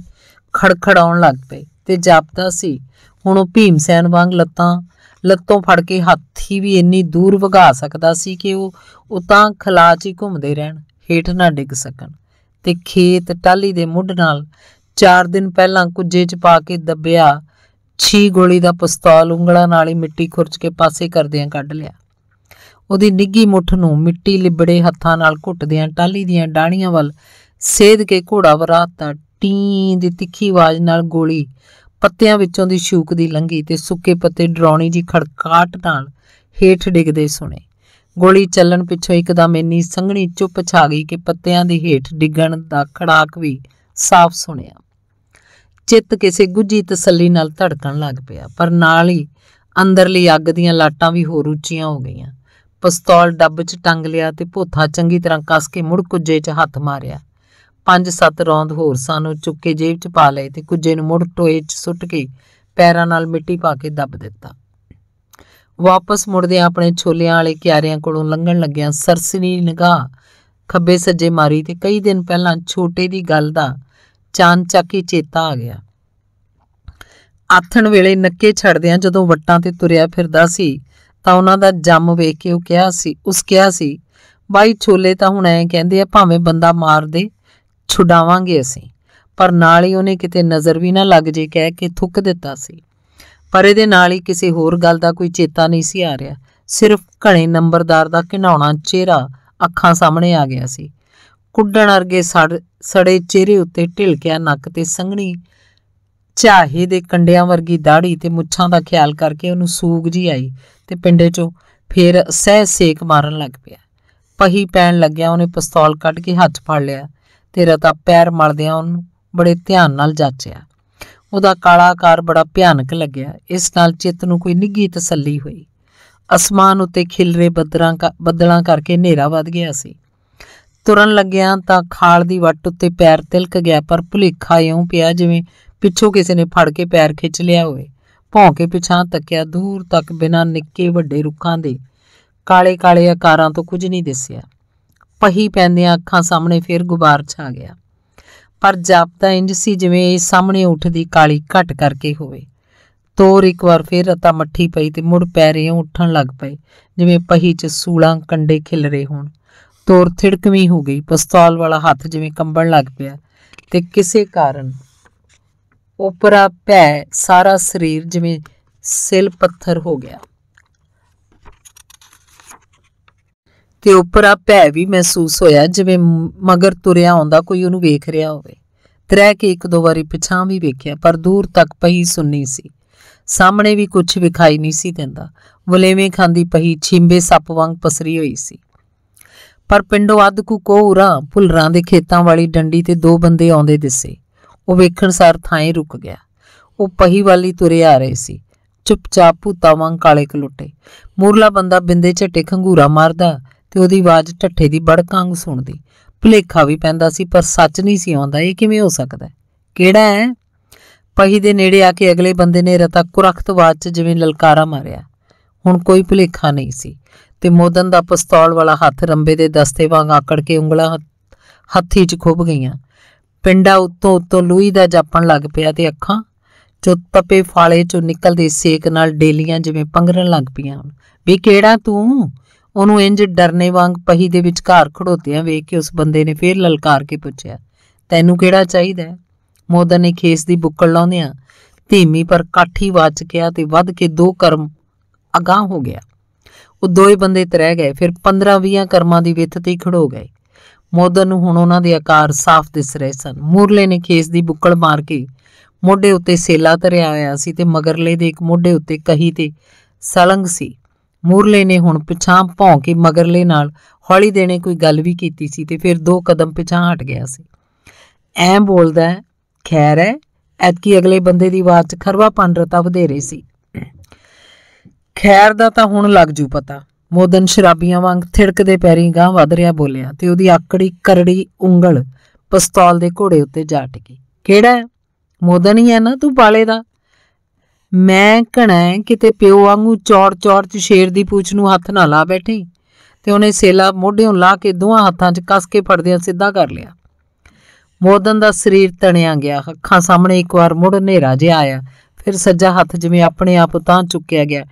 ਖੜਖੜਾਉਣ ਲੱਗ ਪਏ ਤੇ ਜਾਪਦਾ ਸੀ ਹੁਣ ਉਹ ਭੀਮਸੈਨ ਵਾਂਗ ਲੱਤਾਂ ਲੱਤੋਂ ਫੜ ਕੇ ਹਾਥੀ ਵੀ ਇੰਨੀ ਦੂਰ ਵਗਾ ਸਕਦਾ ਸੀ ਕਿ ਉਹ ਉਤਾਂ ਖਲਾ 'ਚ ਘੁੰਮਦੇ ਰਹਿਣ ਹੇਠ ਨਾ ਡਿੱਗ ਸਕਣ ਤੇ ਖੇਤ ਟਾਲੀ ਦੇ ਮੁੱਢ ਨਾਲ 4 ਦਿਨ ਪਹਿਲਾਂ ਕੁੱਜੇ 'ਚ ਪਾ ਕੇ ਦੱਬਿਆ ਛੀ ਗੋਲੀ ਦਾ ਪਿਸਤੌਲ ਉਂਗਲਾਂ ਨਾਲ ਹੀ ਮਿੱਟੀ ਖੁਰਚ ਕੇ ਪਾਸੇ ਕਰਦਿਆਂ ਕੱਢ ਲਿਆ ਉਹਦੀ ਨਿੱਗੀ ਮੁੱਠ ਨੂੰ ਮਿੱਟੀ ਲਿਬੜੇ ਹੱਥਾਂ ਨਾਲ ਘੁੱਟਦਿਆਂ ਟਾਲੀ ਦੀਆਂ ਡਾਣੀਆਂ ਵੱਲ ਸੇਧ ਕੇ ਘੋੜਾ ਵਰਾਤਾ ਟੀ ਦੀ ਤਿੱਖੀ ਆਵਾਜ਼ ਨਾਲ ਗੋਲੀ ਪੱਤਿਆਂ ਵਿੱਚੋਂ ਦੀ ਛੂਕ ਦੀ ਲੰਗੀ ਤੇ ਸੁੱਕੇ ਪੱਤੇ ਡਰਾਉਣੀ ਜੀ ਖੜਕਾਟ ਨਾਲ ਹੇਠ ਡਿੱਗਦੇ ਸੁਣੇ ਗੋਲੀ ਚੱਲਣ ਪਿੱਛੋਂ ਇੱਕਦਮ ਇੰਨੀ ਸੰਘਣੀ ਚੁੱਪ ਛਾ ਗਈ ਕਿ ਪੱਤਿਆਂ ਦੇ ਹੇਠ ਡਿੱਗਣ ਦਾ ਖੜਾਕ ਵੀ ਸਾਫ਼ ਸੁਣਿਆ ਚਿੱਤ ਕਿਸੇ ਗੁੱਜੀ ਤਸੱਲੀ ਨਾਲ ਧੜਕਣ ਲੱਗ ਪਿਆ ਪਰ ਨਾਲ ਹੀ ਅੰਦਰਲੀ ਅੱਗ ਦੀਆਂ ਲਾਟਾਂ ਵੀ ਹੋਰ ਉੱਚੀਆਂ ਹੋ ਗਈਆਂ ਪਿਸਤੌਲ ਡੱਬ 'ਚ ਟੰਗ ਲਿਆ ਤੇ ਭੋਥਾ ਚੰਗੀ ਤਰ੍ਹਾਂ ਕੱਸ ਕੇ ਮੁੜ ਕੁੱਜੇ 'ਚ ਹੱਥ ਮਾਰਿਆ ਪੰਜ ਸੱਤ ਰੌਂਦ ਹੋਰ ਸਾਨੂੰ ਚੁੱਕ ਕੇ ਜੇਬ 'ਚ ਪਾ ਲਏ ਤੇ ਕੁੱਜੇ ਨੂੰ ਮੁੜ ਟੋਏ 'ਚ ਸੁੱਟ ਕੇ ਪੈਰਾਂ ਨਾਲ ਮਿੱਟੀ ਪਾ ਕੇ ਦੱਬ ਦਿੱਤਾ ਵਾਪਸ ਮੁੜਦੇ ਆਪਣੇ ਛੋਲਿਆਂ ਵਾਲੇ ਕਿਆਰਿਆਂ ਕੋਲੋਂ ਲੰਘਣ ਲੱਗਿਆਂ ਸਰਸਰੀ ਨਿਗਾਹ ਖੱਬੇ ਸੱਜੇ ਮਾਰੀ ਤੇ ਕਈ ਦਿਨ ਪਹਿਲਾਂ ਛੋਟੇ ਦੀ ਗੱਲ ਦਾ ਚਾਨਚੱਕ ਹੀ ਚੇਤਾ ਆ ਗਿਆ ਆਥਣ ਵੇਲੇ ਨੱਕੇ ਛੱਡਦਿਆਂ ਜਦੋਂ ਵੱਟਾਂ ਤੇ ਤੁਰਿਆ ਫਿਰਦਾ ਸੀ ਤਾਂ ਉਹਨਾਂ ਦਾ ਜੰਮ ਵੇਖ ਕੇ ਉਹ ਕਿਹਾ ਸੀ ਉਸ ਕਿਹਾ ਸੀ ਬਾਈ ਛੋਲੇ ਤਾਂ ਹੁਣ ਐ ਕਹਿੰਦੇ ਆ ਭਾਵੇਂ ਬੰਦਾ ਮਾਰ ਦੇ ਛੁਡਾਵਾਂਗੇ ਅਸੀਂ ਪਰ ਨਾਲ ਹੀ ਉਹਨੇ ਕਿਤੇ ਨਜ਼ਰ ਵੀ ਨਾ ਲੱਗ ਜੇ ਕਹਿ ਕੇ ਥੁੱਕ ਦਿੱਤਾ ਸੀ ਪਰ ਇਹਦੇ ਨਾਲ ਹੀ ਕਿਸੇ ਹੋਰ ਗੱਲ ਦਾ ਕੋਈ ਚੇਤਾ ਨਹੀਂ ਸੀ ਆ ਰਿਹਾ ਸਿਰਫ ਘਣੇ ਨੰਬਰਦਾਰ ਦਾ ਘਿਨਾਉਣਾ ਚਿਹਰਾ ਅੱਖਾਂ ਸਾਹਮਣੇ ਆ ਗਿਆ ਸੀ ਕੁੱਡਣ ਅਰਗੇ ਸੜੇ ਚਿਹਰੇ ਉੱਤੇ ਢਿਲਕਿਆ ਨੱਕ ਤੇ ਸੰਘਣੀ ਚਾਹੇ ਦੇ ਕੰਡਿਆਂ ਵਰਗੀ ਦਾੜੀ ਤੇ ਮੁੱਛਾਂ ਦਾ ਖਿਆਲ ਕਰਕੇ ਉਹਨੂੰ ਸੂਗ ਜੀ ਆਈ ਤੇ ਪਿੰਡੇ 'ਚੋਂ ਫੇਰ ਸਹਿ ਸੇਕ ਮਾਰਨ ਲੱਗ ਪਿਆ ਪਹੀ ਪੈਣ ਲੱਗਿਆ ਉਹਨੇ ਪਿਸਤੌਲ ਕੱਢ ਕੇ ਹੱਥ ਫੜ ਲਿਆ ਤੇਰਾ ਤਾਂ ਪੈਰ ਮਲਦਿਆਂ ਉਹਨੂੰ ਬੜੇ ਧਿਆਨ ਨਾਲ ਜਾਚਿਆ ਉਹਦਾ ਕਾਲਾ ਆਕਾਰ ਬੜਾ ਭਿਆਨਕ ਲੱਗਿਆ ਇਸ ਨਾਲ ਚਿੱਤ ਨੂੰ ਕੋਈ ਨਿੱਗੀ ਤਸੱਲੀ ਹੋਈ ਅਸਮਾਨ ਉੱਤੇ ਖਿਲਰੇ ਬੱਦਲਾਂ ਬੱਦਲਾਂ ਕਰਕੇ ਹਨੇਰਾ ਵੱਧ ਗਿਆ ਸੀ ਤੁਰਨ ਲੱਗਿਆ ਤਾਂ ਖਾਲ ਦੀ ਵੱਟ ਉੱਤੇ ਪੈਰ ਤਿਲਕ ਗਿਆ ਪਰ ਭੁਲੇਖਾ ਇਉਂ ਪਿਆ ਜਿਵੇਂ ਪਿੱਛੋਂ ਕਿਸੇ ਨੇ ਫੜ ਕੇ ਪੈਰ ਖਿੱਚ ਲਿਆ ਹੋਵੇ ਭੌਂਕੇ ਪਿਛਾਂ ਤੱਕਿਆ ਦੂਰ ਤੱਕ ਬਿਨਾਂ ਨਿੱਕੇ ਵੱਡੇ ਰੁੱਖਾਂ ਦੇ ਕਾਲੇ-ਕਾਲੇ ਆਕਾਰਾਂ ਤੋਂ ਕੁਝ ਨਹੀਂ ਦਿਸਿਆ ਪਹੀ ਪੈਂਦਿਆਂ ਅੱਖਾਂ ਸਾਹਮਣੇ ਫੇਰ ਗੁਬਾਰ ਛਾ ਗਿਆ ਪਰ ਜਾਪਦਾ ਇੰਜ ਸੀ ਜਿਵੇਂ ਇਹ ਸਾਹਮਣੇ ਉੱਠਦੀ ਕਾਲੀ ਘਟ ਕਰਕੇ ਹੋਵੇ ਤੋਰ ਇੱਕ ਵਾਰ ਫੇਰ ਅਤਾ ਮੱਠੀ ਪਈ ਤੇ ਮੁੜ ਪੈਰੇ ਉੱਠਣ ਲੱਗ ਪਏ ਜਿਵੇਂ ਪਹੀ 'ਚ ਸੂਲਾਂ ਕੰਡੇ ਖਿਲ ਰਹੇ ਹੋਣ ਤੋਰ ਥਿੜਕਵੀਂ ਹੋ ਗਈ ਪਿਸਤੌਲ ਵਾਲਾ ਹੱਥ ਜਿਵੇਂ ਕੰਬਣ ਲੱਗ ਪਿਆ ਤੇ ਕਿਸੇ ਕਾਰਨ ਉਪਰਾ ਭੈ ਸਾਰਾ ਸਰੀਰ ਜਿਵੇਂ ਸਿਲ ਪੱਥਰ ਹੋ ਗਿਆ ਤੇ ਉੱਪਰ ਆ ਭੈ ਵੀ ਮਹਿਸੂਸ ਹੋਇਆ ਜਿਵੇਂ ਮਗਰ ਤੁਰਿਆ ਆਉਂਦਾ ਕੋਈ ਉਹਨੂੰ ਵੇਖ ਰਿਹਾ ਹੋਵੇ ਤਰੇ ਕੇ ਇੱਕ ਦੋ ਵਾਰੀ ਪਿਛਾਂ ਵੀ ਵੇਖਿਆ ਪਰ ਦੂਰ ਤੱਕ ਪਈ ਸੁੰਨੀ ਸੀ ਸਾਹਮਣੇ ਵੀ ਕੁਝ ਵਿਖਾਈ ਨਹੀਂ ਸੀ ਦਿੰਦਾ ਵਲੇਵੇਂ ਖਾਂਦੀ ਪਈ ਛਿੰਬੇ ਸੱਪ ਵਾਂਗ ਪਸਰੀ ਹੋਈ ਸੀ ਪਰ ਪਿੰਡੋਂ ਅੱਧ ਕੁ ਕੋਹਰਾ ਭੁੱਲਰਾਂ ਦੇ ਖੇਤਾਂ ਵਾਲੀ ਡੰਡੀ ਤੇ ਦੋ ਬੰਦੇ ਆਉਂਦੇ ਦਿਸੇ ਉਹ ਵੇਖਣ ਸਾਰ ਥਾਂ ਰੁਕ ਗਿਆ ਉਹ ਪਹੀ ਵਾਲੀ ਤੁਰੇ ਆ ਰਹੇ ਸੀ ਚੁੱਪਚਾਪ ਭੂਤਾਂ ਵਾਂਗ ਕਾਲੇ ਕਲੁੱਟੇ ਮੂਰਲਾ ਬੰਦਾ ਬਿੰਦੇ ਝਟੇ ਖੰਗੂਰਾ ਮਾਰਦਾ ਤੇ ਉਹਦੀ ਆਵਾਜ਼ ਠੱਠੇ ਦੀ ਬੜਕਾਂਗ ਸੁਣਦੀ ਭੁਲੇਖਾ ਵੀ ਪੈਂਦਾ ਸੀ ਪਰ ਸੱਚ ਨਹੀਂ ਸੀ ਆਉਂਦਾ ਇਹ ਕਿਵੇਂ ਹੋ ਸਕਦਾ ਕਿਹੜਾ ਹੈ ਪਹੀ ਦੇ ਨੇੜੇ ਆ ਕੇ ਅਗਲੇ ਬੰਦੇ ਨੇ ਰਤਾ ਕੁਰਖਤ ਆਵਾਜ਼ 'ਚ ਜਿਵੇਂ ਲਲਕਾਰਾ ਮਾਰਿਆ ਹੁਣ ਕੋਈ ਭੁਲੇਖਾ ਨਹੀਂ ਸੀ ਤੇ ਮੋਦਨ ਦਾ ਪਿਸਤੌਲ ਵਾਲਾ ਹੱਥ ਰੰਬੇ ਦੇ ਦਸਤੇ ਵਾਂਗ ਆਕੜ ਕੇ ਉਂਗਲਾਂ ਹੱਥੀ 'ਚ ਖੁੱਭ ਗਈਆਂ ਪਿੰਡਾ ਉੱਤੋਂ ਉੱਤੋਂ ਲੂਈ ਦਾ ਜਾਪਣ ਲੱਗ ਪਿਆ ਤੇ ਅੱਖਾਂ ਚੋਂ ਤਪੇ ਫਾਲੇ 'ਚੋਂ ਨਿਕਲਦੇ ਸੇਕ ਨਾਲ ਡੇਲੀਆਂ ਜਿਵੇਂ ਪੰਗਰਨ ਲੱਗ ਪਈਆਂ ਵੀ ਕਿਹੜਾ ਤੂੰ ਉਹਨੂੰ ਇੰਜ ਡਰਨੇ ਵਾਂਗ ਪਹੀ ਦੇ ਵਿਚਕਾਰ ਖੜੋਤਿਆਂ ਵੇਖ ਕੇ ਉਸ ਬੰਦੇ ਨੇ ਫੇਰ ਲਲਕਾਰ ਕੇ ਪੁੱਛਿਆ ਤੈਨੂੰ ਕਿਹੜਾ ਚਾਹੀਦਾ ਮੋਦਨ ਨੇ ਖੇਸ ਦੀ ਬੁੱਕਲ ਲਾਉਂਦਿਆਂ ਧੀਮੀ ਪਰ ਕਾਠੀ ਵਾਚ ਗਿਆ ਤੇ ਵੱਧ ਕੇ ਦੋ ਕਰਮ ਅਗਾਹ ਹੋ ਗਿਆ ਉਹ ਦੋਏ ਬੰਦੇ ਤਰਹਿ ਗਏ ਫਿਰ 15-20 ਕਰਮਾਂ ਦੀ ਵਿੱਥ ਤੇ ਖੜੋ ਗਏ ਮੋਦਨ ਨੂੰ ਹੁਣ ਉਹਨਾਂ ਦੇ ਆਕਾਰ ਸਾਫ਼ ਦਿਸ ਰਹੇ ਸਨ ਮੂਰਲੇ ਨੇ ਖੇਸ ਦੀ ਬੁੱਕਲ ਮਾਰ ਕੇ ਮੋਢੇ ਉੱਤੇ ਸੇਲਾ ਧਰਿਆ ਹੋਇਆ ਸੀ ਤੇ ਮਗਰਲੇ ਦੇ ਇੱਕ ਮੋਢੇ ਉੱਤੇ ਕਹੀ ਤੇ ਸਲੰਗ ਸੀ ਮੂਰਲੇ ਨੇ ਹੁਣ ਪਿਛਾਂ ਭੌਂ ਕੇ ਮਗਰਲੇ ਨਾਲ ਹੌਲੀ ਦੇਣੇ ਕੋਈ ਗੱਲ ਵੀ ਕੀਤੀ ਸੀ ਤੇ ਫਿਰ ਦੋ ਕਦਮ ਪਿਛਾਂ ਹਟ ਗਿਆ ਸੀ ਐਂ ਬੋਲਦਾ ਖੈਰ ਹੈ ਐਤਕੀ ਅਗਲੇ ਬੰਦੇ ਦੀ ਆਵਾਜ਼ 'ਚ ਖਰਵਾਪਨ ਰਤਾ ਵਧੇਰੇ ਸੀ ਖੈਰ ਦਾ ਤਾਂ ਹੁਣ ਲੱਗ ਜੂ ਪਤਾ ਮੋਦਨ ਸ਼ਰਾਬੀਆਂ ਵਾਂਗ ਥਿੜਕਦੇ ਪੈਰੀ ਗਾਂ ਵਧ ਰਿਹਾ ਬੋਲਿਆ ਤੇ ਉਹਦੀ ਆਕੜੀ ਕਰੜੀ ਉਂਗਲ ਪਿਸਤੌਲ ਦੇ ਘੋੜੇ ਉੱਤੇ ਜਾ ਟਿਕੀ ਕਿਹੜਾ ਮੋਦਨ ਹੀ ਹੈ ਨਾ ਤੂੰ ਪਾਲੇ ਦਾ ਮੈਂ ਕਣਾ ਕਿਤੇ ਪਿਓ ਵਾਂਗੂ ਚੌੜ ਚੌੜ ਚ ਸ਼ੇਰ ਦੀ ਪੂਛ ਨੂੰ ਹੱਥ ਨਾ ਲਾ ਬੈਠੀ ਤੇ ਉਹਨੇ ਸੇਲਾ ਮੋਢਿਓਂ ਲਾ ਕੇ ਦੋਹਾਂ ਹੱਥਾਂ 'ਚ ਕੱਸ ਕੇ ਫੜਦਿਆਂ ਸਿੱਧਾ ਕਰ ਲਿਆ ਮੋਦਨ ਦਾ ਸਰੀਰ ਤਣਿਆ ਗਿਆ ਅੱਖਾਂ ਸਾਹਮਣੇ ਇੱਕ ਵਾਰ ਮੁੜ ਹਨੇਰਾ ਜਿਹਾ ਆਇਆ ਫਿਰ ਸੱਜਾ ਹੱਥ ਜਿਵੇਂ ਆਪਣੇ ਆਪ ਤਾਂ ਚੁੱਕਿਆ ਗਿਆ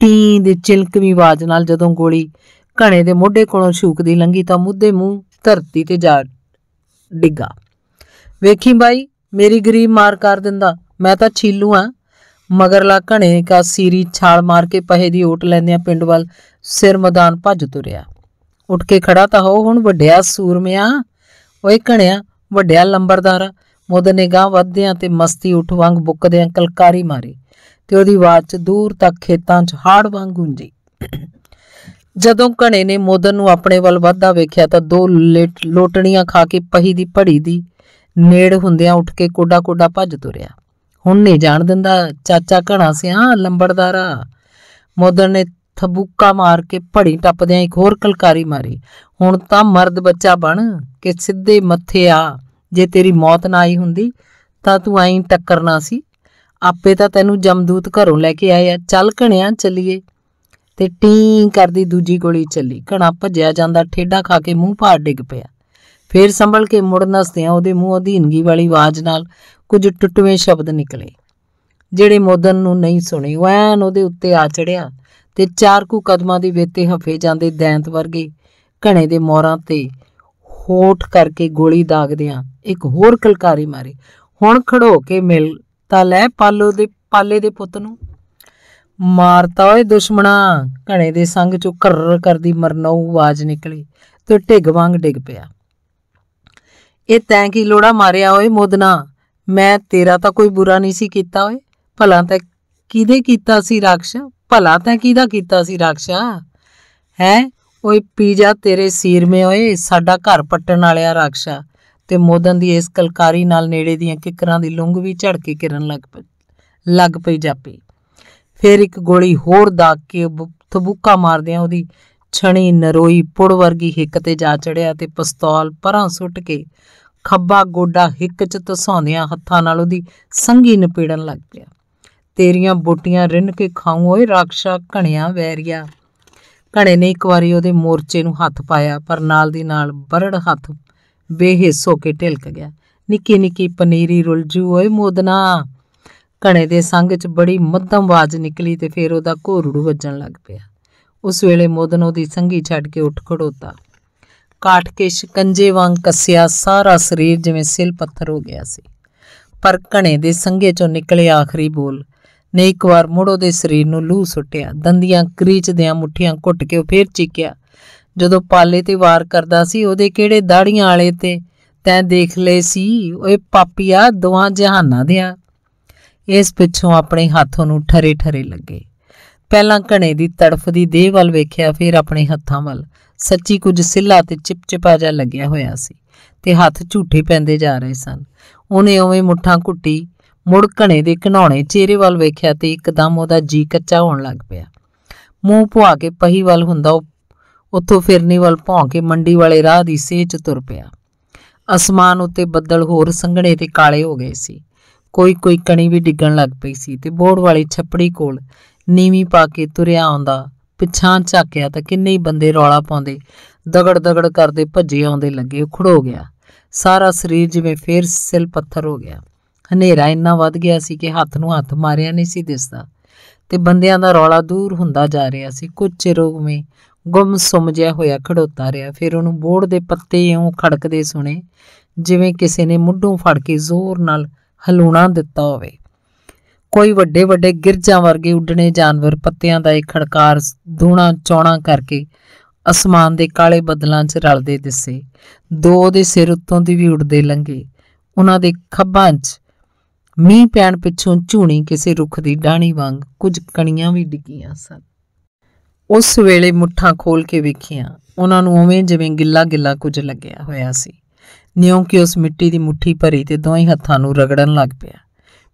ਟੀ ਦੇ ਚਿਲਕਵੀਂ ਆਵਾਜ਼ ਨਾਲ ਜਦੋਂ ਗੋਲੀ ਘਣੇ ਦੇ ਮੋਢੇ ਕੋਲੋਂ ਛੂਕਦੀ ਲੰਗੀ ਤਾਂ ਮੁੱਦੇ ਮੂੰਹ ਧਰਤੀ ਤੇ ਜਾ ਡਿੱਗਾ ਵੇਖੀ ਬਾਈ ਮੇਰੀ ਗਰੀਬ ਮਾਰ ਕਰ ਦਿੰਦਾ ਮੈਂ ਤਾਂ ਛੀਲੂ ਆ ਮਗਰਲਾ ਘਣੇ ਕਾ ਸੀਰੀ ਛਾਲ ਮਾਰ ਕੇ ਪਹੇ ਦੀ ਓਟ ਲੈਂਦਿਆਂ ਪਿੰਡ ਵੱਲ ਸਿਰ ਮੈਦਾਨ ਭੱਜ ਤੁਰਿਆ ਉੱਠ ਕੇ ਖੜਾ ਤਾਂ ਹੋ ਹੁਣ ਵੱਡਿਆ ਸੂਰਮਿਆ ਓਏ ਘਣਿਆ ਵੱਡਿਆ ਲੰਬਰਦਾਰਾ ਮੁੱਦ ਨਿਗਾਹ ਵਧਦਿਆਂ ਤੇ ਮਸਤੀ ਉਠ ਵਾਂਗ ਬੁੱਕਦਿਆਂ ਕਲਕਾਰੀ ਮਾਰੀ ਤੇ ਉਹਦੀ ਆਵਾਜ਼ 'ਚ ਦੂਰ ਤੱਕ ਖੇਤਾਂ 'ਚ ਹਾੜ ਵਾਂਗ ਗੂੰਜੀ ਜਦੋਂ ਘਣੇ ਨੇ ਮੋਦਨ ਨੂੰ ਆਪਣੇ ਵੱਲ ਵੱਧਾ ਵੇਖਿਆ ਤਾਂ ਦੋ ਲੋਟਣੀਆਂ ਖਾ ਕੇ ਪਹੀ ਦੀ ਭੜੀ ਦੀ ਨੇੜ ਹੁੰਦਿਆਂ ਉੱਠ ਕੇ ਕੋਡਾ ਕੋਡਾ ਭੱਜ ਤੁਰਿਆ ਹੁਣ ਨਹੀਂ ਜਾਣ ਦਿੰਦਾ ਚਾਚਾ ਘਣਾ ਸਿਆ ਲੰਬੜਦਾਰਾ ਮੋਦਰ ਨੇ ਥਬੂਕਾ ਮਾਰ ਕੇ ਭੜੀ ਟੱਪਦਿਆਂ ਇੱਕ ਹੋਰ ਕਲਕਾਰੀ ਮਾਰੀ ਹੁਣ ਤਾਂ ਮਰਦ ਬੱਚਾ ਬਣ ਕਿ ਸਿੱਧੇ ਮੱਥੇ ਆ ਜੇ ਤੇਰੀ ਮੌਤ ਨਾ ਆਈ ਹੁੰਦੀ ਤਾਂ ਤੂੰ ਐਂ ਟੱਕਰਨਾ ਸੀ ਆਪੇ ਤਾਂ ਤੈਨੂੰ ਜਮਦੂਤ ਘਰੋਂ ਲੈ ਕੇ ਆਇਆ ਚੱਲ ਘਣਿਆ ਚੱਲੀਏ ਤੇ ਟੀ ਕਰਦੀ ਦੂਜੀ ਗੋਲੀ ਚੱਲੀ ਘਣਾ ਭੱਜਿਆ ਜਾਂਦਾ ਠੇਡਾ ਖਾ ਕੇ ਮੂੰਹ ਭਾਰ ਡਿੱਗ ਪਿਆ ਫੇਰ ਸੰਭਲ ਕੇ ਮੁੜ ਨਸਦਿਆਂ ਉਹਦੇ ਮੂੰਹ ਅਧੀਨਗੀ ਵਾਲੀ ਆਵਾਜ਼ ਨਾਲ ਕੁਝ ਟੁੱਟਵੇਂ ਸ਼ਬਦ ਨਿਕਲੇ ਜਿਹੜੇ ਮੋਦਨ ਨੂੰ ਨਹੀਂ ਸੁਣੇ ਉਹ ਐਨ ਉਹਦੇ ਉੱਤੇ ਆ ਚੜਿਆ ਤੇ ਚਾਰ ਕੁ ਕਦਮਾਂ ਦੀ ਵੇਤੇ ਹਫੇ ਜਾਂਦੇ ਦੈਂਤ ਵਰਗੇ ਘਣੇ ਦੇ ਮੋਰਾਂ ਤੇ ਹੋਠ ਕਰਕੇ ਗੋਲੀ ਦਾਗਦਿਆਂ ਇੱਕ ਹੋਰ ਕਲਕਾਰੀ ਮਾਰੀ ਹੁਣ ਖੜੋ ਕੇ ਮਿਲ ਤਾਂ ਲੈ ਪਾਲੋ ਦੇ ਪਾਲੇ ਦੇ ਪੁੱਤ ਨੂੰ ਮਾਰਤਾ ਓਏ ਦੁਸ਼ਮਣਾ ਘਣੇ ਦੇ ਸੰਗ ਚੋਂ ਕਰਰ ਕਰਦੀ ਮਰਨਉ ਆਵਾਜ਼ ਨਿਕਲੀ ਤੇ ਢਿੱਗ ਵਾਂਗ ਡਿੱਗ ਪਿਆ ਇਹ ਤੈਂ ਕੀ ਲੋੜਾ ਮਾਰਿਆ ਓਏ ਮੋਦਨਾ ਮੈਂ ਤੇਰਾ ਤਾਂ ਕੋਈ ਬੁਰਾ ਨਹੀਂ ਸੀ ਕੀਤਾ ਓਏ ਭਲਾ ਤੈਂ ਕਿਹਦੇ ਕੀਤਾ ਸੀ ਰਾਖਸ਼ਾ ਭਲਾ ਤੈਂ ਕਿਹਦਾ ਕੀਤਾ ਸੀ ਰਾਖਸ਼ਾ ਹੈ ਓਏ ਪੀਜਾ ਤੇਰੇ ਸੀਰ ਮੇ ਓਏ ਸਾਡਾ ਘਰ ਪੱਟਣ ਵਾਲਿਆ ਰਾਖਸ਼ਾ ਤੇ ਮੋਦਨ ਦੀ ਇਸ ਕਲਕਾਰੀ ਨਾਲ ਨੇੜੇ ਦੀਆਂ ਕਿਕਰਾਂ ਦੀ ਲੁੰਗ ਵੀ ਝੜ ਕੇ ਕਿਰਨ ਲੱਗ ਪਈ ਲੱਗ ਪਈ ਜਾਪੀ ਫਿਰ ਇੱਕ ਗੋਲੀ ਹੋਰ ਦਾਗ ਕੇ ਥਬੂਕਾ ਮਾਰਦਿਆਂ ਉਹਦੀ ਛਣੀ ਨਰੋਈ ਪੁੜ ਵਰਗੀ ਹਿੱਕ ਤੇ ਜਾ ਚੜਿਆ ਤੇ ਪਿਸਤੌਲ ਪਰਾਂ ਸੁੱਟ ਕੇ ਖੱਬਾ ਗੋਡਾ ਹਿੱਕ 'ਚ ਤਸਾਉਂਦਿਆਂ ਹੱਥਾਂ ਨਾਲ ਉਹਦੀ ਸੰਗੀ ਨਪੀੜਨ ਲੱਗ ਪਿਆ ਤੇਰੀਆਂ ਬੋਟੀਆਂ ਰਿੰਨ ਕੇ ਖਾਉ ਓਏ ਰਾਖਸ਼ਾ ਘਣਿਆ ਵੈਰੀਆ ਘਣੇ ਨੇ ਇੱਕ ਵਾਰੀ ਉਹਦੇ ਮੋਰਚੇ ਨੂੰ ਹੱਥ ਪਾਇਆ ਪਰ ਨਾਲ ਦੀ ਨਾਲ ਬਰੜ ਹੱਥ ਬੇਹਿੱਸ ਹੋ ਕੇ ਢਿਲਕ ਗਿਆ ਨਿੱਕੀ ਨਿੱਕੀ ਪਨੀਰੀ ਰੁਲਜੂ ਓਏ ਮੋਦਨਾ ਘਣੇ ਦੇ ਸੰਗ 'ਚ ਬੜੀ ਮੱਧਮ ਆਵਾਜ਼ ਨਿਕਲੀ ਤੇ ਫਿਰ ਉਹਦਾ ਘੋਰੜੂ ਵੱਜਣ ਲੱਗ ਪਿਆ ਉਸ ਵੇਲੇ ਮੋਦਨ ਉਹਦੀ ਸੰਗੀ ਛੱਡ ਕੇ ਉੱਠ ਖੜੋਤਾ ਕਾਠ ਕੇ ਸ਼ਿਕੰਜੇ ਵਾਂਗ ਕੱਸਿਆ ਸਾਰਾ ਸਰੀਰ ਜਿਵੇਂ ਸਿਲ ਪੱਥਰ ਹੋ ਗਿਆ ਸੀ ਪਰ ਘਣੇ ਦੇ ਸੰਗੇ ਚੋਂ ਨਿਕਲੇ ਆਖਰੀ ਬੋਲ ਨੇ ਇੱਕ ਵਾਰ ਮੁੜ ਉਹਦੇ ਸਰੀਰ ਨੂੰ ਲੂ ਸੁੱਟਿਆ ਦੰਦੀਆਂ ਕਰੀਚਦਿਆਂ ਮੁੱਠੀਆਂ ਘੁੱਟ ਕੇ ਉਹ ਫੇਰ ਚੀਕਿਆ ਜਦੋਂ ਪਾਲੇ ਤੇ ਵਾਰ ਕਰਦਾ ਸੀ ਉਹਦੇ ਕਿਹੜੇ ਦਾੜੀਆਂ ਵਾਲੇ ਤੇ ਤੈਂ ਦੇਖ ਲਏ ਸੀ ਓਏ ਪਾਪੀਆ ਦੋਹਾਂ ਜਹਾਨਾਂ ਦਿਆਂ ਇਸ ਪਿੱਛੋਂ ਆਪਣੇ ਹੱਥੋਂ ਨੂੰ ਠਰੇ ਠਰੇ ਲੱਗੇ ਪਹਿਲਾਂ ਘਣੇ ਦੀ ਤੜਫਦੀ ਦੇਹ ਵੱਲ ਵੇਖਿਆ ਫਿਰ ਆਪਣੇ ਹੱਥਾਂ ਵੱਲ ਸੱਚੀ ਕੁਝ ਸਿੱਲਾ ਤੇ ਚਿਪਚਿਪਾ ਜਿਹਾ ਲੱਗਿਆ ਹੋਇਆ ਸੀ ਤੇ ਹੱਥ ਝੂਠੇ ਪੈਂਦੇ ਜਾ ਰਹੇ ਸਨ ਉਹਨੇ ਉਵੇਂ ਮੁੱਠਾਂ ਕੁੱਟੀ ਮੁੜ ਘਣੇ ਦੇ ਘਣਾਉਣੇ ਚਿਹਰੇ ਵੱਲ ਵੇਖਿਆ ਤੇ ਇੱਕਦਮ ਉਹਦਾ ਜੀ ਕੱਚਾ ਹੋਣ ਲੱਗ ਪਿਆ ਮੂੰਹ ਪੁਆ ਕੇ ਪਹੀ ਵੱਲ ਹੁੰਦਾ ਉੱਥੋਂ ਫਿਰਨੀ ਵੱਲ ਭੌਂ ਕੇ ਮੰਡੀ ਵਾਲੇ ਰਾਹ ਦੀ ਸੇਹ 'ਚ ਤੁਰ ਪਿਆ ਅਸਮਾਨ ਉੱਤੇ ਬੱਦਲ ਹੋਰ ਸੰਘਣੇ ਤੇ ਕਾਲੇ ਹੋ ਗਏ ਸੀ ਕੋਈ ਕੋਈ ਕਣੀ ਵੀ ਡਿੱਗਣ ਲੱਗ ਪਈ ਸੀ ਤੇ ਬੋੜ ਵਾਲੀ ਛੱਪੜੀ ਕੋਲ ਨੀਵੀਂ ਪਾ ਕੇ ਤੁਰਿਆ ਆਉਂਦਾ ਪਿਛਾਂ ਝਾਕਿਆ ਤਾਂ ਕਿੰਨੇ ਹੀ ਬੰਦੇ ਰੌਲਾ ਪਾਉਂਦੇ ਦਗੜ ਦਗੜ ਕਰਦੇ ਭੱਜੇ ਆਉਂਦੇ ਲੱਗੇ ਉਹ ਖੜੋ ਗਿਆ ਸਾਰਾ ਸਰੀਰ ਜਿਵੇਂ ਫੇਰ ਸਿਲ ਪੱਥਰ ਹੋ ਗਿਆ ਹਨੇਰਾ ਇੰਨਾ ਵੱਧ ਗਿਆ ਸੀ ਕਿ ਹੱਥ ਨੂੰ ਹੱਥ ਮਾਰਿਆ ਨਹੀਂ ਸੀ ਦਿਸਦਾ ਤੇ ਬੰਦਿਆਂ ਦਾ ਰੌਲਾ ਦੂਰ ਹੁੰਦਾ ਜਾ ਰਿਹਾ ਸੀ ਕੁਝ ਚਿਰ ਉਵੇਂ ਗੁੰਮ ਸੁਮ ਜਿਹਾ ਹੋਇਆ ਖੜੋਤਾ ਰਿਹਾ ਫਿਰ ਉਹਨੂੰ ਬੋੜ ਦੇ ਪੱਤੇ ਇਉਂ ਖੜਕਦੇ ਸੁਣੇ ਜਿਵੇਂ ਕਿਸੇ ਨੇ ਮੁੱਢੋਂ ਫੜ ਕੇ ਜ਼ੋਰ ਨਾਲ ਹਲੂਣਾ ਦਿੱਤਾ ਹੋਵੇ ਕੋਈ ਵੱਡੇ ਵੱਡੇ ਗਿਰਜਾਂ ਵਰਗੇ ਉੱਡਣੇ ਜਾਨਵਰ ਪੱਤਿਆਂ ਦਾ ਇੱਕ ਖੜਕਾਰ ਧੂਣਾ ਚੌਣਾ ਕਰਕੇ ਅਸਮਾਨ ਦੇ ਕਾਲੇ ਬੱਦਲਾਂ 'ਚ ਰਲਦੇ ਦਿਸੇ ਦੋ ਦੇ ਸਿਰ ਉੱਤੋਂ ਦੀ ਵੀ ਉੱਡਦੇ ਲੰਗੇ ਉਹਨਾਂ ਦੇ ਖੱਬਾਂ 'ਚ ਮੀਂਹ ਪੈਣ ਪਿੱਛੋਂ ਝੂਣੀ ਕਿਸੇ ਰੁੱਖ ਦੀ ਡਾਣੀ ਵਾਂਗ ਕੁਝ ਕਣੀਆਂ ਵੀ ਡਿੱਗੀਆਂ ਸਨ ਉਸ ਵੇਲੇ ਮੁੱਠਾਂ ਖੋਲ ਕੇ ਵੇਖੀਆਂ ਉਹਨਾਂ ਨੂੰ ਉਵੇਂ ਜਿਵੇਂ ਗਿੱਲਾ-ਗਿੱਲਾ ਕੁਝ ਲੱਗਿਆ ਹੋਇਆ ਸੀ ਨਿਉਂ ਕਿ ਉਸ ਮਿੱਟੀ ਦੀ ਮੁੱਠੀ ਭਰੀ ਤੇ ਦੋਵੇਂ ਹੱਥਾਂ ਨੂੰ ਰਗੜਨ ਲੱਗ ਪਿਆ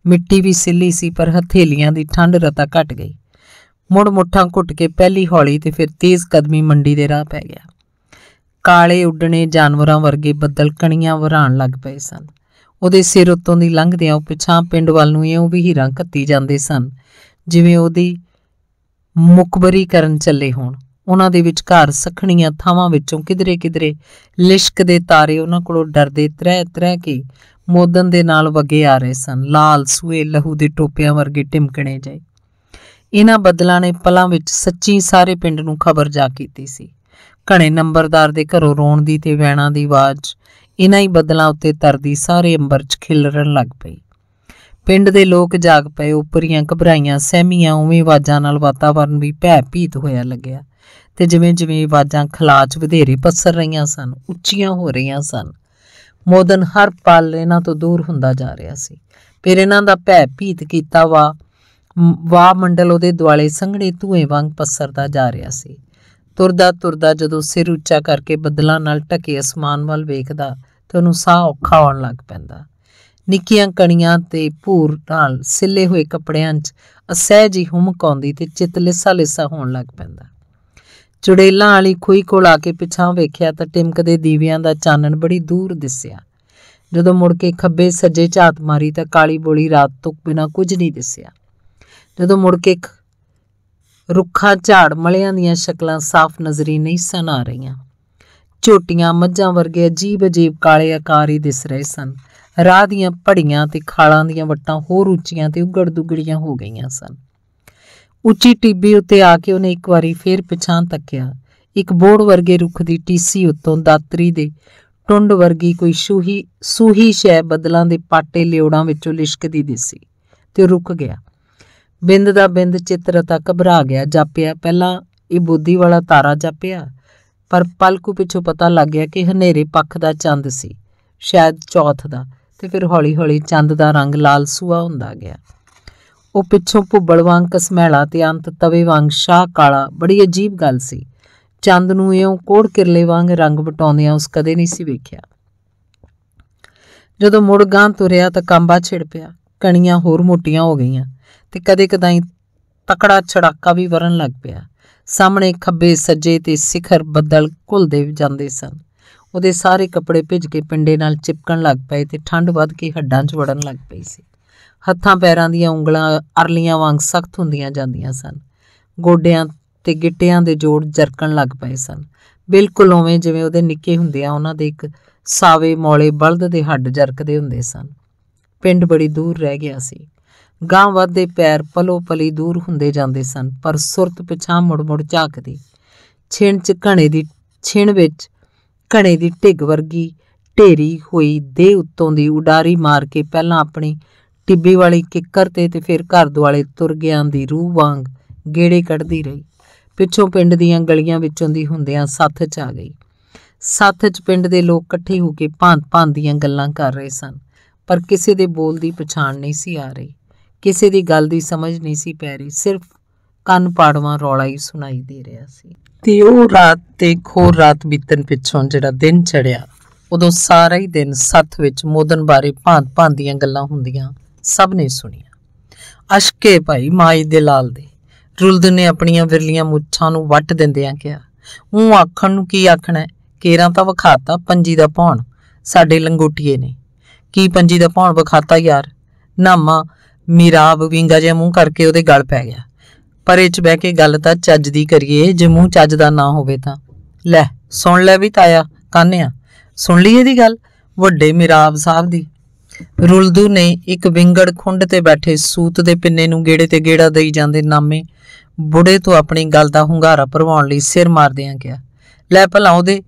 ਮਿੱਟੀ ਵੀ ਸਿੱਲੀ ਸੀ ਪਰ ਹਥੇਲੀਆਂ ਦੀ ਠੰਡ ਰਤਾ ਘਟ ਗਈ ਮੁੜ ਮੁੱਠਾਂ ਘੁੱਟ ਕੇ ਪਹਿਲੀ ਹੌਲੀ ਤੇ ਫਿਰ ਤੇਜ਼ ਕਦਮੀ ਮੰਡੀ ਦੇ ਰਾਹ ਪੈ ਗਿਆ ਕਾਲੇ ਉੱਡਣੇ ਜਾਨਵਰਾਂ ਵਰਗੇ ਬੱਦਲ ਕਣੀਆਂ ਵਰਾਣ ਲੱਗ ਪਏ ਸਨ ਉਹਦੇ ਸਿਰ ਉੱਤੋਂ ਦੀ ਲੰਘਦਿਆਂ ਉਹ ਪਿਛਾਂ ਪਿੰਡ ਵੱਲ ਨੂੰ ਇਉਂ ਵੀ ਹੀਰਾਂ ਕੱਤੀ ਜਾਂਦੇ ਸਨ ਜਿਵੇਂ ਉਹਦੀ ਮੁਖਬਰੀ ਕਰਨ ਚੱਲੇ ਹੋਣ ਉਹਨਾਂ ਦੇ ਵਿਚਕਾਰ ਸਖਣੀਆਂ ਥਾਵਾਂ ਵਿੱਚੋਂ ਕਿਧਰੇ ਕਿਧਰੇ ਲਿਸ਼ਕਦੇ ਤਾਰੇ ਉਹਨਾਂ ਕੋਲੋਂ ਡਰਦੇ ਤ੍ਰਹਿ ਤ੍ਰਹਿ ਕੇ ਮੋਦਨ ਦੇ ਨਾਲ ਵਗੇ ਆ ਰਹੇ ਸਨ ਲਾਲ ਸੂਏ ਲਹੂ ਦੇ ਟੋਪਿਆਂ ਵਰਗੇ ਟਿਮਕਣੇ ਜਾਈ ਇਹਨਾਂ ਬਦਲਾਂ ਨੇ ਪਲਾਂ ਵਿੱਚ ਸੱਚੀ ਸਾਰੇ ਪਿੰਡ ਨੂੰ ਖਬਰ ਜਾ ਕੀਤੀ ਸੀ ਘਣੇ ਨੰਬਰਦਾਰ ਦੇ ਘਰੋਂ ਰੋਣ ਦੀ ਤੇ ਵੈਣਾ ਦੀ ਆਵਾਜ਼ ਇਹਨਾਂ ਹੀ ਬਦਲਾਂ ਉੱਤੇ ਤਰਦੀ ਸਾਰੇ ਅੰਬਰ 'ਚ ਖਿਲਰਨ ਲੱਗ ਪਈ ਪਿੰਡ ਦੇ ਲੋਕ ਜਾਗ ਪਏ ਉਪਰੀਆਂ ਘਬਰਾਈਆਂ ਸਹਿਮੀਆਂ ਉਵੇਂ ਆਵਾਜ਼ਾਂ ਨਾਲ ਵਾਤਾਵਰਨ ਵੀ ਭੈ ਭੀਤ ਹੋਇਆ ਲੱਗਿਆ ਤੇ ਜਿਵੇਂ ਜਿਵੇਂ ਆਵਾਜ਼ਾਂ ਖਲਾਚ ਵਧੇਰੇ ਪਸਰ ਰਹੀਆਂ ਸਨ ਉੱਚੀਆਂ ਹੋ ਰਹੀਆਂ ਸਨ ਮੋਦਨ ਹਰ ਪਲ ਇਹਨਾਂ ਤੋਂ ਦੂਰ ਹੁੰਦਾ ਜਾ ਰਿਹਾ ਸੀ ਫਿਰ ਇਹਨਾਂ ਦਾ ਭੈ ਭੀਤ ਕੀਤਾ ਵਾ ਵਾ ਮੰਡਲ ਉਹਦੇ ਦੁਆਲੇ ਸੰਘਣੇ ਧੂਏ ਵਾਂਗ ਪਸਰਦਾ ਜਾ ਰਿਹਾ ਸੀ ਤੁਰਦਾ ਤੁਰਦਾ ਜਦੋਂ ਸਿਰ ਉੱਚਾ ਕਰਕੇ ਬੱਦਲਾਂ ਨਾਲ ਢਕੇ ਅਸਮਾਨ ਵੱਲ ਵੇਖਦਾ ਤੇ ਉਹਨੂੰ ਸਾਹ ਔਖਾ ਆਉਣ ਲੱਗ ਪੈਂਦਾ ਨਿੱਕੀਆਂ ਕਣੀਆਂ ਤੇ ਭੂਰ ਨਾਲ ਸਿੱਲੇ ਹੋਏ ਕੱਪੜਿਆਂ 'ਚ ਅਸਹਿਜ ਹੀ ਹੁਮਕ ਆਉਂਦੀ ਤੇ ਚਿੱਤ ਲਿਸਾ ਲਿਸਾ ਹੋਣ ਲੱਗ ਪੈਂਦਾ ਚੁੜੇਲਾਂ ਵਾਲੀ ਖੂਈ ਕੋਲ ਆ ਕੇ ਪਿਛਾਂ ਵੇਖਿਆ ਤਾਂ ਟਿਮਕਦੇ ਦੀਵਿਆਂ ਦਾ ਚਾਨਣ ਬੜੀ ਦੂਰ ਦਿਸਿਆ ਜਦੋਂ ਮੁੜ ਕੇ ਖੱਬੇ ਸੱਜੇ ਝਾਤ ਮਾਰੀ ਤਾਂ ਕਾਲੀ ਬੋਲੀ ਰਾਤ ਤੋਂ ਬਿਨਾ ਕੁਝ ਨਹੀਂ ਦਿਸਿਆ ਜਦੋਂ ਮੁੜ ਕੇ ਰੁੱਖਾਂ ਝਾੜ ਮਲਿਆਂ ਦੀਆਂ ਸ਼ਕਲਾਂ ਸਾਫ਼ ਨਜ਼ਰੀ ਨਹੀਂ ਸਨ ਆ ਰਹੀਆਂ ਝੋਟੀਆਂ ਮੱਝਾਂ ਵਰਗੇ ਅਜੀਬ ਅਜੀਬ ਕਾਲੇ ਆਕਾਰ ਹੀ ਦਿਸ ਰਹੇ ਸਨ ਰਾਹ ਦੀਆਂ ਪੜੀਆਂ ਤੇ ਖਾਲਾਂ ਦੀਆਂ ਵੱਟਾਂ ਹੋਰ ਉੱਚੀਆਂ ਤੇ ਉਗੜ ਦੁਗੜੀਆਂ ਹੋ ਗਈਆਂ ਸਨ ਉੱਚੀ ਟਿੱਬੀ ਉੱਤੇ ਆ ਕੇ ਉਹਨੇ ਇੱਕ ਵਾਰੀ ਫੇਰ ਪਿਛਾਂ ਤੱਕਿਆ ਇੱਕ ਬੋੜ ਵਰਗੇ ਰੁੱਖ ਦੀ ਟੀਸੀ ਉੱਤੋਂ ਦਾਤਰੀ ਦੇ ਟੁੰਡ ਵਰਗੀ ਕੋਈ ਸ਼ੂਹੀ ਸੂਹੀ ਸ਼ੈ ਬਦਲਾਂ ਦੇ ਪਾਟੇ ਲਿਓੜਾਂ ਵਿੱਚੋਂ ਲਿਸ਼ਕਦੀ ਦਿਸੀ ਤੇ ਰੁਕ ਗਿਆ ਬਿੰਦ ਦਾ ਬਿੰਦ ਚਿਤਰਤਾ ਘਬਰਾ ਗਿਆ ਜਾਪਿਆ ਪਹਿਲਾਂ ਇਹ ਬੋਧੀ ਵਾਲਾ ਤਾਰਾ ਜਾਪਿਆ ਪਰ ਪਲਕੂ ਪਿੱਛੋਂ ਪਤਾ ਲੱਗ ਗਿਆ ਕਿ ਹਨੇਰੇ ਪੱਖ ਦਾ ਚੰਦ ਸੀ ਸ਼ਾਇਦ ਚੌਥ ਦਾ ਤੇ ਫਿਰ ਹੌਲੀ-ਹੌਲੀ ਚੰਦ ਦਾ ਰੰਗ ਲਾਲ ਸੂਆ ਹੁੰਦਾ ਗਿਆ ਉਹ ਪਿੱਛੋਂ ਭੁੱਬੜ ਵਾਂਗ ਕਸਮੈਲਾ ਤੇ ਅੰਤ ਤਵੇ ਵਾਂਗ ਸ਼ਾਹ ਕਾਲਾ ਬੜੀ ਅਜੀਬ ਗੱਲ ਸੀ ਚੰਦ ਨੂੰ ਇਉਂ ਕੋੜ ਕਿਰਲੇ ਵਾਂਗ ਰੰਗ ਬਟਾਉਂਦਿਆਂ ਉਸ ਕਦੇ ਨਹੀਂ ਸੀ ਵੇਖਿਆ ਜਦੋਂ ਮੁੜ ਗਾਂ ਤੁਰਿਆ ਤਾਂ ਕਾਂਬਾ ਛਿੜ ਪਿਆ ਕਣੀਆਂ ਹੋਰ ਮੋਟੀਆਂ ਹੋ ਗਈਆਂ ਤੇ ਕਦੇ ਕਦਾਈ ਤਕੜਾ ਛੜਾਕਾ ਵੀ ਵਰਨ ਲੱਗ ਪਿਆ ਸਾਹਮਣੇ ਖੱਬੇ ਸੱਜੇ ਤੇ ਸਿਖਰ ਬੱਦਲ ਘੁਲਦੇ ਜਾਂਦੇ ਸਨ ਉਹਦੇ ਸਾਰੇ ਕੱਪੜੇ ਭਿੱਜ ਕੇ ਪਿੰਡੇ ਨਾਲ ਚਿਪਕਣ ਲੱਗ ਪਏ ਤੇ ਠੰਡ ਵੱਧ ਕੇ ਹੱਡਾਂ 'ਚ ਵੜਨ ਲੱਗ ਪਈ ਸੀ ਹੱਥਾਂ ਪੈਰਾਂ ਦੀਆਂ ਉਂਗਲਾਂ ਅਰਲੀਆਂ ਵਾਂਗ ਸਖਤ ਹੁੰਦੀਆਂ ਜਾਂਦੀਆਂ ਸਨ ਗੋਡਿਆਂ ਤੇ ਗਿੱਟਿਆਂ ਦੇ ਜੋੜ ਜਰਕਣ ਲੱਗ ਪਏ ਸਨ ਬਿਲਕੁਲ ਓਵੇਂ ਜਿਵੇਂ ਉਹਦੇ ਨਿੱਕੇ ਹੁੰਦੇ ਆ ਉਹਨਾਂ ਦੇ ਇੱਕ ਸਾਵੇ ਮੌਲੇ ਬਲਦ ਦੇ ਹੱਡ ਜਰਕਦੇ ਹੁੰਦੇ ਸਨ ਪਿੰਡ ਬੜੀ ਦੂਰ ਰਹਿ ਗਿਆ ਸੀ ਗਾਂ ਵੱਧੇ ਪੈਰ ਪਲੋ ਪਲੀ ਦੂਰ ਹੁੰਦੇ ਜਾਂਦੇ ਸਨ ਪਰ ਸੁਰਤ ਪਿਛਾਂ ਮੁੜ-ਮੁੜ ਝਾਕਦੀ ਛਿਣ ਚ ਘਣੇ ਦੀ ਛਿਣ ਵਿੱਚ ਘਣੇ ਦੀ ਢਿੱਗ ਵਰਗੀ ਢੇਰੀ ਹੋਈ ਦੇ ਉੱਤੋਂ ਦੀ ਉਡਾਰੀ ਮਾਰ ਕੇ ਪਹਿਲਾਂ ਆਪਣੀ ਟਿੱਬੇ ਵਾਲੀ ਕਿੱਕਰ ਤੇ ਤੇ ਫਿਰ ਘਰ ਦੁਆਲੇ ਤੁਰ ਗਿਆਂ ਦੀ ਰੂਹ ਵਾਂਗ ਗੇੜੇ ਕੱਢਦੀ ਰਹੀ ਪਿੱਛੋਂ ਪਿੰਡ ਦੀਆਂ ਗਲੀਆਂ ਵਿੱਚੋਂ ਦੀ ਹੁੰਦਿਆਂ ਸੱਥ ਚ ਆ ਗਈ ਸੱਥ ਚ ਪਿੰਡ ਦੇ ਲੋਕ ਇਕੱਠੇ ਹੋ ਕੇ ਭਾਂਤ-ਭਾਂਤ ਦੀਆਂ ਗੱਲਾਂ ਕਰ ਰਹੇ ਸਨ ਪਰ ਕਿਸੇ ਦੇ ਬੋਲ ਦੀ ਪਛਾਣ ਨਹੀਂ ਸੀ ਆ ਰਹੀ ਕਿਸੇ ਦੀ ਗੱਲ ਦੀ ਸਮਝ ਨਹੀਂ ਸੀ ਪੈ ਰਹੀ ਸਿਰਫ ਕੰਨ ਪਾੜਵਾ ਰੌਲਾ ਹੀ ਸੁਣਾਈ ਦੇ ਰਿਹਾ ਸੀ ਤੇ ਉਹ ਰਾਤ ਤੇ ਖੋਰ ਰਾਤ ਬੀਤਣ ਪਿੱਛੋਂ ਜਿਹੜਾ ਦਿਨ ਚੜਿਆ ਉਦੋਂ ਸਾਰਾ ਹੀ ਦਿਨ ਸੱਥ ਵਿੱਚ ਮੋਦਨ ਬਾਰੇ ਭਾਂਤ-ਭਾਂਤ ਦੀਆਂ ਗੱਲਾਂ ਹੁੰਦੀਆਂ ਸਭ ਨੇ ਸੁਣੀਆਂ ਅਸ਼ਕੇ ਭਾਈ ਮਾਈ ਦੇ ਲਾਲ ਦੇ ਰੁਲਦ ਨੇ ਆਪਣੀਆਂ ਵਿਰਲੀਆਂ ਮੁੱਛਾਂ ਨੂੰ ਵੱਟ ਦਿੰਦਿਆਂ ਕਿਹਾ ਉਹ ਆਖਣ ਨੂੰ ਕੀ ਆਖਣਾ ਕੇਰਾਂ ਤਾਂ ਵਿਖਾਤਾ ਪੰਜੀ ਦਾ ਪੌਣ ਸਾਡੇ ਲੰਗੋਟੀਏ ਨੇ ਕੀ ਪੰਜੀ ਦਾ ਪੌਣ ਵਿਖਾਤਾ ਯਾਰ ਨਾਮਾ ਮਿਰਾਬ ਵਿੰਗਾ ਜਿਹਾ ਮੂੰਹ ਕਰਕੇ ਉਹਦੇ ਗਲ ਪੈ ਗਿਆ ਪਰ ਇਹ ਚ ਬਹਿ ਕੇ ਗੱਲ ਤਾਂ ਚੱਜ ਦੀ ਕਰੀਏ ਜੇ ਮੂੰਹ ਚੱਜ ਦਾ ਨਾ ਹੋਵੇ ਤਾਂ ਲੈ ਸੁਣ ਲੈ ਵੀ ਤਾਇਆ ਕਾਨਿਆ ਸੁਣ ਲਈ ਇਹਦੀ ਗੱਲ ਵੱਡੇ ਮਿਰਾਬ ਸਾਹਿਬ ਦੀ ਰੁਲਦੂ ਨੇ ਇੱਕ ਵਿੰਗੜ ਖੁੰਡ ਤੇ ਬੈਠੇ ਸੂਤ ਦੇ ਪਿੰਨੇ ਨੂੰ ਗੇੜੇ ਤੇ ਗੇੜਾ ਦੇਈ ਜਾਂਦੇ ਨਾਮੇ ਬੁੜੇ ਤੋਂ ਆਪਣੀ ਗੱਲ ਦਾ ਹੁੰਗਾਰਾ ਭਰਵਾਉਣ ਲਈ ਸਿਰ ਮਾਰਦਿਆਂ ਗਿਆ ਲੈ ਭਲਾ ਉਹਦੇ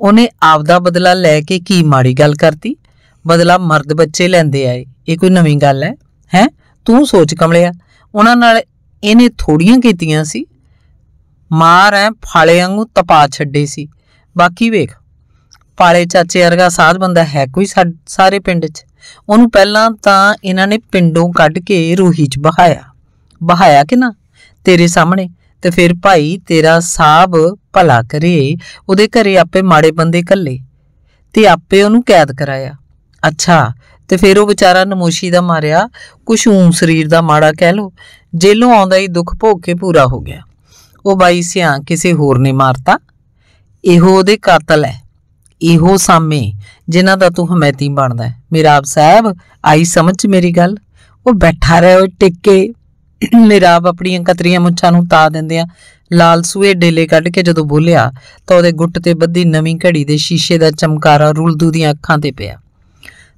ਉਹਨੇ ਆਪਦਾ ਬਦਲਾ ਲੈ ਕੇ ਕੀ ਮਾੜੀ ਗੱਲ ਕਰਤੀ ਬਦਲਾ ਮਰਦ ਬੱਚੇ ਲੈਂਦੇ ਆਏ ਇਹ ਕੋਈ ਨਵੀਂ ਗੱਲ ਹੈ ਹੈ ਤੂੰ ਸੋਚ ਕਮਲਿਆ ਉਹਨਾਂ ਨਾਲ ਇਹਨੇ ਥੋੜੀਆਂ ਕੀਤੀਆਂ ਸੀ ਮਾਰ ਐ ਫਾਲੇ ਵਾਂਗੂ ਤਪਾ ਛੱਡੇ ਸੀ ਬਾਕੀ ਵੇਖ ਪਾਲੇ ਚਾਚੇ ਵਰਗਾ ਸਾਧ ਬੰਦਾ ਹੈ ਕੋਈ ਸਾਰੇ ਪਿੰਡ 'ਚ ਉਹਨੂੰ ਪਹਿਲਾਂ ਤਾਂ ਇਹਨਾਂ ਨੇ ਪਿੰਡੋਂ ਕੱਢ ਕੇ ਰੂਹੀ 'ਚ ਬਹਾਇਆ ਬਹਾਇਆ ਕਿ ਨਾ ਤੇਰੇ ਸਾਹਮਣੇ ਤੇ ਫਿਰ ਭਾਈ ਤੇਰਾ ਸਾਹਬ ਭਲਾ ਕਰੇ ਉਹਦੇ ਘਰੇ ਆਪੇ ਮਾੜੇ ਬੰਦੇ ਕੱਲੇ ਤੇ ਆਪੇ ਉਹਨੂੰ ਕੈਦ ਕਰਾਇਆ ਅੱਛਾ ਤੇ ਫਿਰ ਉਹ ਵਿਚਾਰਾ ਨਮੋਸ਼ੀ ਦਾ ਮਾਰਿਆ ਕੁਛ ਊਂ ਸਰੀਰ ਦਾ ਮਾੜਾ ਕਹਿ ਲੋ ਜੇਲੋਂ ਆਉਂਦਾ ਹੀ ਦੁੱਖ ਭੋਗ ਕੇ ਪੂਰਾ ਹੋ ਗਿਆ ਉਹ ਬਾਈ ਸਿਆਂ ਕਿਸੇ ਹੋਰ ਨੇ ਮਾਰਤਾ ਇਹੋ ਉਹਦੇ ਕਾਤਲ ਹੈ ਇਹੋ ਸਾਮੇ ਜਿਨ੍ਹਾਂ ਦਾ ਤੂੰ ਹਮੈਤੀ ਬਣਦਾ ਹੈ ਮਿਰਾਬ ਸਾਹਿਬ ਆਈ ਸਮਝ ਚ ਮੇਰੀ ਗੱਲ ਉਹ ਬੈਠਾ ਰਹਿ ਉਹ ਟਿਕ ਕੇ ਮਿਰਾਬ ਆਪਣੀਆਂ ਕਤਰੀਆਂ ਮੁੱਛਾਂ ਨੂੰ ਤਾ ਦਿੰਦੇ ਆ ਲਾਲ ਸੂਏ ਡੇਲੇ ਕੱਢ ਕੇ ਜਦੋਂ ਬੋਲਿਆ ਤਾਂ ਉਹਦੇ ਗੁੱਟ ਤੇ ਬੱਧੀ ਨਵੀਂ ਘੜੀ ਦੇ ਸ਼ੀਸ਼ੇ ਦਾ ਚਮਕਾਰਾ ਰੁਲਦੂ ਦੀਆਂ ਅੱਖਾਂ ਤੇ ਪਿਆ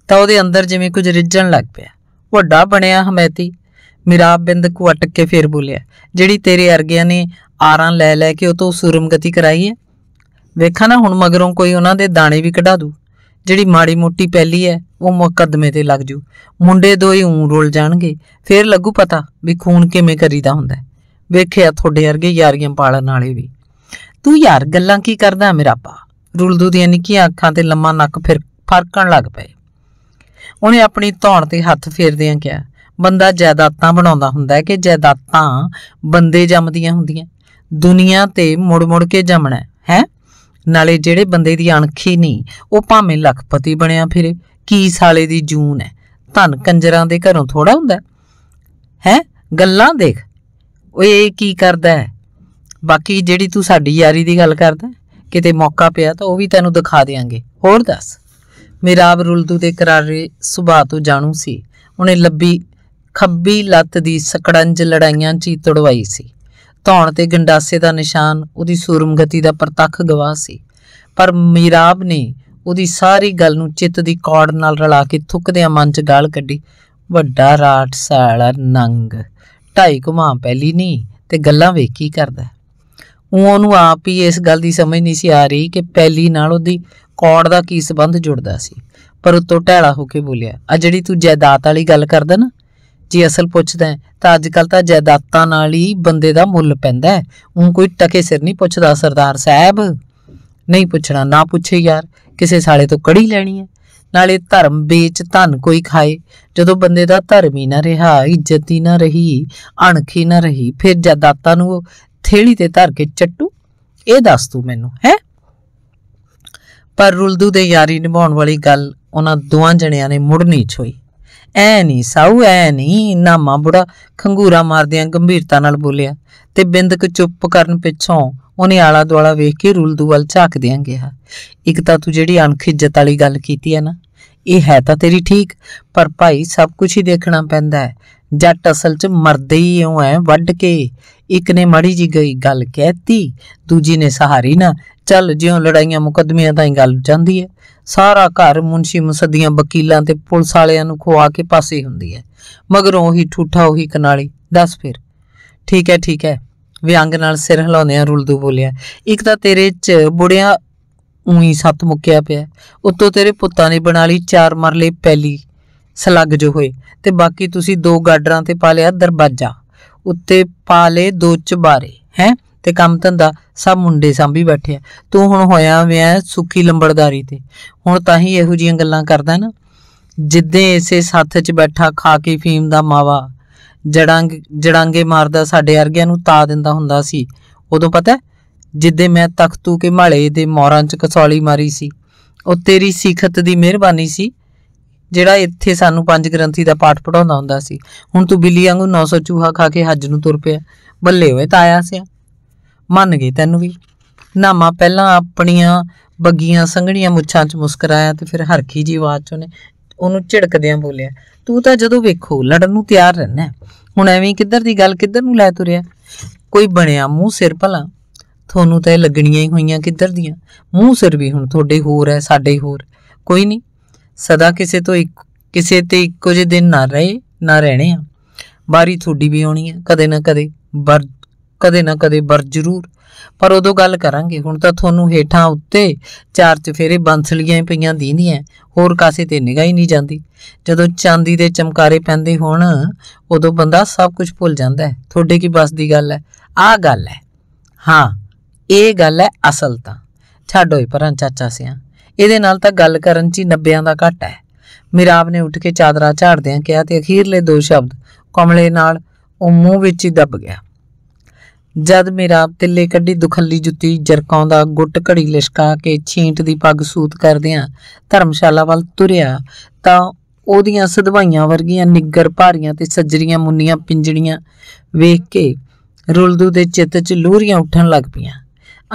ਤਾਂ ਉਹਦੇ ਅੰਦਰ ਜਿਵੇਂ ਕੁਝ ਰਿੱਝਣ ਲੱਗ ਪਿਆ ਵੱਡਾ ਬਣਿਆ ਹਮੈਤੀ ਮਿਰਾਬ ਬਿੰਦ ਕੁ ਅਟਕ ਕੇ ਫੇਰ ਬੋਲਿਆ ਜਿਹੜੀ ਤੇਰੇ ਅਰਗਿਆਂ ਨੇ ਆਰਾਂ ਲੈ ਲੈ ਕੇ ਉਹ ਤੋਂ ਸੁਰਮਗਤੀ ਕਰਾਈ ਹੈ ਵੇਖਾ ਨਾ ਹੁਣ ਮਗਰੋਂ ਕੋਈ ਉਹਨਾਂ ਦੇ ਦਾਣੇ ਵੀ ਕਢਾ ਦੂ ਜਿਹੜੀ ਮਾੜੀ ਮੋਟੀ ਪੈਲੀ ਹੈ ਉਹ ਮੁਕੱਦਮੇ ਤੇ ਲੱਗ ਜੂ ਮੁੰਡੇ ਦੋ ਹੀ ਉਂ ਰੁਲ ਜਾਣਗੇ ਫੇਰ ਲੱਗੂ ਪਤਾ ਵੀ ਖੂਨ ਕਿਵੇਂ ਕਰੀਦਾ ਹੁੰਦਾ ਵੇਖਿਆ ਤੁਹਾਡੇ ਵਰਗੇ ਯਾਰੀਆਂ ਪਾਲਣ ਵਾਲੇ ਵੀ ਤੂੰ ਯਾਰ ਗੱਲਾਂ ਕੀ ਕਰਦਾ ਮੇਰਾ ਪਾ ਰੁਲਦੂ ਦੀਆਂ ਨਿੱਕੀਆਂ ਅੱਖਾਂ ਤੇ ਲੰਮਾ ਨੱਕ ਫਿਰ ਫਰਕਣ ਲੱਗ ਪਏ ਉਹਨੇ ਆਪਣੀ ਧੌਣ ਤੇ ਹੱਥ ਫੇਰਦਿਆਂ ਕਿਹਾ ਬੰਦਾ ਜਾਇਦਾਦਾਂ ਬਣਾਉਂਦਾ ਹੁੰਦਾ ਹੈ ਕਿ ਜਾਇਦਾਦਾਂ ਬੰਦੇ ਜੰਮਦੀਆਂ ਹੁੰਦੀਆਂ ਦੁਨੀਆ ਤੇ ਮੁੜ-ਮੁੜ ਕੇ ਜੰਮਣਾ ਹੈ ਨਾਲੇ ਜਿਹੜੇ ਬੰਦੇ ਦੀ ਅਣਖੀ ਨਹੀਂ ਉਹ ਭਾਵੇਂ ਲਖਪਤੀ ਬਣਿਆ ਫਿਰੇ ਕੀ ਸਾਲੇ ਦੀ ਜੂਨ ਹੈ ਧਨ ਕੰਜਰਾਂ ਦੇ ਘਰੋਂ ਥੋੜਾ ਹੁੰਦਾ ਹੈ ਗੱਲਾਂ ਦੇਖ ਓਏ ਇਹ ਕੀ ਕਰਦਾ ਹੈ ਬਾਕੀ ਜਿਹੜੀ ਤੂੰ ਸਾਡੀ ਯਾਰੀ ਦੀ ਗੱਲ ਕਰਦਾ ਕਿਤੇ ਮੌਕਾ ਪਿਆ ਤਾਂ ਉਹ ਵੀ ਤੈਨੂੰ ਦਿਖਾ ਦੇਾਂਗੇ ਹੋਰ ਦੱਸ ਮੇਰਾ ਰੁਲਦੂ ਦੇ ਕਰਾਰੇ ਸੁਭਾ ਤੋਂ ਜਾਣੂ ਸੀ ਉਹਨੇ ਲੱਭੀ ਖੱਬੀ ਲੱਤ ਦੀ ਸਕੜੰਜ ਲੜਾਈਆਂ ਚੀ ਤੜਵਾਈ ਸੀ ਧੌਣ ਤੇ ਗੰਡਾਸੇ ਦਾ ਨਿਸ਼ਾਨ ਉਹਦੀ ਸੂਰਮਗਤੀ ਦਾ ਪ੍ਰਤੱਖ ਗਵਾਹ ਸੀ ਪਰ ਮੀਰਾਬ ਨੇ ਉਹਦੀ ਸਾਰੀ ਗੱਲ ਨੂੰ ਚਿੱਤ ਦੀ ਕੌੜ ਨਾਲ ਰਲਾ ਕੇ ਥੁੱਕਦਿਆਂ ਮਨ 'ਚ ਗਾਲ ਕੱਢੀ ਵੱਡਾ ਰਾਟ ਸਾਲਾ ਨੰਗ ਢਾਈ ਘੁਮਾ ਪਹਿਲੀ ਨਹੀਂ ਤੇ ਗੱਲਾਂ ਵੇਖ ਕੀ ਕਰਦਾ ਉਹ ਉਹਨੂੰ ਆਪ ਹੀ ਇਸ ਗੱਲ ਦੀ ਸਮਝ ਨਹੀਂ ਸੀ ਆ ਰਹੀ ਕਿ ਪਹਿਲੀ ਨਾਲ ਉਹਦੀ ਕੌੜ ਦਾ ਕੀ ਸਬੰਧ ਜੁੜਦਾ ਸੀ ਪਰ ਉਤੋਂ ਢੈਲਾ ਹੋ ਕੇ ਬੋਲਿਆ ਆ ਜਿਹੜੀ ਤੂੰ ਜਾਇਦਾਦ ਵਾਲੀ ਗੱਲ ਕਰਦਾ ਨਾ ਜੇ ਅਸਲ ਪੁੱਛਦਾ ਹੈ ਤਾਂ ਅੱਜ ਕੱਲ ਤਾਂ ਜਾਇਦਾਦਾਂ ਨਾਲ ਹੀ ਬੰਦੇ ਦਾ ਮੁੱਲ ਪੈਂਦਾ ਹੈ ਉਹ ਕੋਈ ਟਕੇ ਸਿਰ ਨਹੀਂ ਪੁੱਛਦਾ ਸਰਦਾਰ ਸਾਹਿਬ ਨਹੀਂ ਪੁੱਛਣਾ ਨਾ ਪੁੱਛੇ ਯਾਰ ਕਿਸੇ ਸਾਲੇ ਤੋਂ ਕੜੀ ਲੈਣੀ ਹੈ ਨਾਲੇ ਧਰਮ ਵੇਚ ਧਨ ਕੋਈ ਖਾਏ ਜਦੋਂ ਬੰਦੇ ਦਾ ਧਰਮ ਹੀ ਨਾ ਰਿਹਾ ਇੱਜ਼ਤ ਹੀ ਨਾ ਰਹੀ ਅਣਖੀ ਨਾ ਰਹੀ ਫਿਰ ਜਾਇਦਾਦਾਂ ਨੂੰ ਥੇਲੀ ਤੇ ਧਰ ਕੇ ਚੱਟੂ ਇਹ ਦੱਸ ਤੂੰ ਮੈਨੂੰ ਹੈ ਪਰ ਰੁਲਦੂ ਦੇ ਯਾਰੀ ਨਿਭਾਉਣ ਵਾਲੀ ਗੱਲ ਉਹਨਾਂ ਦੋਵਾਂ ਜਣਿਆਂ ਨੇ ਮੁੜ ਨਹੀਂ ਛੋਈ ਐ ਨਹੀਂ ਸਾਊ ਐ ਨਹੀਂ ਇੰਨਾ ਬੁੜਾ ਖੰਗੂਰਾ ਮਾਰਦਿਆਂ ਗੰਭੀਰਤਾ ਨਾਲ ਬੋਲਿਆ ਤੇ ਬਿੰਦਕ ਚੁੱਪ ਕਰਨ ਪਿੱਛੋਂ ਉਹਨੇ ਆਲਾ ਦੁਆਲਾ ਵੇਖ ਕੇ ਰੁਲਦੂ ਵੱਲ ਝਾਕਦਿਆਂ ਗਿਆ ਇੱਕ ਤਾਂ ਤੂੰ ਜਿਹੜੀ ਅਣਖਿੱਜਤ ਵਾਲੀ ਗੱਲ ਕੀਤੀ ਹੈ ਨਾ ਇਹ ਹੈ ਤਾਂ ਤੇਰੀ ਠੀਕ ਪਰ ਭਾਈ ਸਭ ਕੁਝ ਹੀ ਦੇਖਣਾ ਪੈਂਦਾ ਹੈ ਜੱਟ ਅਸਲ 'ਚ ਮਰਦੇ ਹੀ ਓ ਐ ਵੱਢ ਕੇ ਇੱਕ ਨੇ ਮੜੀ ਜੀ ਗਈ ਗੱਲ ਕਹਿਤੀ ਦੂਜੀ ਨੇ ਸਹਾਰੀ ਨਾ ਚੱਲ ਜਿਉਂ ਲੜਾਈਆਂ ਮੁਕਦਮਿਆਂ ਤਾਂ ਹੀ ਗੱਲ ਜਾਂਦੀ ਹੈ ਸਾਰਾ ਘਰ ਮੁਨਸ਼ੀ ਮਸਦੀਆਂ ਵਕੀਲਾਂ ਤੇ ਪੁਲਿਸ ਵਾਲਿਆਂ ਨੂੰ ਖਵਾ ਕੇ ਪਾਸੇ ਹੁੰਦੀ ਹੈ ਮਗਰੋਂ ਉਹੀ ਠੂਠਾ ਉਹੀ ਕਨਾਲੀ ਦੱਸ ਫਿਰ ਠੀਕ ਹੈ ਠੀਕ ਹੈ ਵਿਅੰਗ ਨਾਲ ਸਿਰ ਹਿਲਾਉਂਦਿਆਂ ਰੁਲਦੂ ਬੋਲਿਆ ਇੱਕ ਤਾਂ ਤੇਰੇ ਚ ਬੁੜਿਆ ਉਹੀ ਸੱਤ ਮੁੱਕਿਆ ਪਿਆ ਉੱਤੋਂ ਤੇਰੇ ਪੁੱਤਾਂ ਨੇ ਬਣਾ ਲਈ ਚਾਰ ਮਰਲੇ ਪੈਲੀ ਸਲੱਗ ਜੋ ਹੋਏ ਤੇ ਬਾਕੀ ਤੁਸੀਂ ਦੋ ਗਾਡਰਾਂ ਤੇ ਪਾ ਲਿਆ ਦਰਵਾਜ਼ਾ ਉੱਤੇ ਪਾ ਲੇ ਦੋ ਚਬਾਰੇ ਹੈ ਤੇ ਕੰਮ ਧੰਦਾ ਸਭ ਮੁੰਡੇ ਸਾਂਭੀ ਬੈਠੇ ਆ ਤੂੰ ਹੁਣ ਹੋਇਆ ਵਿਆ ਸੁੱਕੀ ਲੰਬੜਦਾਰੀ ਤੇ ਹੁਣ ਤਾਂ ਹੀ ਇਹੋ ਜੀਆਂ ਗੱਲਾਂ ਕਰਦਾ ਨਾ ਜਿੱਦੇ ਇਸੇ ਸਾਥ 'ਚ ਬੈਠਾ ਖਾ ਕੇ ਫੀਮ ਦਾ ਮਾਵਾ ਜੜਾਂਗ ਜੜਾਂਗੇ ਮਾਰਦਾ ਸਾਡੇ ਵਰਗਿਆਂ ਨੂੰ ਤਾ ਦਿੰਦਾ ਹੁੰਦਾ ਸੀ ਉਦੋਂ ਪਤਾ ਜਿੱਦੇ ਮੈਂ ਤਖਤੂ ਕੇ ਮਾਲੇ ਦੇ ਮੌਰਾਂ 'ਚ ਕਸੌਲੀ ਮਾਰੀ ਸੀ ਉਹ ਤੇਰੀ ਸਿੱਖਤ ਦੀ ਮਿਹਰਬਾਨੀ ਸੀ ਜਿਹੜਾ ਇੱਥੇ ਸਾਨੂੰ ਪੰਜ ਗ੍ਰੰਥੀ ਦਾ ਪਾਠ ਪੜਾਉਂਦਾ ਹੁੰਦਾ ਸੀ ਹੁਣ ਤੂੰ ਬਿੱਲੀ ਵਾਂਗੂ 900 ਚੂਹਾ ਖਾ ਕੇ ਹੱਜ ਨੂੰ ਤੁਰ ਪਿਆ ਬੱਲੇ ਹੋਏ ਤਾਇਆ ਸਿਆ ਮੰਨ ਗਈ ਤੈਨੂੰ ਵੀ ਨਾਮਾ ਪਹਿਲਾਂ ਆਪਣੀਆਂ ਬੱਗੀਆਂ ਸੰਘਣੀਆਂ ਮੁੱਛਾਂ 'ਚ ਮੁਸਕਰਾਇਆ ਤੇ ਫਿਰ ਹਰਖੀ ਜੀ ਆਵਾਜ਼ 'ਚ ਉਹਨੇ ਉਹਨੂੰ ਝਿੜਕਦਿਆਂ ਬੋਲਿਆ ਤੂੰ ਤਾਂ ਜਦੋਂ ਵੇਖੋ ਲੜਨ ਨੂੰ ਤਿਆਰ ਰਹਿਣਾ ਹੁਣ ਐਵੇਂ ਕਿੱਧਰ ਦੀ ਗੱਲ ਕਿੱਧਰ ਨੂੰ ਲੈ ਤੁਰਿਆ ਕੋਈ ਬਣਿਆ ਮੂੰਹ ਸਿਰ ਭਲਾ ਤੁਹਾਨੂੰ ਤਾਂ ਇਹ ਲੱਗਣੀਆਂ ਹੀ ਹੋਈਆਂ ਕਿੱਧਰ ਦੀਆਂ ਮੂੰਹ ਸਿਰ ਵੀ ਹੁਣ ਤੁਹਾਡੇ ਹੋਰ ਐ ਸਾਡੇ ਹੋਰ ਕੋਈ ਨਹੀਂ ਸਦਾ ਕਿਸੇ ਤੋਂ ਇੱਕ ਕਿਸੇ ਤੇ ਇੱਕੋ ਜਿਹੇ ਦਿਨ ਨਾ ਰਹੇ ਨਾ ਰਹਿਣੇ ਆ ਬਾਰੀ ਥੋੜੀ ਵੀ ਆਉਣੀ ਆ ਕਦੇ ਨਾ ਕਦੇ ਬਰ ਕਦੇ ਨਾ ਕਦੇ ਬਰ ਜ਼ਰੂਰ ਪਰ ਉਦੋਂ ਗੱਲ ਕਰਾਂਗੇ ਹੁਣ ਤਾਂ ਤੁਹਾਨੂੰ ਹੇਠਾਂ ਉੱਤੇ ਚਾਰ ਚਫੇਰੇ ਬੰਸਲੀਆਂ ਪਈਆਂ ਦੀਂਦੀਆਂ ਹੋਰ ਕਾਸੇ ਤੇ ਨਿਗਾਹ ਹੀ ਨਹੀਂ ਜਾਂਦੀ ਜਦੋਂ ਚਾਂਦੀ ਦੇ ਚਮਕਾਰੇ ਪੈਂਦੇ ਹੋਣ ਉਦੋਂ ਬੰਦਾ ਸਭ ਕੁਝ ਭੁੱਲ ਜਾਂਦਾ ਹੈ ਤੁਹਾਡੇ ਕੀ ਬਸ ਦੀ ਗੱਲ ਹੈ ਆਹ ਗੱਲ ਹੈ ਹਾਂ ਇਹ ਗੱਲ ਹੈ ਅਸਲ ਤਾਂ ਛੱਡੋ ਹੀ ਪਰਾਂ ਚਾਚਾ ਸਿਆਂ ਇਹਦੇ ਨਾਲ ਤਾਂ ਗੱਲ ਕਰਨ 'ਚ 90 ਦਾ ਘਟ ਹੈ ਮਿਰਾਬ ਨੇ ਉੱਠ ਕੇ ਚਾਦਰਾ ਝਾੜਦਿਆਂ ਕਿਹਾ ਤੇ ਅਖੀਰਲੇ ਦੋ ਸ਼ਬਦ ਕਮਲੇ ਨਾਲ ਉਹ ਮੂੰਹ ਵਿੱਚ ਹੀ ਦੱਬ ਗਿਆ ਜਦ ਮੇਰਾ ਤਿੱਲੇ ਕੱਢੀ ਦੁਖੱਲੀ ਜੁੱਤੀ ਜਰਕਾਉਂਦਾ ਗੁੱਟ ਘੜੀ ਲਿਸ਼ਕਾ ਕੇ ਛੀਂਟ ਦੀ ਪੱਗ ਸੂਤ ਕਰਦਿਆਂ ਧਰਮਸ਼ਾਲਾ ਵੱਲ ਤੁਰਿਆ ਤਾਂ ਉਹਦੀਆਂ ਸਦਵਾਈਆਂ ਵਰਗੀਆਂ ਨਿੱਗਰ ਭਾਰੀਆਂ ਤੇ ਸੱਜਰੀਆਂ ਮੁੰਨੀਆਂ ਪਿੰਜੜੀਆਂ ਵੇਖ ਕੇ ਰੁਲਦੂ ਦੇ ਚਿੱਤ 'ਚ ਲੂਰੀਆਂ ਉੱਠਣ ਲੱਗ ਪਈਆਂ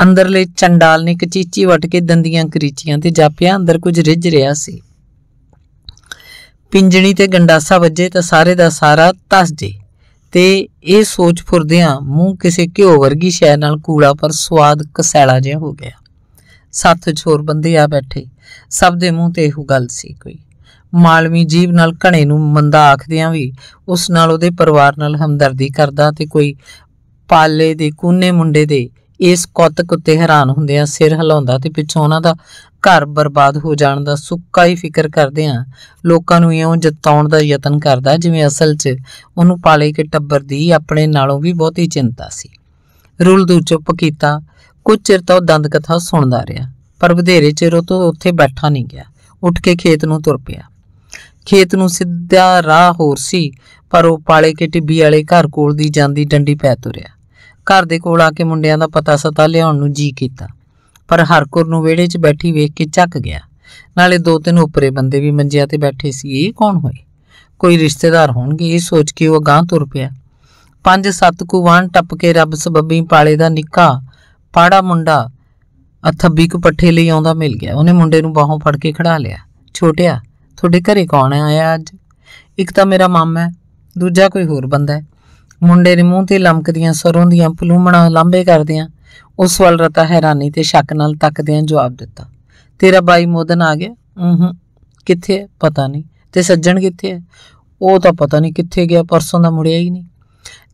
ਅੰਦਰਲੇ ਚੰਡਾਲ ਨੇ ਕਚੀਚੀ ਵਟ ਕੇ ਦੰਦੀਆਂ ਕਰੀਚੀਆਂ ਤੇ ਜਾਪਿਆ ਅੰਦਰ ਕੁਝ ਰਿੱਝ ਰਿਹਾ ਸੀ ਪਿੰਜਣੀ ਤੇ ਗੰਡਾਸਾ ਵੱਜੇ ਤਾਂ ਸਾਰੇ ਦਾ ਸਾਰਾ ਤਸ ਜੇ ਤੇ ਇਹ ਸੋਚ ਫੁਰਦਿਆਂ ਮੂੰਹ ਕਿਸੇ ਘਿਓ ਵਰਗੀ ਸ਼ੈ ਨਾਲ ਕੂੜਾ ਪਰ ਸਵਾਦ ਕਸੈਲਾ ਜਿਹਾ ਹੋ ਗਿਆ ਸੱਤ ਛੋਰ ਬੰਦੇ ਆ ਬੈਠੇ ਸਭ ਦੇ ਮੂੰਹ ਤੇ ਇਹੋ ਗੱਲ ਸੀ ਕੋਈ ਮਾਲਵੀ ਜੀਵ ਨਾਲ ਘਣੇ ਨੂੰ ਮੰਦਾ ਆਖਦਿਆਂ ਵੀ ਉਸ ਨਾਲ ਉਹਦੇ ਪਰਿਵਾਰ ਨਾਲ ਹਮਦਰਦੀ ਕਰਦਾ ਤੇ ਕੋਈ ਪਾਲੇ ਦੇ ਕੂਨੇ ਮੁੰਡੇ ਦੇ ਇਸ ਕੌਤਕ ਉੱਤੇ ਹੈਰਾਨ ਹੁੰਦਿਆਂ ਸਿਰ ਹਿਲਾਉਂਦਾ ਤੇ ਪਿੱਛੋਂ ਉਹਨਾਂ ਦਾ ਘਰ ਬਰਬਾਦ ਹੋ ਜਾਣ ਦਾ ਸੁੱਕਾ ਹੀ ਫਿਕਰ ਕਰਦਿਆਂ ਲੋਕਾਂ ਨੂੰ ਇਉਂ ਜਤਾਉਣ ਦਾ ਯਤਨ ਕਰਦਾ ਜਿਵੇਂ ਅਸਲ 'ਚ ਉਹਨੂੰ ਪਾਲੇ ਕੇ ਟੱਬਰ ਦੀ ਆਪਣੇ ਨਾਲੋਂ ਵੀ ਬਹੁਤੀ ਚਿੰਤਾ ਸੀ ਰੁਲਦੂ ਚੁੱਪ ਕੀਤਾ ਕੁਝ ਚਿਰ ਤਾਂ ਉਹ ਦੰਦ ਕਥਾ ਸੁਣਦਾ ਰਿਹਾ ਪਰ ਵਧੇਰੇ ਚਿਰ ਉਹ ਤੋਂ ਉੱਥੇ ਬੈਠਾ ਨਹੀਂ ਗਿਆ ਉੱਠ ਕੇ ਖੇਤ ਨੂੰ ਤੁਰ ਪਿਆ ਖੇਤ ਨੂੰ ਸਿੱਧਾ ਰਾਹ ਹੋਰ ਸੀ ਪਰ ਉਹ ਪਾਲੇ ਕੇ ਟਿੱਬੀ ਵਾਲੇ ਘਰ ਕੋਲ ਦੀ ਜਾਂਦੀ ਡੰਡੀ ਪੈ ਤੁਰਿਆ ਘਰ ਦੇ ਕੋਲ ਆ ਕੇ ਮੁੰਡਿਆਂ ਦਾ ਪਤਾ ਸਤਾ ਲਿਆਉਣ ਨੂੰ ਜੀ ਕੀਤਾ ਪਰ ਹਰਕੁਰ ਨੂੰ ਵਿਹੜੇ 'ਚ ਬੈਠੀ ਵੇਖ ਕੇ ਚੱਕ ਗਿਆ ਨਾਲੇ ਦੋ ਤਿੰਨ ਉਪਰੇ ਬੰਦੇ ਵੀ ਮੰਜਿਆਂ ਤੇ ਬੈਠੇ ਸੀ ਇਹ ਕੌਣ ਹੋਏ ਕੋਈ ਰਿਸ਼ਤੇਦਾਰ ਹੋਣਗੇ ਇਹ ਸੋਚ ਕੇ ਉਹ ਗਾਂ ਤੁਰ ਪਿਆ ਪੰਜ ਸੱਤ ਕੁਵਾਨ ਟੱਪ ਕੇ ਰੱਬ ਸਬੱਬੀ ਪਾਲੇ ਦਾ ਨਿੱਕਾ ਪਾੜਾ ਮੁੰਡਾ ਅਥੱਬੀ ਕੁ ਪੱਠੇ ਲਈ ਆਉਂਦਾ ਮਿਲ ਗਿਆ ਉਹਨੇ ਮੁੰਡੇ ਨੂੰ ਬਾਹੋਂ ਫੜ ਕੇ ਖੜਾ ਲਿਆ ਛੋਟਿਆ ਤੁਹਾਡੇ ਘਰੇ ਕੌਣ ਆਇਆ ਅੱਜ ਇੱਕ ਤਾਂ ਮੇਰਾ ਮਾਮਾ ਹੈ ਦੂਜਾ ਕੋਈ ਹੋਰ ਬੰਦਾ ਹੈ ਮੁੰਡੇ ਨੇ ਮੂੰਹ ਤੇ ਲਮਕਦੀਆਂ ਸਰੋਂ ਦੀਆਂ ਪਲੂਮਣਾ ਲਾਂਬੇ ਕਰਦਿਆਂ ਉਸ ਵੱਲ ਰਤਾ ਹੈਰਾਨੀ ਤੇ ਸ਼ੱਕ ਨਾਲ ਤੱਕਦਿਆਂ ਜਵਾਬ ਦਿੱਤਾ ਤੇਰਾ ਬਾਈ ਮੋਦਨ ਆ ਗਿਆ ਹੂੰ ਕਿੱਥੇ ਹੈ ਪਤਾ ਨਹੀਂ ਤੇ ਸੱਜਣ ਕਿੱਥੇ ਹੈ ਉਹ ਤਾਂ ਪਤਾ ਨਹੀਂ ਕਿੱਥੇ ਗਿਆ ਪਰਸੋਂ ਦਾ ਮੁੜਿਆ ਹੀ ਨਹੀਂ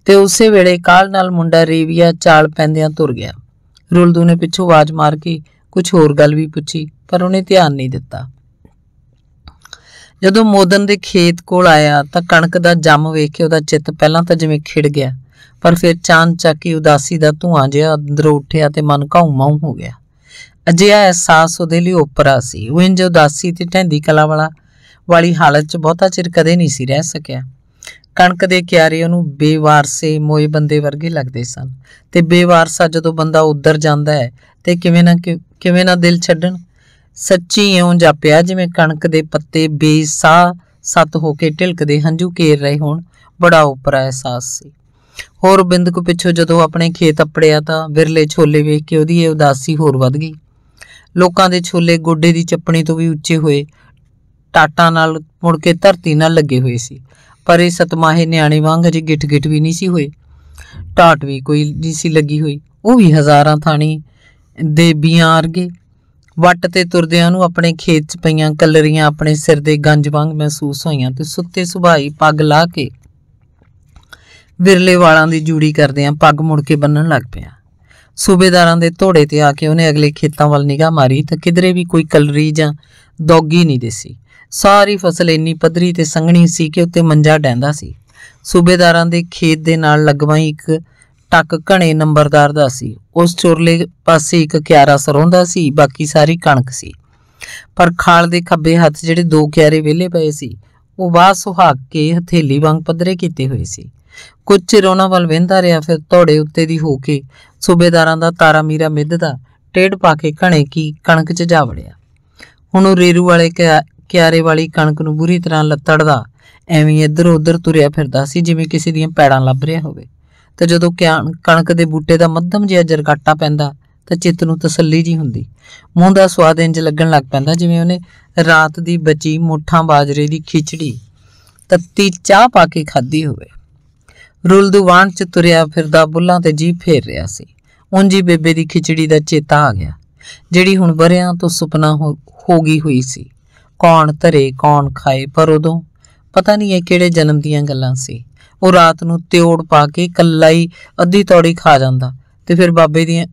ਤੇ ਉਸੇ ਵੇਲੇ ਕਾਲ ਨਾਲ ਮੁੰਡਾ ਰੇਵੀਆ ਚਾਲ ਪੈਂਦਿਆਂ ਤੁਰ ਗਿਆ ਰੁਲਦੂ ਨੇ ਪਿੱਛੋਂ ਆਵਾਜ਼ ਮਾਰ ਕੇ ਕੁਝ ਹੋਰ ਗੱਲ ਵੀ ਪੁੱਛੀ ਪਰ ਉਹਨੇ ਧਿਆਨ ਨਹੀਂ ਦਿੱਤਾ ਜਦੋਂ ਮੋਦਨ ਦੇ ਖੇਤ ਕੋਲ ਆਇਆ ਤਾਂ ਕਣਕ ਦਾ ਜੰਮ ਵੇਖ ਕੇ ਉਹਦਾ ਚਿੱਤ ਪਹਿਲਾਂ ਤਾਂ ਜਿਵੇਂ ਖਿੜ ਗਿਆ ਪਰ ਫਿਰ ਚਾਂਦ ਚੱਕੀ ਉਦਾਸੀ ਦਾ ਧੂਆਂ ਜਿਹਾ ਅੰਦਰੋਂ ਉੱਠਿਆ ਤੇ ਮਨ ਮਾਉ ਹੋ ਗਿਆ ਅਜਿਹਾ ਅਹਿਸਾਸ ਉਹਦੇ ਲਈ ਉਪਰਾ ਸੀ ਉਹ ਇੰਜ ਉਦਾਸੀ ਤੇ ਢੈਂਦੀ ਕਲਾ ਵਾਲਾ ਵਾਲੀ ਹਾਲਤ 'ਚ ਬਹੁਤਾ ਚਿਰ ਕਦੇ ਨਹੀਂ ਸੀ ਰਹਿ ਸਕਿਆ ਕਣਕ ਦੇ ਕਿਆਰੇ ਉਹਨੂੰ ਬੇਵਾਰਸੇ ਮੋਏ ਬੰਦੇ ਵਰਗੇ ਲੱਗਦੇ ਸਨ ਤੇ ਬੇਵਾਰਸਾ ਜਦੋਂ ਬੰਦਾ ਉੱਧਰ ਜਾਂਦਾ ਹੈ ਤੇ ਕਿਵੇਂ ਨਾ ਕਿਵੇਂ ਨਾ ਦਿਲ ਛੱਡਣ ਸੱਚੀ ਇਉਂ ਜਾਪਿਆ ਜਿਵੇਂ ਕਣਕ ਦੇ ਪੱਤੇ ਬੇਸਾਹ ਸਤ ਹੋ ਕੇ ਢਿਲਕਦੇ ਹੰਝੂ ਘੇਰ ਰਹੇ ਹੋਣ ਬੜਾ ਉਪਰਾ ਅਹਿਸਾਸ ਸੀ ਹੋਰ ਬਿੰਦ ਕੋ ਪਿੱਛੋਂ ਜਦੋਂ ਆਪਣੇ ਖੇਤ ਅਪੜਿਆ ਤਾਂ ਵਿਰਲੇ ਛੋਲੇ ਵੇਖ ਕੇ ਉਹਦੀ ਇਹ ਉਦਾਸੀ ਹੋਰ ਵੱਧ ਗਈ ਲੋਕਾਂ ਦੇ ਛੋਲੇ ਗੋਡੇ ਦੀ ਚੱਪਣੀ ਤੋਂ ਵੀ ਉੱਚੇ ਹੋਏ ਟਾਟਾਂ ਨਾਲ ਮੁੜ ਕੇ ਧਰਤੀ ਨਾਲ ਲੱਗੇ ਹੋਏ ਸੀ ਪਰ ਇਹ ਸਤਮਾਹੇ ਨਿਆਣੇ ਵਾਂਗ ਅਜੇ ਗਿੱਟ-ਗਿੱਟ ਵੀ ਨਹੀਂ ਸੀ ਹੋਏ ਟਾਟ ਵੀ ਕੋਈ ਨਹੀਂ ਸੀ ਲੱਗੀ ਹੋਈ ਉਹ ਵੀ ਹਜ਼ਾਰਾਂ ਥਾਣੀ ਦੇ ਬੀਆਂ ਅਰਗੇ ਵੱਟ ਤੇ ਤੁਰਦਿਆਂ ਨੂੰ ਆਪਣੇ ਖੇਤ 'ਚ ਪਈਆਂ ਕਲਰੀਆਂ ਆਪਣੇ ਸਿਰ ਦੇ ਗੰਜ ਵਾਂਗ ਮਹਿਸੂਸ ਹੋਈਆਂ ਤੇ ਸੁੱਤੇ ਸੁਭਾਈ ਪੱਗ ਲਾ ਕੇ ਵਿਰਲੇ ਵਾਲਾਂ ਦੀ ਜੂੜੀ ਕਰਦਿਆਂ ਪੱਗ ਮੁੜ ਕੇ ਬੰਨਣ ਲੱਗ ਪਿਆ ਸੂਬੇਦਾਰਾਂ ਦੇ ਢੋੜੇ ਤੇ ਆ ਕੇ ਉਹਨੇ ਅਗਲੇ ਖੇਤਾਂ ਵੱਲ ਨਿਗਾਹ ਮਾਰੀ ਤਾਂ ਕਿਧਰੇ ਵੀ ਕੋਈ ਕਲਰੀ ਜਾਂ ਦੌਗੀ ਨਹੀਂ ਦਿਸੀ ਸਾਰੀ ਫਸਲ ਇੰਨੀ ਪਧਰੀ ਤੇ ਸੰਘਣੀ ਸੀ ਕਿ ਉੱਤੇ ਮੰਜਾ ਡੈਂਦਾ ਸੀ ਸੂਬੇਦਾਰਾਂ ਦੇ ਖੇਤ ਦੇ ਨਾਲ ਲੱਗਵਾਂ ਇੱਕ ਟੱਕ ਘਣੇ ਨੰਬਰਦਾਰ ਦਾ ਸੀ ਉਸ ਚੁਰਲੇ ਪਾਸੇ ਇੱਕ ਕਿਆਰਾ ਸਰੋਂਦਾ ਸੀ ਬਾਕੀ ਸਾਰੀ ਕਣਕ ਸੀ ਪਰ ਖਾਲ ਦੇ ਖੱਬੇ ਹੱਥ ਜਿਹੜੇ ਦੋ ਕਿਆਰੇ ਵਿਹਲੇ ਪਏ ਸੀ ਉਹ ਬਾਹ ਸੁਹਾਗ ਕੇ ਹਥੇਲੀ ਵਾਂਗ ਪੱਧਰੇ ਕੀਤੇ ਹੋਏ ਸੀ ਕੁਝ ਚਿਰ ਉਹਨਾਂ ਵੱਲ ਵੇਂਦਾ ਰਿਹਾ ਫਿਰ ਧੋੜੇ ਉੱਤੇ ਦੀ ਹੋ ਕੇ ਸੂਬੇਦਾਰਾਂ ਦਾ ਤਾਰਾ ਮੀਰਾ ਮਿੱਧ ਦਾ ਟੇੜ ਪਾ ਕੇ ਘਣੇ ਕੀ ਕਣਕ 'ਚ ਜਾ ਵੜਿਆ ਹੁਣ ਉਹ ਰੇਰੂ ਵਾਲੇ ਕਿਆਰੇ ਵਾਲੀ ਕਣਕ ਨੂੰ ਬੁਰੀ ਤਰ੍ਹਾਂ ਲੱਤੜਦਾ ਐਵੇਂ ਇੱਧਰ ਉੱਧਰ ਤੁਰਿਆ ਫਿਰਦਾ ਸੀ ਜਿਵੇਂ ਕਿਸੇ ਦੀਆਂ ਪੈੜਾਂ ਲੱਭ ਰਿਹਾ ਹੋਵੇ ਤੇ ਜਦੋਂ ਕਣਕ ਦੇ ਬੂਟੇ ਦਾ ਮੱਧਮ ਜਿਹਾ ਜਰਗਾਟਾ ਪੈਂਦਾ ਤਾਂ ਚਿੱਤ ਨੂੰ ਤਸੱਲੀ ਜੀ ਹੁੰਦੀ ਮੂੰਹ ਦਾ ਸਵਾਦ ਇੰਜ ਲੱਗਣ ਲੱਗ ਪੈਂਦਾ ਜਿਵੇਂ ਉਹਨੇ ਰਾਤ ਦੀ ਬਚੀ ਮੁੱਠਾਂ ਬਾਜਰੇ ਦੀ ਖਿਚੜੀ ਤੱਤੀ ਚਾਹ ਪਾ ਕੇ ਖਾਧੀ ਹੋਵੇ ਰੁਲਦੂਵਾਨ ਚ ਤੁਰਿਆ ਫਿਰਦਾ ਬੁੱਲਾਂ ਤੇ ਜੀ ਫੇਰ ਰਿਹਾ ਸੀ ਉਂਝੀ ਬੇਬੇ ਦੀ ਖਿਚੜੀ ਦਾ ਚੇਤਾ ਆ ਗਿਆ ਜਿਹੜੀ ਹੁਣ ਬਰਿਆਂ ਤੋਂ ਸੁਪਨਾ ਹੋ ਗਈ ਹੋਈ ਸੀ ਕੌਣ ਧਰੇ ਕੌਣ ਖਾਏ ਪਰ ਉਦੋਂ ਪਤਾ ਨਹੀਂ ਇਹ ਕਿਹੜੇ ਜਨਮ ਦੀਆਂ ਗੱਲਾਂ ਸੀ ਉਹ ਰਾਤ ਨੂੰ ਤਿਉੜ ਪਾ ਕੇ ਕੱਲਾ ਹੀ ਅੱਧੀ ਤੌੜੀ ਖਾ ਜਾਂਦਾ ਤੇ ਫਿਰ ਬਾਬੇ ਦੀਆਂ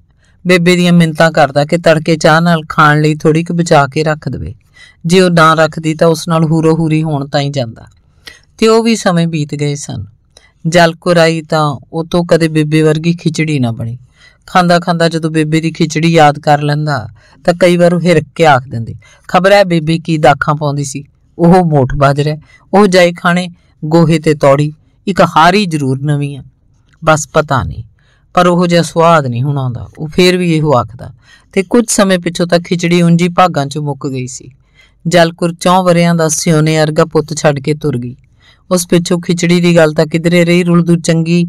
ਬੇਬੇ ਦੀਆਂ ਮਿੰਤਾਂ ਕਰਦਾ ਕਿ ਤੜਕੇ ਚਾਹ ਨਾਲ ਖਾਣ ਲਈ ਥੋੜੀ ਕੁ ਬਚਾ ਕੇ ਰੱਖ ਦਵੇ ਜੇ ਉਹ ਨਾ ਰੱਖਦੀ ਤਾਂ ਉਸ ਨਾਲ ਹੂਰੋ ਹੂਰੀ ਹੋਣ ਤਾਂ ਹੀ ਜਾਂਦਾ ਤੇ ਉਹ ਵੀ ਸਮੇਂ ਬੀਤ ਗਏ ਸਨ ਜਲਕੁਰਾਈ ਤਾਂ ਉਹ ਤੋਂ ਕਦੇ ਬੇਬੇ ਵਰਗੀ ਖਿਚੜੀ ਨਾ ਬਣੀ ਖਾਂਦਾ ਖਾਂਦਾ ਜਦੋਂ ਬੇਬੇ ਦੀ ਖਿਚੜੀ ਯਾਦ ਕਰ ਲੈਂਦਾ ਤਾਂ ਕਈ ਵਾਰ ਉਹ ਹਿਰਕ ਕੇ ਆਖ ਦਿੰਦੀ ਖਬਰ ਹੈ ਬੇਬੇ ਕੀ ਦਾਖਾਂ ਪਾਉਂਦੀ ਸੀ ਉਹ ਮੋਠ ਬਾਜ ਰਿਹਾ ਉਹ ਜਾਈ ਖਾਣੇ ਗੋਹੇ ਤੇ ਤੌੜੀ ਇੱਕ ਹਾਰੀ ਜ਼ਰੂਰ ਨਵੀਂ ਆ ਬਸ ਪਤਾ ਨਹੀਂ ਪਰ ਉਹ ਜਿਹਾ ਸਵਾਦ ਨਹੀਂ ਹੁਣ ਆਉਂਦਾ ਉਹ ਫੇਰ ਵੀ ਇਹੋ ਆਖਦਾ ਤੇ ਕੁਝ ਸਮੇਂ ਪਿੱਛੋਂ ਤਾਂ ਖਿਚੜੀ ਉਂਜੀ ਭਾਗਾਂ 'ਚ ਮੁੱਕ ਗਈ ਸੀ ਜਲਕੁਰ ਚੌਂ ਵਰਿਆਂ ਦਾ ਸਿਉਨੇ ਅਰਗਾ ਪੁੱਤ ਛੱਡ ਕੇ ਤੁਰ ਗਈ ਉਸ ਪਿੱਛੋਂ ਖਿਚੜੀ ਦੀ ਗੱਲ ਤਾਂ ਕਿਧਰੇ ਰਹੀ ਰੁਲਦੂ ਚੰਗੀ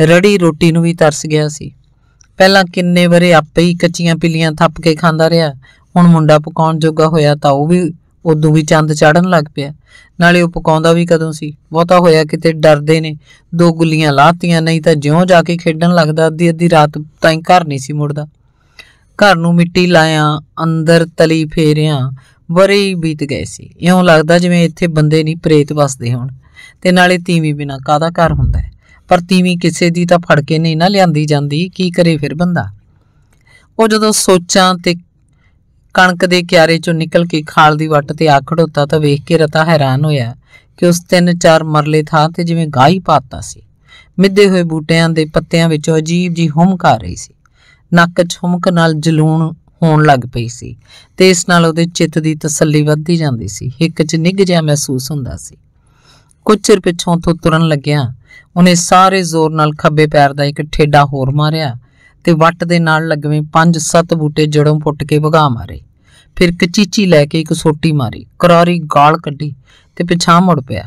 ਰੜੀ ਰੋਟੀ ਨੂੰ ਵੀ ਤਰਸ ਗਿਆ ਸੀ ਪਹਿਲਾਂ ਕਿੰਨੇ ਵਰੇ ਆਪੇ ਹੀ ਕੱਚੀਆਂ ਪਿਲੀਆਂ ਥੱਪ ਕੇ ਖਾਂਦਾ ਰਿਹਾ ਹੁਣ ਮੁੰਡਾ ਪਕਾਉਣ ਜੋਗਾ ਹੋਇਆ ਤਾਂ ਉਹ ਵੀ ਉਦੋਂ ਵੀ ਚੰਦ ਚੜਨ ਲੱਗ ਪਿਆ ਨਾਲੇ ਉਹ ਪਕਾਉਂਦਾ ਵੀ ਕਦੋਂ ਸੀ ਬਹੁਤਾ ਹੋਇਆ ਕਿਤੇ ਡਰਦੇ ਨੇ ਦੋ ਗੁੱਲੀਆਂ ਲਾਤੀਆਂ ਨਹੀਂ ਤਾਂ ਜਿਉਂ ਜਾ ਕੇ ਖੇਡਣ ਲੱਗਦਾ ਅੱਧੀ ਅੱਧੀ ਰਾਤ ਤਾਈਂ ਘਰ ਨਹੀਂ ਸੀ ਮੁੜਦਾ ਘਰ ਨੂੰ ਮਿੱਟੀ ਲਾਇਆ ਅੰਦਰ ਤਲੀ ਫੇਰਿਆ ਬਰੇ ਬੀਤ ਗਏ ਸੀ ਇਉਂ ਲੱਗਦਾ ਜਿਵੇਂ ਇੱਥੇ ਬੰਦੇ ਨਹੀਂ ਪ੍ਰੇਤ ਵਸਦੇ ਹੋਣ ਤੇ ਨਾਲੇ ਤੀਵੀਂ ਬਿਨਾ ਕਾਦਾ ਘਰ ਹੁੰਦਾ ਪਰ ਤੀਵੀਂ ਕਿਸੇ ਦੀ ਤਾਂ ਫੜ ਕੇ ਨਹੀਂ ਨਾ ਲਿਆਂਦੀ ਜਾਂਦੀ ਕੀ ਕਰੇ ਫਿਰ ਬੰਦਾ ਉਹ ਜਦੋਂ ਸੋਚਾਂ ਤੇ ਕਣਕ ਦੇ ਕਿਆਰੇ ਚੋਂ ਨਿਕਲ ਕੇ ਖਾਲ ਦੀ ਵੱਟ ਤੇ ਆ ਖੜੋਤਾ ਤਾਂ ਵੇਖ ਕੇ ਰਤਾ ਹੈਰਾਨ ਹੋਇਆ ਕਿ ਉਸ ਤਿੰਨ ਚਾਰ ਮਰਲੇ ਥਾਂ ਤੇ ਜਿਵੇਂ ਗਾਈ ਪਾਤਾ ਸੀ ਮਿੱਧੇ ਹੋਏ ਬੂਟਿਆਂ ਦੇ ਪੱਤਿਆਂ ਵਿੱਚ ਅਜੀਬ ਜੀ ਹੁਮਕ ਆ ਰਹੀ ਸੀ ਨੱਕ 'ਚ ਹੁਮਕ ਨਾਲ ਜਲੂਣ ਹੋਣ ਲੱਗ ਪਈ ਸੀ ਤੇ ਇਸ ਨਾਲ ਉਹਦੇ ਚਿੱਤ ਦੀ ਤਸੱਲੀ ਵੱਧਦੀ ਜਾਂਦੀ ਸੀ ਹਿੱਕ 'ਚ ਨਿੱਘ ਜਿਹਾ ਮਹਿਸੂਸ ਹੁੰਦਾ ਸੀ ਕੁਝ ਚਿਰ ਪਿੱਛੋਂ ਤੋਂ ਤੁਰਨ ਲੱਗਿਆ ਉਹਨੇ ਸਾਰੇ ਜ਼ੋਰ ਨਾਲ ਖੱਬੇ ਪੈਰ ਦਾ ਇੱਕ ਠੇਡਾ ਹੋਰ ਮਾਰਿਆ ਤੇ ਵੱਟ ਦੇ ਨਾਲ ਲੱਗਵੇਂ ਪੰਜ ਸੱਤ ਬੂਟੇ ਜੜੋਂ ਪੁੱਟ ਕੇ ਭਗਾ ਮਾਰੇ ਫਿਰ ਕਚੀਚੀ ਲੈ ਕੇ ਇੱਕ ਸੋਟੀ ਮਾਰੀ ਕਰਾਰੀ ਗਾਲ ਕੱਢੀ ਤੇ ਪਿਛਾਂ ਮੁੜ ਪਿਆ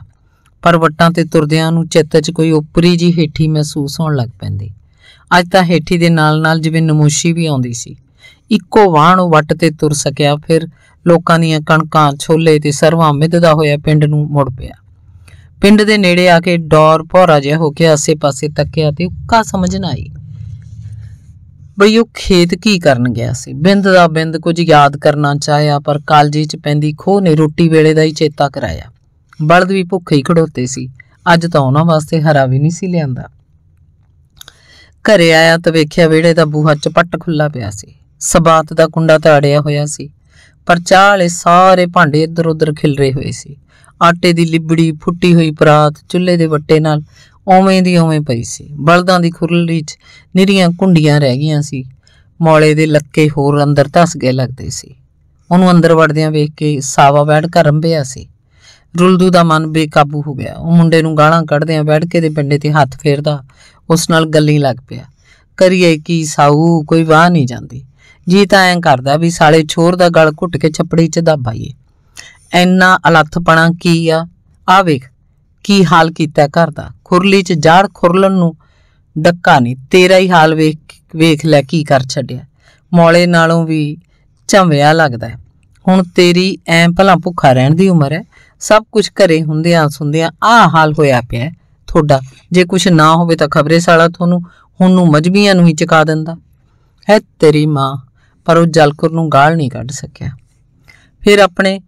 ਪਰ ਵੱਟਾਂ ਤੇ ਤੁਰਦਿਆਂ ਨੂੰ ਚਿੱਤ 'ਚ ਕੋਈ ਉਪਰੀ ਜੀ ਹੇਠੀ ਮਹਿਸੂਸ ਹੋਣ ਲੱਗ ਪੈਂਦੀ ਅੱਜ ਤਾਂ ਹੇਠੀ ਦੇ ਨਾਲ-ਨਾਲ ਜਿਵੇਂ ਨਮੋਸ਼ੀ ਵੀ ਆਉਂਦੀ ਸੀ ਇੱਕੋ ਵਾਹਣ ਉਹ ਵੱਟ ਤੇ ਤੁਰ ਸਕਿਆ ਫਿਰ ਲੋਕਾਂ ਦੀਆਂ ਕਣਕਾਂ ਛੋਲੇ ਤੇ ਸਰਵਾ ਮਿੱਧਦਾ ਹੋਇਆ ਪਿੰਡ ਨੂੰ ਮੁੜ ਪਿਆ ਪਿੰਡ ਦੇ ਨੇੜੇ ਆ ਕੇ ਡੌਰ ਭੌਰਾ ਜਿਹਾ ਹੋ ਕੇ ਆਸੇ-ਪਾਸੇ ਤੱਕਿਆ ਤੇ ਉੱਕਾ ਸਮਝ ਨਾ ਆਈ ਬਈ ਉਹ ਖੇਤ ਕੀ ਕਰਨ ਗਿਆ ਸੀ ਬਿੰਦ ਦਾ ਬਿੰਦ ਕੁਝ ਯਾਦ ਕਰਨਾ ਚਾਹਿਆ ਪਰ ਕਾਲਜੀ 'ਚ ਪੈਂਦੀ ਖੋਹ ਨੇ ਰੋਟੀ ਵੇਲੇ ਦਾ ਹੀ ਚੇਤਾ ਕਰਾਇਆ ਬਲਦ ਵੀ ਭੁੱਖੇ ਹੀ ਖੜੋਤੇ ਸੀ ਅੱਜ ਤਾਂ ਉਹਨਾਂ ਵਾਸਤੇ ਹਰਾ ਵੀ ਨਹੀਂ ਸੀ ਲਿਆਂਦਾ ਘਰੇ ਆਇਆ ਤਾਂ ਵੇਖਿਆ ਵਿਹੜੇ ਦਾ ਬੂਹਾ ਚਪੱਟ ਖੁੱਲਾ ਪਿਆ ਸੀ ਸਬਾਤ ਦਾ ਕੁੰਡਾ ਤਾੜਿਆ ਹੋਇਆ ਸੀ ਪਰ ਚਾਹ ਵਾਲੇ ਸਾਰੇ ਭਾਂਡੇ ਇੱਧਰ-ਉੱਧਰ ਖਿਲਰੇ ਹੋਏ ਸੀ ਆਟੇ ਦੀ ਲਿਬੜੀ ਫੁੱਟੀ ਹੋਈ ਪਰਾਤ ਚੁੱਲ੍ਹੇ ਦੇ ਵੱਟੇ ਨਾਲ ਉਵੇਂ ਦੀ ਉਵੇਂ ਪਈ ਸੀ ਬਲਦਾਂ ਦੀ ਖੁਰਲੀ 'ਚ ਨਿਰੀਆਂ ਕੁੰਡੀਆਂ ਰਹਿ ਗਈਆਂ ਸੀ ਮੌਲੇ ਦੇ ਲੱਕੇ ਹੋਰ ਅੰਦਰ ਧਸ ਗਏ ਲੱਗਦੇ ਸੀ ਉਹਨੂੰ ਅੰਦਰ ਵੜਦਿਆਂ ਵੇਖ ਕੇ ਸਾਵਾ ਬੈਠ ਕੇ ਰੰਭਿਆ ਸੀ ਰੁਲਦੂ ਦਾ ਮਨ ਬੇਕਾਬੂ ਹੋ ਗਿਆ ਉਹ ਮੁੰਡੇ ਨੂੰ ਗਾਲਾਂ ਕੱਢਦਿਆਂ ਬੈਠ ਕੇ ਦੇ ਪਿੰਡੇ ਤੇ ਹੱਥ ਫੇਰਦਾ ਉਸ ਨਾਲ ਗੱਲੀ ਲੱਗ ਪਿਆ ਕਰੀਏ ਕੀ ਸਾਊ ਕੋਈ ਵਾਹ ਨਹੀਂ ਜਾਂਦੀ ਜੀ ਤਾਂ ਐਂ ਕਰਦਾ ਵੀ ਸਾਲੇ ਛੋਰ ਦਾ ਗਲ ਘੁੱਟ ਕੇ ਛਪੜੀ 'ਚ ਦਬਾਈਏ ਐਨਾ ਅਲੱਥਪਣਾ ਕੀ ਆ ਆ ਵੇਖ ਕੀ ਹਾਲ ਕੀਤਾ ਘਰ ਦਾ ਖੁਰਲੀ 'ਚ ਜਾੜ ਖੁਰਲਣ ਨੂੰ ਡੱਕਾ ਨਹੀਂ ਤੇਰਾ ਹੀ ਹਾਲ ਵੇਖ ਵੇਖ ਲੈ ਕੀ ਕਰ ਛੱਡਿਆ ਮੌਲੇ ਨਾਲੋਂ ਵੀ ਝੰਵਿਆ ਲੱਗਦਾ ਹੈ ਹੁਣ ਤੇਰੀ ਐਂ ਭਲਾ ਭੁੱਖਾ ਰਹਿਣ ਦੀ ਉਮਰ ਹੈ ਸਭ ਕੁਝ ਘਰੇ ਹੁੰਦਿਆਂ ਸੁੰਦਿਆਂ ਆ ਹਾਲ ਹੋਇਆ ਪਿਆ ਤੁਹਾਡਾ ਜੇ ਕੁਝ ਨਾ ਹੋਵੇ ਤਾਂ ਖਬਰੇ ਸਾਲਾ ਤੁਹਾਨੂੰ ਹੁਣ ਨੂੰ ਮਜਬੀਆਂ ਨੂੰ ਹੀ ਚਕਾ ਦਿੰਦਾ ਹੈ ਤੇਰੀ ਮਾਂ ਪਰ ਉਹ ਜਲਕੁਰ ਨੂੰ ਗਾਲ ਨਹੀਂ ਕੱਢ ਸਕਿਆ ਫਿਰ ਆਪਣੇ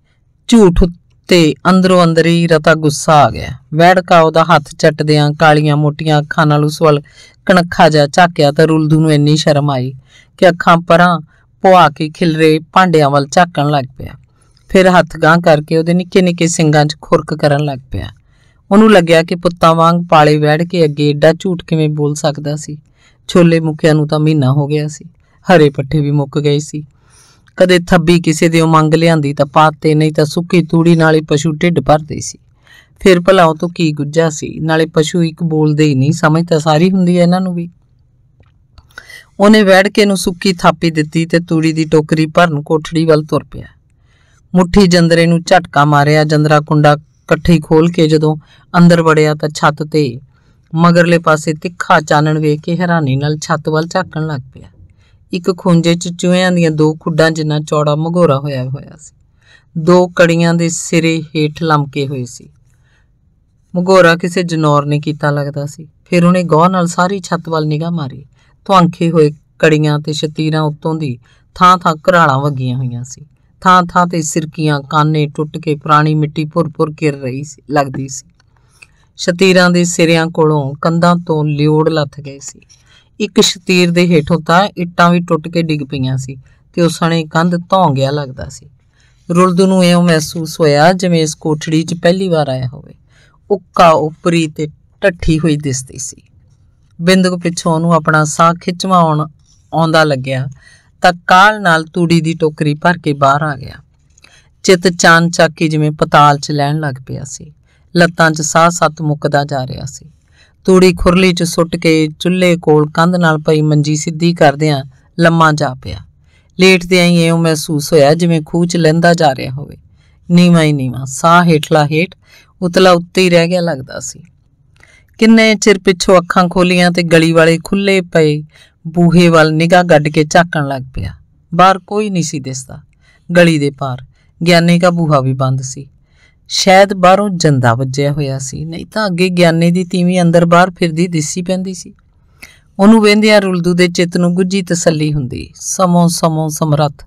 ਝੂਠ ਤੇ ਅੰਦਰੋਂ ਅੰਦਰ ਹੀ ਰਤਾ ਗੁੱਸਾ ਆ ਗਿਆ ਵੈੜਕਾ ਉਹਦਾ ਹੱਥ ਚੱਟਦਿਆਂ ਕਾਲੀਆਂ ਮੋਟੀਆਂ ਅੱਖਾਂ ਨਾਲ ਉਸ ਵੱਲ ਕਣਖਾ ਜਾ ਝਾਕਿਆ ਤਾਂ ਰੁਲਦੂ ਨੂੰ ਇੰਨੀ ਸ਼ਰਮ ਆਈ ਕਿ ਅੱਖਾਂ ਪਰਾਂ ਪੁਆ ਕੇ ਖਿਲਰੇ ਭਾਂਡਿਆਂ ਵੱਲ ਝਾਕਣ ਲੱਗ ਪਿਆ ਫਿਰ ਹੱਥ ਗਾਂ ਕਰਕੇ ਉਹਦੇ ਨਿੱਕੇ ਨਿੱਕੇ ਸਿੰਗਾਂ 'ਚ ਖੁਰਕ ਕਰਨ ਲੱਗ ਪਿਆ ਉਹਨੂੰ ਲੱਗਿਆ ਕਿ ਪੁੱਤਾਂ ਵਾਂਗ ਪਾਲੇ ਵੈੜ ਕੇ ਅੱਗੇ ਏਡਾ ਝੂਠ ਕਿਵੇਂ ਬੋਲ ਸਕਦਾ ਸੀ ਛੋਲੇ ਮੁੱਕਿਆਂ ਨੂੰ ਤਾਂ ਮਹੀਨਾ ਹੋ ਗਿਆ ਸੀ ਹਰੇ ਪੱਠੇ ਵੀ ਮੁੱਕ ਗਏ ਸੀ ਕਦੇ ਥੱਬੀ ਕਿਸੇ ਦੇ ਉਮੰਗ ਲਿਆਂਦੀ ਤਾਂ ਪਾਤੇ ਨਹੀਂ ਤਾਂ ਸੁੱਕੀ ਤੂੜੀ ਨਾਲ ਹੀ ਪਸ਼ੂ ਢਿੱਡ ਭਰਦੇ ਸੀ ਫਿਰ ਭਲਾ ਉਹ ਤੋਂ ਕੀ ਗੁੱਜਾ ਸੀ ਨਾਲੇ ਪਸ਼ੂ ਇੱਕ ਬੋਲਦੇ ਹੀ ਨਹੀਂ ਸਮਝ ਤਾਂ ਸਾਰੀ ਹੁੰਦੀ ਹੈ ਇਹਨਾਂ ਨੂੰ ਵੀ ਉਹਨੇ ਵੈੜ ਕੇ ਨੂੰ ਸੁੱਕੀ ਥਾਪੀ ਦਿੱਤੀ ਤੇ ਤੂੜੀ ਦੀ ਟੋਕਰੀ ਭਰਨ ਕੋਠੜੀ ਵੱਲ ਤੁਰ ਪਿਆ ਮੁੱਠੀ ਜੰਦਰੇ ਨੂੰ ਝਟਕਾ ਮਾਰਿਆ ਜੰਦਰਾ ਕੁੰਡਾ ਇਕੱਠੀ ਖੋਲ ਕੇ ਜਦੋਂ ਅੰਦਰ ਵੜਿਆ ਤਾਂ ਛੱਤ ਤੇ ਮਗਰਲੇ ਪਾਸੇ ਤਿੱਖਾ ਚਾਨਣ ਵੇਖ ਕੇ ਹੈਰਾਨੀ ਨਾਲ ਛੱਤ ਵੱਲ ਝਾਕਣ ਲੱਗ ਪਿਆ ਇੱਕ ਖੁੰਝੇ 'ਚ ਚੂਹਿਆਂ ਦੀਆਂ ਦੋ ਖੁੱਡਾਂ ਜਿੰਨਾ ਚੌੜਾ ਮਘੋਰਾ ਹੋਇਆ ਹੋਇਆ ਸੀ ਦੋ ਕੜੀਆਂ ਦੇ ਸਿਰੇ ਹੇਠ ਲਮਕੇ ਹੋਏ ਸੀ ਮਘੋਰਾ ਕਿਸੇ ਜਨੌਰ ਨੇ ਕੀਤਾ ਲੱਗਦਾ ਸੀ ਫਿਰ ਉਹਨੇ ਗੌਰ ਨਾਲ ਸਾਰੀ ਛੱਤ ਵੱਲ ਨਿਗਾਹ ਮਾਰੀ ਧੁਆਂਖੇ ਹੋਏ ਕੜੀਆਂ ਤੇ ਸ਼ਤੀਰਾਂ ਉੱਤੋਂ ਦੀ ਥਾਂ-ਥਾਂ ਘਰਾਲਾਂ ਵਗੀਆਂ ਹੋਈਆਂ ਸੀ ਥਾਂ-ਥਾਂ ਤੇ ਸਿਰਕੀਆਂ ਕਾਨੇ ਟੁੱਟ ਕੇ ਪੁਰਾਣੀ ਮਿੱਟੀ ਭੁਰ-ਭੁਰ ਕਿਰ ਰਹੀ ਸੀ ਲੱਗਦੀ ਸੀ ਸ਼ਤੀਰਾਂ ਦੇ ਸਿਰਿਆਂ ਕੋਲੋਂ ਕੰਧਾਂ ਤੋਂ ਲਿਓੜ ਲੱਥ ਗਏ ਸੀ ਇੱਕ ਸ਼ਤੀਰ ਦੇ ਹੇਠੋਂ ਤਾਂ ਇੱਟਾਂ ਵੀ ਟੁੱਟ ਕੇ ਡਿੱਗ ਪਈਆਂ ਸੀ ਤੇ ਨੇ ਕੰਧ ਗਿਆ ਲੱਗਦਾ ਸੀ ਰੁਲਦ ਨੂੰ ਐਉਂ ਮਹਿਸੂਸ ਹੋਇਆ ਜਿਵੇਂ ਇਸ ਕੋਠੜੀ 'ਚ ਪਹਿਲੀ ਵਾਰ ਆਇਆ ਹੋਵੇ ਉੱਕਾ ਉਪਰੀ ਤੇ ਟੱਠੀ ਹੋਈ ਦਿਸਦੀ ਸੀ ਬਿੰਦਕ ਪਿੱਛੋਂ ਉਹਨੂੰ ਆਪਣਾ ਸਾਹ ਖਿੱਚਵਾਉਣ ਆਉਂਦਾ ਲੱਗਿਆ ਤਾਂ ਕਾਲ ਨਾਲ ਤੂੜੀ ਦੀ ਟੋਕਰੀ ਭਰ ਕੇ ਬਾਹਰ ਆ ਗਿਆ ਚਿੱਤ ਚਾਨ ਚੱਕੀ ਜਿਵੇਂ ਪਤਾਲ 'ਚ ਲੈਣ ਲੱਗ ਪਿਆ ਸੀ ਲੱਤਾਂ 'ਚ ਸਾਹ ਸੱਤ ਮੁੱਕਦਾ ਜਾ ਰਿਹਾ ਸੀ ਤੂੜੀ ਖੁਰਲੀ 'ਚ ਸੁੱਟ ਕੇ ਚੁੱਲ੍ਹੇ ਕੋਲ ਕੰਧ ਨਾਲ ਪਈ ਮੰਜੀ ਸਿੱਧੀ ਕਰਦਿਆਂ ਲੰਮਾ ਜਾ ਪਿਆ ਲੇਟਦਿਆਂ ਹੀ ਇਉਂ ਮਹਿਸੂਸ ਹੋਇਆ ਜਿਵੇਂ ਖੂਹ 'ਚ ਲੰਦਾ ਜਾ ਰਿਹਾ ਹੋਵੇ ਨੀਵਾ ਹੀ ਨੀਵਾ ਸਾਹ ਹੇਠਲਾ ਹੇਠ ਉਤਲਾ ਉੱਤੇ ਹੀ ਰਹਿ ਗਿਆ ਲੱਗਦਾ ਸੀ ਕਿੰਨੇ ਚਿਰ ਪਿੱਛੋਂ ਅੱਖਾਂ ਖੋਲੀਆਂ ਤੇ ਗਲੀ ਵਾਲੇ ਖੁੱਲੇ ਪਏ ਬੂਹੇ ਵੱਲ ਨਿਗਾਹ ਗੱਡ ਕੇ ਝਾਕਣ ਲੱਗ ਪਿਆ ਬਾਹਰ ਕੋਈ ਨਹੀਂ ਸੀ ਦਿਸਦਾ ਗਲੀ ਦੇ ਪਾਰ ਗਿਆਨੀ ਦਾ ਬੂਹਾ ਵੀ ਬੰਦ ਸੀ ਸ਼ਾਇਦ ਬਾਹਰੋਂ ਜੰਦਾ ਵੱਜਿਆ ਹੋਇਆ ਸੀ ਨਹੀਂ ਤਾਂ ਅੱਗੇ ਗਿਆਨੇ ਦੀ ਤੀਵੀਂ ਅੰਦਰ ਬਾਹਰ ਫਿਰਦੀ ਦਿਸੀ ਪੈਂਦੀ ਸੀ ਉਹਨੂੰ ਵੇਂਦਿਆਂ ਰੁਲਦੂ ਦੇ ਚਿੱਤ ਨੂੰ ਗੁੱਜੀ ਤਸੱਲੀ ਹੁੰਦੀ ਸਮੋਂ ਸਮੋਂ ਸਮਰੱਥ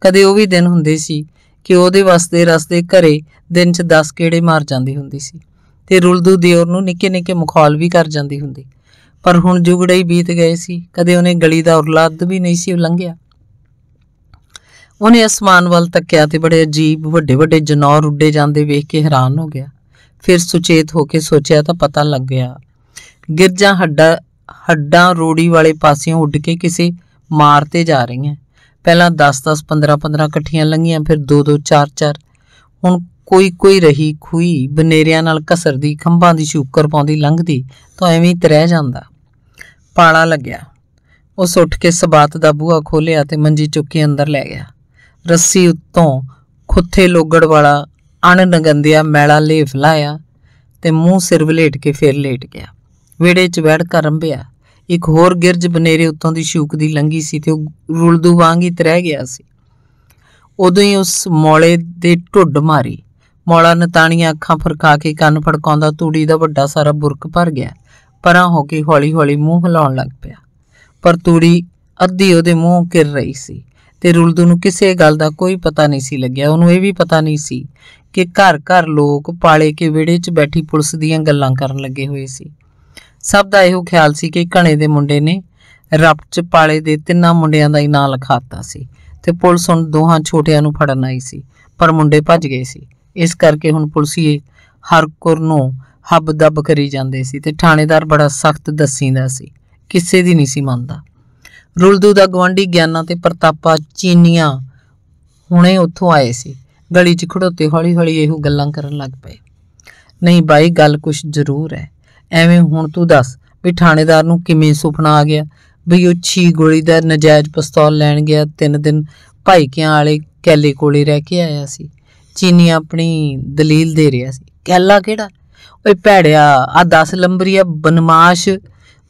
ਕਦੇ ਉਹ ਵੀ ਦਿਨ ਹੁੰਦੇ ਸੀ ਕਿ ਉਹਦੇ ਵਸਦੇ ਰਸਦੇ ਘਰੇ ਦਿਨ 'ਚ 10 ਕਿਹੜੇ ਮਾਰ ਜਾਂਦੀ ਹੁੰਦੀ ਸੀ ਤੇ ਰੁਲਦੂ ਦਿਓਰ ਨੂੰ ਨਿੱਕੇ ਨਿੱਕੇ ਮੁਖਾਲ ਵੀ ਕਰ ਜਾਂਦੀ ਹੁੰਦੀ ਪਰ ਹੁਣ ਜੁਗੜੇ ਹੀ ਬੀਤ ਗਏ ਸੀ ਕਦੇ ਉਹਨੇ ਗਲੀ ਦਾ ਉਰਲਾ ਅੱਧ ਵੀ ਨਹੀਂ ਸੀ ਲੰਘਿਆ ਉਹਨੇ ਅਸਮਾਨ ਵੱਲ ਤੱਕਿਆ ਤੇ ਬੜੇ ਅਜੀਬ ਵੱਡੇ ਵੱਡੇ ਜਨੌਰ ਉੱਡੇ ਜਾਂਦੇ ਵੇਖ ਕੇ ਹੈਰਾਨ ਹੋ ਗਿਆ ਫਿਰ ਸੁਚੇਤ ਹੋ ਕੇ ਸੋਚਿਆ ਤਾਂ ਪਤਾ ਲੱਗ ਗਿਆ ਗਿਰਜਾਂ ਹੱਡਾ ਹੱਡਾਂ ਰੋੜੀ ਵਾਲੇ ਪਾਸਿਓਂ ਉੱਡ ਕੇ ਕਿਸੇ ਮਾਰ ਤੇ ਜਾ ਰਹੀਆਂ ਪਹਿਲਾਂ 10-10 15-15 ਇਕੱਠੀਆਂ ਲੰਘੀਆਂ ਫਿਰ 2-2 4-4 ਹੁਣ ਕੋਈ ਕੋਈ ਰਹੀ ਖੂਈ ਬਨੇਰਿਆਂ ਨਾਲ ਕਸਰਦੀ ਖੰਭਾਂ ਦੀ ਸ਼ੂਕਰ ਪਾਉਂਦੀ ਲੰਘਦੀ ਤਾਂ ਐਵੇਂ ਹੀ ਤਰਹਿ ਜਾਂਦਾ ਪਾਲਾ ਲੱਗਿਆ ਉਸ ਉੱਠ ਕੇ ਸਬਾਤ ਦਾ ਬੂਹਾ ਖੋਲ੍ਹਿਆ ਤੇ ਮੰਜੀ ਚੁੱਕੀ ਅੰਦਰ ਲੈ ਗਿਆ ਰੱਸੀ ਉੱਤੋਂ ਖੁੱਥੇ ਲੋਗੜ ਵਾਲਾ ਅਣ ਨਗੰਦਿਆ ਮੈਲਾ ਲੇਫ ਲਾਇਆ ਤੇ ਮੂੰਹ ਸਿਰ ਵਲੇਟ ਕੇ ਫੇਰ ਲੇਟ ਗਿਆ ਵਿੜੇ 'ਚ ਬੈਠ ਕੇ ਰੰਭਿਆ ਇੱਕ ਹੋਰ ਗਿਰਜ ਬਨੇਰੇ ਉੱਤੋਂ ਦੀ ਸ਼ੂਕ ਦੀ ਲੰਗੀ ਸੀ ਤੇ ਉਹ ਰੁਲਦੂ ਵਾਂਗ ਹੀ ਤਰਹਿ ਗਿਆ ਸੀ ਉਦੋਂ ਹੀ ਉਸ ਮੌਲੇ ਦੇ ਢੁੱਡ ਮਾਰੀ ਮੌਲਾ ਨਤਾਣੀਆਂ ਅੱਖਾਂ ਫਰਕਾ ਕੇ ਕੰਨ ਫੜਕਾਉਂਦਾ ਤੂੜੀ ਦਾ ਵੱਡਾ ਸਾਰਾ ਬੁਰਕ ਭਰ ਗਿਆ ਪਰਾਂ ਹੋ ਕੇ ਹੌਲੀ-ਹੌਲੀ ਮੂੰਹ ਹਿਲਾਉਣ ਲੱਗ ਪਿਆ ਪਰ ਤੂੜੀ ਅੱਧੀ ਉਹਦੇ ਮੂੰਹ ਘਿਰ ਰਹੀ ਸੀ ਤੇ ਰੁਲਦੂ ਨੂੰ ਕਿਸੇ ਗੱਲ ਦਾ ਕੋਈ ਪਤਾ ਨਹੀਂ ਸੀ ਲੱਗਿਆ ਉਹਨੂੰ ਇਹ ਵੀ ਪਤਾ ਨਹੀਂ ਸੀ ਕਿ ਘਰ-ਘਰ ਲੋਕ ਪਾਲੇ ਕੇ ਵਿੜੇ 'ਚ ਬੈਠੀ ਪੁਲਿਸ ਦੀਆਂ ਗੱਲਾਂ ਕਰਨ ਲੱਗੇ ਹੋਏ ਸੀ ਸਭ ਦਾ ਇਹੋ ਖਿਆਲ ਸੀ ਕਿ ਘਣੇ ਦੇ ਮੁੰਡੇ ਨੇ ਰੱਬ 'ਚ ਪਾਲੇ ਦੇ ਤਿੰਨਾਂ ਮੁੰਡਿਆਂ ਦਾ ਹੀ ਨਾਂ ਲਿਖਾਤਾ ਸੀ ਤੇ ਪੁਲਿਸ ਹੁਣ ਦੋਹਾਂ ਛੋਟਿਆਂ ਨੂੰ ਫੜਨ ਆਈ ਸੀ ਪਰ ਮੁੰਡੇ ਭੱਜ ਗਏ ਸੀ ਇਸ ਕਰਕੇ ਹੁਣ ਪੁਲਸੀਏ ਹਰ ਕੁਰ ਨੂੰ ਹੱਬ ਦੱਬ ਕਰੀ ਜਾਂਦੇ ਸੀ ਤੇ ਥਾਣੇਦਾਰ ਬੜਾ ਸਖਤ ਦੱਸੀਂਦਾ ਸੀ ਕਿਸੇ ਦੀ ਨਹੀਂ ਸੀ ਮੰਨਦਾ ਰੁਲਦੂ ਦਾ ਗਵਾਂਢੀ ਗਿਆਨਾ ਤੇ ਪ੍ਰਤਾਪਾ ਚੀਨੀਆਂ ਹੁਣੇ ਉੱਥੋਂ ਆਏ ਸੀ ਗਲੀ 'ਚ ਖੜੋਤੇ ਹੌਲੀ-ਹੌਲੀ ਇਹੋ ਗੱਲਾਂ ਕਰਨ ਲੱਗ ਪਏ ਨਹੀਂ ਬਾਈ ਗੱਲ ਕੁਝ ਜ਼ਰੂਰ ਹੈ ਐਵੇਂ ਹੁਣ ਤੂੰ ਦੱਸ ਵੀ ਥਾਣੇਦਾਰ ਨੂੰ ਕਿਵੇਂ ਸੁਪਨਾ ਆ ਗਿਆ ਵੀ ਉਹ ਛੀ ਗੋਲੀ ਦਾ ਨਜਾਇਜ਼ ਪਿਸਤੌਲ ਲੈਣ ਗਿਆ ਤਿੰਨ ਦਿਨ ਭਾਈਕਿਆਂ ਵਾਲੇ ਕੈਲੇ ਕੋਲੇ ਰਹਿ ਕੇ ਆਇਆ ਸੀ ਚੀਨੀ ਆਪਣੀ ਦਲੀਲ ਦੇ ਰਿਹਾ ਸੀ ਕੈਲਾ ਕਿਹੜਾ ਓਏ ਭੈੜਿਆ ਆ 10 ਲੰਬਰੀਆ ਬਨਮਾਸ਼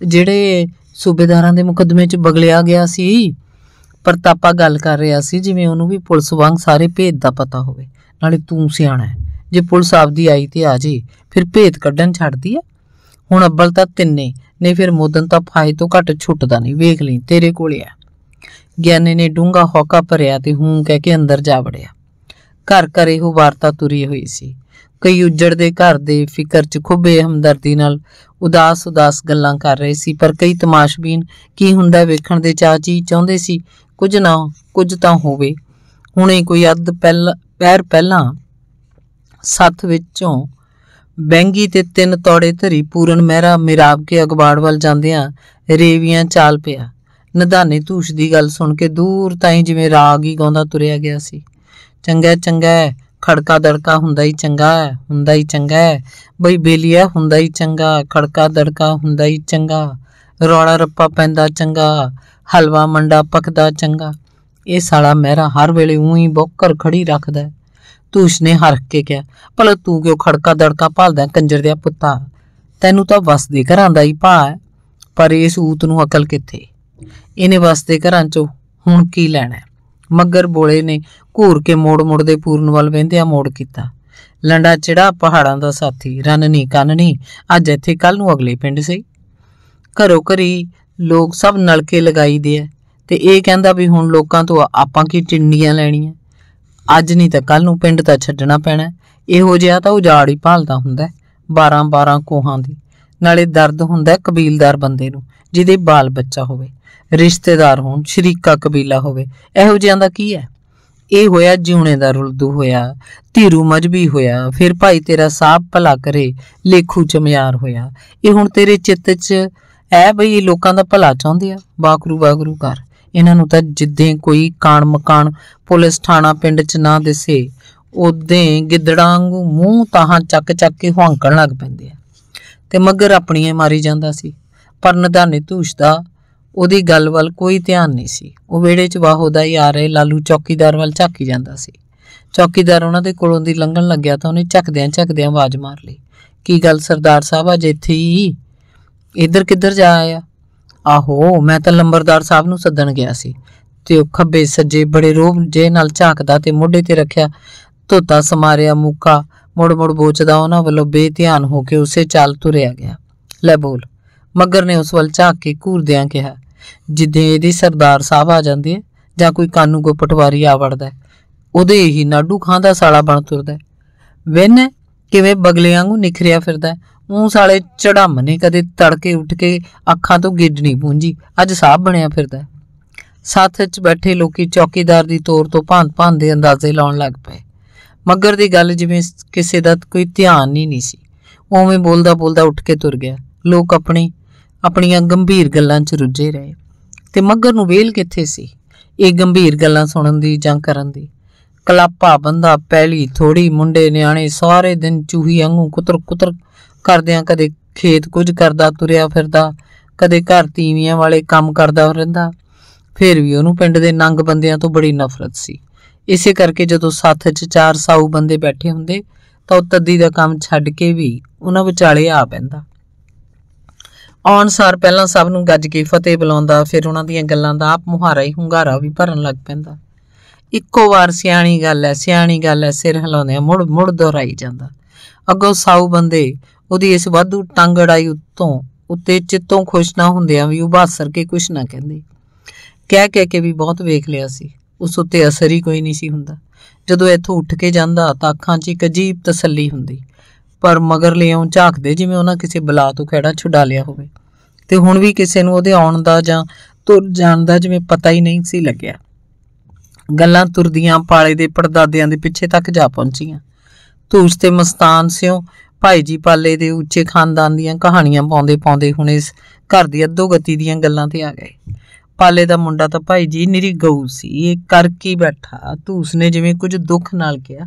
ਜਿਹੜੇ ਸੂਬੇਦਾਰਾਂ ਦੇ ਮੁਕੱਦਮੇ 'ਚ ਬਗਲਿਆ ਗਿਆ ਸੀ ਪ੍ਰਤਾਪਾ ਗੱਲ ਕਰ ਰਿਹਾ ਸੀ ਜਿਵੇਂ ਉਹਨੂੰ ਵੀ ਪੁਲਿਸ ਵਾਂਗ ਸਾਰੇ ਭੇਦ ਦਾ ਪਤਾ ਹੋਵੇ ਨਾਲੇ ਤੂੰ ਸਿਆਣਾ ਹੈ ਜੇ ਪੁਲਿਸ ਆਪਦੀ ਆਈ ਤੇ ਆ ਜੇ ਫਿਰ ਭੇਦ ਕੱਢਣ ਛੱਡਦੀ ਆ ਹੁਣ ਅੱਬਲ ਤਾਂ ਤਿੰਨੇ ਨੇ ਫਿਰ ਮੋਦਨ ਤਾਂ ਫਾਇ ਤੋਂ ਘੱਟ ਛੁੱਟਦਾ ਨਹੀਂ ਵੇਖ ਲਈ ਤੇਰੇ ਕੋਲੇ ਆ ਗਿਆਨੇ ਨੇ ਡੂੰਗਾ ਹੌਕਾ ਭਰਿਆ ਤੇ ਹੂੰ ਕਹਿ ਕੇ ਅੰਦਰ ਜਾ ਵੜਿਆ ਘਰ ਘਰ ਇਹੋ ਵਾਰਤਾ ਤੁਰੀ ਹੋਈ ਸੀ ਕਈ ਉਜੜਦੇ ਘਰ ਦੇ ਫਿਕਰ 'ਚ ਖੁੱਬੇ ਹਮਦਰਦੀ ਨਾਲ ਉਦਾਸ ਉਦਾਸ ਗੱਲਾਂ ਕਰ ਰਹੇ ਸੀ ਪਰ ਕਈ ਤਮਾਸ਼ਬੀਨ ਕੀ ਹੁੰਦਾ ਵੇਖਣ ਦੇ ਚਾਚੀ ਚਾਹੁੰਦੇ ਸੀ ਕੁਝ ਨਾ ਕੁਝ ਤਾਂ ਹੋਵੇ ਹੁਣੇ ਕੋਈ ਅੱਧ ਪਹਿਲ ਪੈਰ ਪਹਿਲਾਂ ਸੱਤ ਵਿੱਚੋਂ ਬੈਂਗੀ ਤੇ ਤਿੰਨ ਤੋੜੇ ਧਰੀ ਪੂਰਨ ਮਹਿਰਾ ਮਿਰਾਬ ਕੇ ਅਗਵਾੜ ਵੱਲ ਜਾਂਦਿਆਂ ਰੇਵੀਆਂ ਚਾਲ ਪਿਆ ਨਦਾਨੇ ਧੂਸ਼ ਦੀ ਗੱਲ ਸੁਣ ਕੇ ਦੂਰ ਤਾਈਂ ਜਿਵੇਂ ਰਾਗ ਹੀ ਗਾਉਂਦਾ ਤੁਰਿਆ ਗਿਆ ਸੀ ਚੰਗਾ ਚੰਗਾ ਖੜਕਾ ਦੜਕਾ ਹੁੰਦਾ ਹੀ ਚੰਗਾ ਹੁੰਦਾ ਹੀ ਚੰਗਾ ਬਈ ਬੇਲੀਆ ਹੁੰਦਾ ਹੀ ਚੰਗਾ ਖੜਕਾ ਦੜਕਾ ਹੁੰਦਾ ਹੀ ਚੰਗਾ ਰੌਲਾ ਰੱਪਾ ਪੈਂਦਾ ਚੰਗਾ ਹਲਵਾ ਮੰਡਾ ਪਕਦਾ ਚੰਗਾ ਇਹ ਸਾਲਾ ਮਹਿਰਾ ਹਰ ਵੇਲੇ ਉਹੀ ਬੋਕਰ ਖੜੀ ਰੱਖਦਾ ਤੂੰ ਉਸਨੇ ਹਰਖ ਕੇ ਕਿਹਾ ਭਲਾ ਤੂੰ ਕਿਉਂ ਖੜਕਾ ਦੜਕਾ ਭਾਲਦਾ ਕੰਜਰ ਦੇ ਪੁੱਤਾ ਤੈਨੂੰ ਤਾਂ ਵਸਦੇ ਘਰਾਂ ਦਾ ਹੀ ਭਾ ਪਰ ਇਸ ਊਤ ਨੂੰ ਅਕਲ ਕਿੱਥੇ ਇਹਨੇ ਵਸਦੇ ਘਰਾਂ ਚੋਂ ਹੁਣ ਕੀ ਲੈਣਾ ਮੱਗਰ ਬੋਲੇ ਨੇ ਘੂਰ ਕੇ ਮੋੜ ਮੋੜ ਦੇ ਪੂਰਨ ਵੱਲ ਵਹਿੰਦਿਆਂ ਮੋੜ ਕੀਤਾ ਲੰਡਾ ਚਿੜਾ ਪਹਾੜਾਂ ਦਾ ਸਾਥੀ ਰਨਨੀ ਕੰਨਨੀ ਅੱਜ ਇੱਥੇ ਕੱਲ ਨੂੰ ਅਗਲੇ ਪਿੰਡ ਸੀ ਘਰੋ ਘਰੀ ਲੋਕ ਸਭ ਨਲਕੇ ਲਗਾਈਦੇ ਆ ਤੇ ਇਹ ਕਹਿੰਦਾ ਵੀ ਹੁਣ ਲੋਕਾਂ ਤੋਂ ਆਪਾਂ ਕੀ ਟਿੰਡੀਆਂ ਲੈਣੀਆਂ ਅੱਜ ਨਹੀਂ ਤਾਂ ਕੱਲ ਨੂੰ ਪਿੰਡ ਤਾਂ ਛੱਡਣਾ ਪੈਣਾ ਇਹੋ ਜਿਹਾ ਤਾਂ ਉਜਾੜ ਹੀ ਭਾਲਦਾ ਹੁੰਦਾ 12-12 ਕੋਹਾਂ ਦੀ ਨਾਲੇ ਦਰਦ ਹੁੰਦਾ ਕਬੀਲਦਾਰ ਬੰਦੇ ਨੂੰ ਜਿਹਦੇ ਬਾਲ ਬੱਚਾ ਹੋਵੇ ਰਿਸ਼ਤੇਦਾਰ ਹੋਣ ਸ਼ਰੀਕਾ ਕਬੀਲਾ ਹੋਵੇ ਇਹੋ ਜਿਹਿਆਂ ਦਾ ਕੀ ਹੈ ਇਹ ਹੋਇਆ ਜਿਉਣੇ ਦਾ ਰੁਲਦੂ ਹੋਇਆ ਧੀਰੂ ਮਜਬੀ ਹੋਇਆ ਫਿਰ ਭਾਈ ਤੇਰਾ ਸਾਹਬ ਭਲਾ ਕਰੇ ਲੇਖੂ ਚਮਿਆਰ ਹੋਇਆ ਇਹ ਹੁਣ ਤੇਰੇ ਚਿੱਤ 'ਚ ਐ ਬਈ ਲੋਕਾਂ ਦਾ ਭਲਾ ਚਾਹੁੰਦੇ ਆ ਬਾਗਰੂ ਬਾਗਰੂ ਕਰ ਇਹਨਾਂ ਨੂੰ ਤਾਂ ਜਿੱਦੇ ਕੋਈ ਕਾਣ ਮਕਾਨ ਪੁਲਿਸ ਥਾਣਾ ਪਿੰਡ 'ਚ ਨਾ ਦਿਸੇ ਉਦੇ ਗਿੱਦੜਾਂ ਵਾਂਗੂ ਮੂੰਹ ਤਾਹਾਂ ਚੱਕ ਚੱਕ ਕੇ ਹੌਂਕਣ ਲੱਗ ਪੈਂਦੇ ਆ ਤੇ ਮਗਰ ਆਪਣੀਆਂ ਮਾਰੀ ਜਾਂਦਾ ਸੀ ਪਰ ਨਦਾਨੇ ਧੂਸ਼ ਦਾ ਉਹਦੀ ਗੱਲ ਵੱਲ ਕੋਈ ਧਿਆਨ ਨਹੀਂ ਸੀ ਉਹ ਵਿਹੜੇ 'ਚ ਵਾਹੋਦਾ ਹੀ ਆ ਰਹੇ ਲਾਲੂ ਚੌਕੀਦਾਰ ਵੱਲ ਝਾਕੀ ਜਾਂਦਾ ਸੀ ਚੌਕੀਦਾਰ ਉਹਨਾਂ ਦੇ ਕੋਲੋਂ ਦੀ ਲੰਘਣ ਲੱਗਿਆ ਤਾਂ ਉਹਨੇ ਝੱਕਦਿਆਂ ਝੱਕਦਿਆਂ ਆਵਾਜ਼ ਮਾਰ ਲਈ ਕੀ ਗੱਲ ਸਰਦਾਰ ਸਾਹਿਬ ਅਜ ਇੱਥੇ ਹੀ ਇੱਧਰ ਕਿੱਧਰ ਜਾ ਆਇਆ ਆਹੋ ਮੈਂ ਤਾਂ ਲੰਬਰਦਾਰ ਸਾਹਿਬ ਨੂੰ ਸੱਦਣ ਗਿਆ ਸੀ ਤੇ ਉਹ ਖੱਬੇ ਸੱਜੇ ਬੜੇ ਰੋਬ ਜੇ ਨਾਲ ਝਾਕਦਾ ਤੇ ਮੋਢੇ ਤੇ ਰੱਖਿਆ ਧੋਤਾ ਸਮਾਰਿਆ ਮੁੱਕਾ ਮੁੜ-ਮੁੜ ਬੋਚਦਾ ਉਹਨਾਂ ਵੱਲੋਂ ਬੇਧਿਆਨ ਹੋ ਕੇ ਉਸੇ ਚਾਲ ਤੁਰਿਆ ਗਿਆ ਲੈ ਬੋਲ ਮੱਗਰ ਨੇ ਉਸ ਵੱਲ ਝਾਕ ਕੇ ਘੂਰਦਿਆਂ ਕਿਹਾ ਜਿੱਦੇ ਇਹਦੇ ਸਰਦਾਰ ਸਾਹਿਬ ਆ ਜਾਂਦੇ ਆ ਜਾਂ ਕੋਈ ਕਾਨੂੰ ਕੋ ਪਟਵਾਰੀ ਆ ਵੜਦਾ ਉਹਦੇ ਹੀ ਨਾਡੂ ਖਾਂ ਦਾ ਸਾਲਾ ਬਣ ਤੁਰਦਾ ਵੈਨ ਕਿਵੇਂ ਬਗਲਿਆਂ ਨੂੰ ਨਿਖਰਿਆ ਫਿਰਦਾ ਉਹ ਸਾਲੇ ਚੜਮ ਨੇ ਕਦੇ ਤੜਕੇ ਉੱਠ ਕੇ ਅੱਖਾਂ ਤੋਂ ਗਿੱਡ ਨਹੀਂ ਪੂੰਜੀ ਅੱਜ ਸਾਹਬ ਬਣਿਆ ਫਿਰਦਾ ਸਾਥ 'ਚ ਬੈਠੇ ਲੋਕੀ ਚੌਕੀਦਾਰ ਦੀ ਤੌਰ ਤੋਂ ਭਾਂਤ-ਭਾਂਤ ਦੇ ਅੰਦਾਜ਼ੇ ਲਾਉਣ ਲੱਗ ਪਏ ਮੱਗਰ ਦੀ ਗੱਲ ਜਿਵੇਂ ਕਿਸੇ ਦਾ ਕੋਈ ਧਿਆਨ ਹੀ ਨਹੀਂ ਸੀ ਉਵੇਂ ਬੋਲਦਾ ਬੋਲਦਾ ਉੱਠ ਕੇ ਤੁਰ ਗਿਆ ਲੋਕ ਆਪਣੀ ਆਪਣੀਆਂ ਗੰਭੀਰ ਗੱਲਾਂ 'ਚ ਰੁੱਝੇ ਰਹੇ ਤੇ ਮੱਗਰ ਨੂੰ ਵੇਲ ਕਿੱਥੇ ਸੀ ਇਹ ਗੰਭੀਰ ਗੱਲਾਂ ਸੁਣਨ ਦੀ ਜਾਂ ਕਰਨ ਦੀ ਕਲਾਪਾ ਬੰਦਾ ਪਹਿਲੀ ਥੋੜੀ ਮੁੰਡੇ ਨਿਆਣੇ ਸਾਰੇ ਦਿਨ ਚੂਹੀ ਵਾਂਗੂ ਕੁਤਰ ਕੁਤਰ ਕਰਦਿਆਂ ਕਦੇ ਖੇਤ ਕੁਝ ਕਰਦਾ ਤੁਰਿਆ ਫਿਰਦਾ ਕਦੇ ਘਰ ਤੀਵੀਆਂ ਵਾਲੇ ਕੰਮ ਕਰਦਾ ਰਹਿੰਦਾ ਫਿਰ ਵੀ ਉਹਨੂੰ ਪਿੰਡ ਦੇ ਨੰਗ ਬੰਦਿਆਂ ਤੋਂ ਬੜੀ ਨਫ਼ਰਤ ਸੀ ਇਸੇ ਕਰਕੇ ਜਦੋਂ ਸਾਥ 'ਚ ਚਾਰ ਸਾਊ ਬੰਦੇ ਬੈਠੇ ਹੁੰਦੇ ਤਾਂ ਉਹ ਤੱਦੀ ਦਾ ਕੰਮ ਛੱਡ ਕੇ ਵੀ ਉਹਨਾਂ ਵਿਚਾਲੇ ਆ ਪੈਂਦਾ ਆਉਣ ਸਾਰ ਪਹਿਲਾਂ ਸਭ ਨੂੰ ਗੱਜ ਕੇ ਫਤਿਹ ਬੁਲਾਉਂਦਾ ਫਿਰ ਉਹਨਾਂ ਦੀਆਂ ਗੱਲਾਂ ਦਾ ਆਪ ਮੁਹਾਰਾ ਹੀ ਹੁੰਗਾਰਾ ਵੀ ਭਰਨ ਲੱਗ ਪੈਂਦਾ ਇੱਕੋ ਵਾਰ ਸਿਆਣੀ ਗੱਲ ਐ ਸਿਆਣੀ ਗੱਲ ਐ ਸਿਰ ਹਿਲਾਉਂਦੇ ਮੁੜ ਮੁੜ ਦੁਹਰਾਈ ਜਾਂਦਾ ਅੱਗੋਂ ਸਾਊ ਬੰਦੇ ਉਹਦੀ ਇਸ ਵਾਧੂ ਟੰਗ ਅੜਾਈ ਉੱਤੋਂ ਉੱਤੇ ਚਿੱਤੋਂ ਖੁਸ਼ ਨਾ ਹੁੰਦਿਆਂ ਵੀ ਉਭਾਸਰ ਕੇ ਕੁਛ ਨਾ ਕਹਿੰਦੇ ਕਹਿ ਕਹਿ ਕੇ ਵੀ ਬਹੁਤ ਵੇਖ ਲਿਆ ਸੀ ਉਸ ਉੱਤੇ ਅਸਰ ਹੀ ਕੋਈ ਨਹੀਂ ਸੀ ਹੁੰਦਾ ਜਦੋਂ ਇੱਥੋਂ ਉੱਠ ਕੇ ਜਾਂਦਾ ਤਾਂ ਅੱਖਾਂ 'ਚ ਇੱਕ ਅਜੀਬ ਤਸੱਲੀ ਹੁੰਦੀ ਪਰ ਮਗਰ ਲਿਆਉਂ ਝਾਕਦੇ ਜਿਵੇਂ ਉਹਨਾਂ ਕਿਸੇ ਬਲਾ ਤੋਂ ਖੜਾ ਛੁਡਾ ਲਿਆ ਹੋਵੇ ਤੇ ਹੁਣ ਵੀ ਕਿਸੇ ਨੂੰ ਉਹਦੇ ਆਉਣ ਦਾ ਜਾਂ ਤੁਰ ਜਾਣ ਦਾ ਜਿਵੇਂ ਪਤਾ ਹੀ ਨਹੀਂ ਸੀ ਲੱਗਿਆ ਗੱਲਾਂ ਤੁਰਦੀਆਂ ਪਾਲੇ ਦੇ ਪਰਦਾਦਿਆਂ ਦੇ ਪਿੱਛੇ ਤੱਕ ਜਾ ਪਹੁੰਚੀਆਂ ਤੂਸ ਤੇ ਮਸਤਾਨ ਸਿਓ ਭਾਈ ਜੀ ਪਾਲੇ ਦੇ ਉੱਚੇ ਖਾਨਦਾਨ ਦੀਆਂ ਕਹਾਣੀਆਂ ਪਾਉਂਦੇ ਪਾਉਂਦੇ ਹੁਣ ਇਸ ਘਰ ਦੀ ਅੱਧੋ ਗਤੀ ਦੀਆਂ ਗੱਲਾਂ ਤੇ ਆ ਗਏ ਪਾਲੇ ਦਾ ਮੁੰਡਾ ਤਾਂ ਭਾਈ ਜੀ ਨਿਰੀ ਗਊ ਸੀ ਇਹ ਕਰ ਕੀ ਬੈਠਾ ਤੂਸ ਨੇ ਜਿਵੇਂ ਕੁਝ ਦੁੱਖ ਨਾਲ ਕਿਹਾ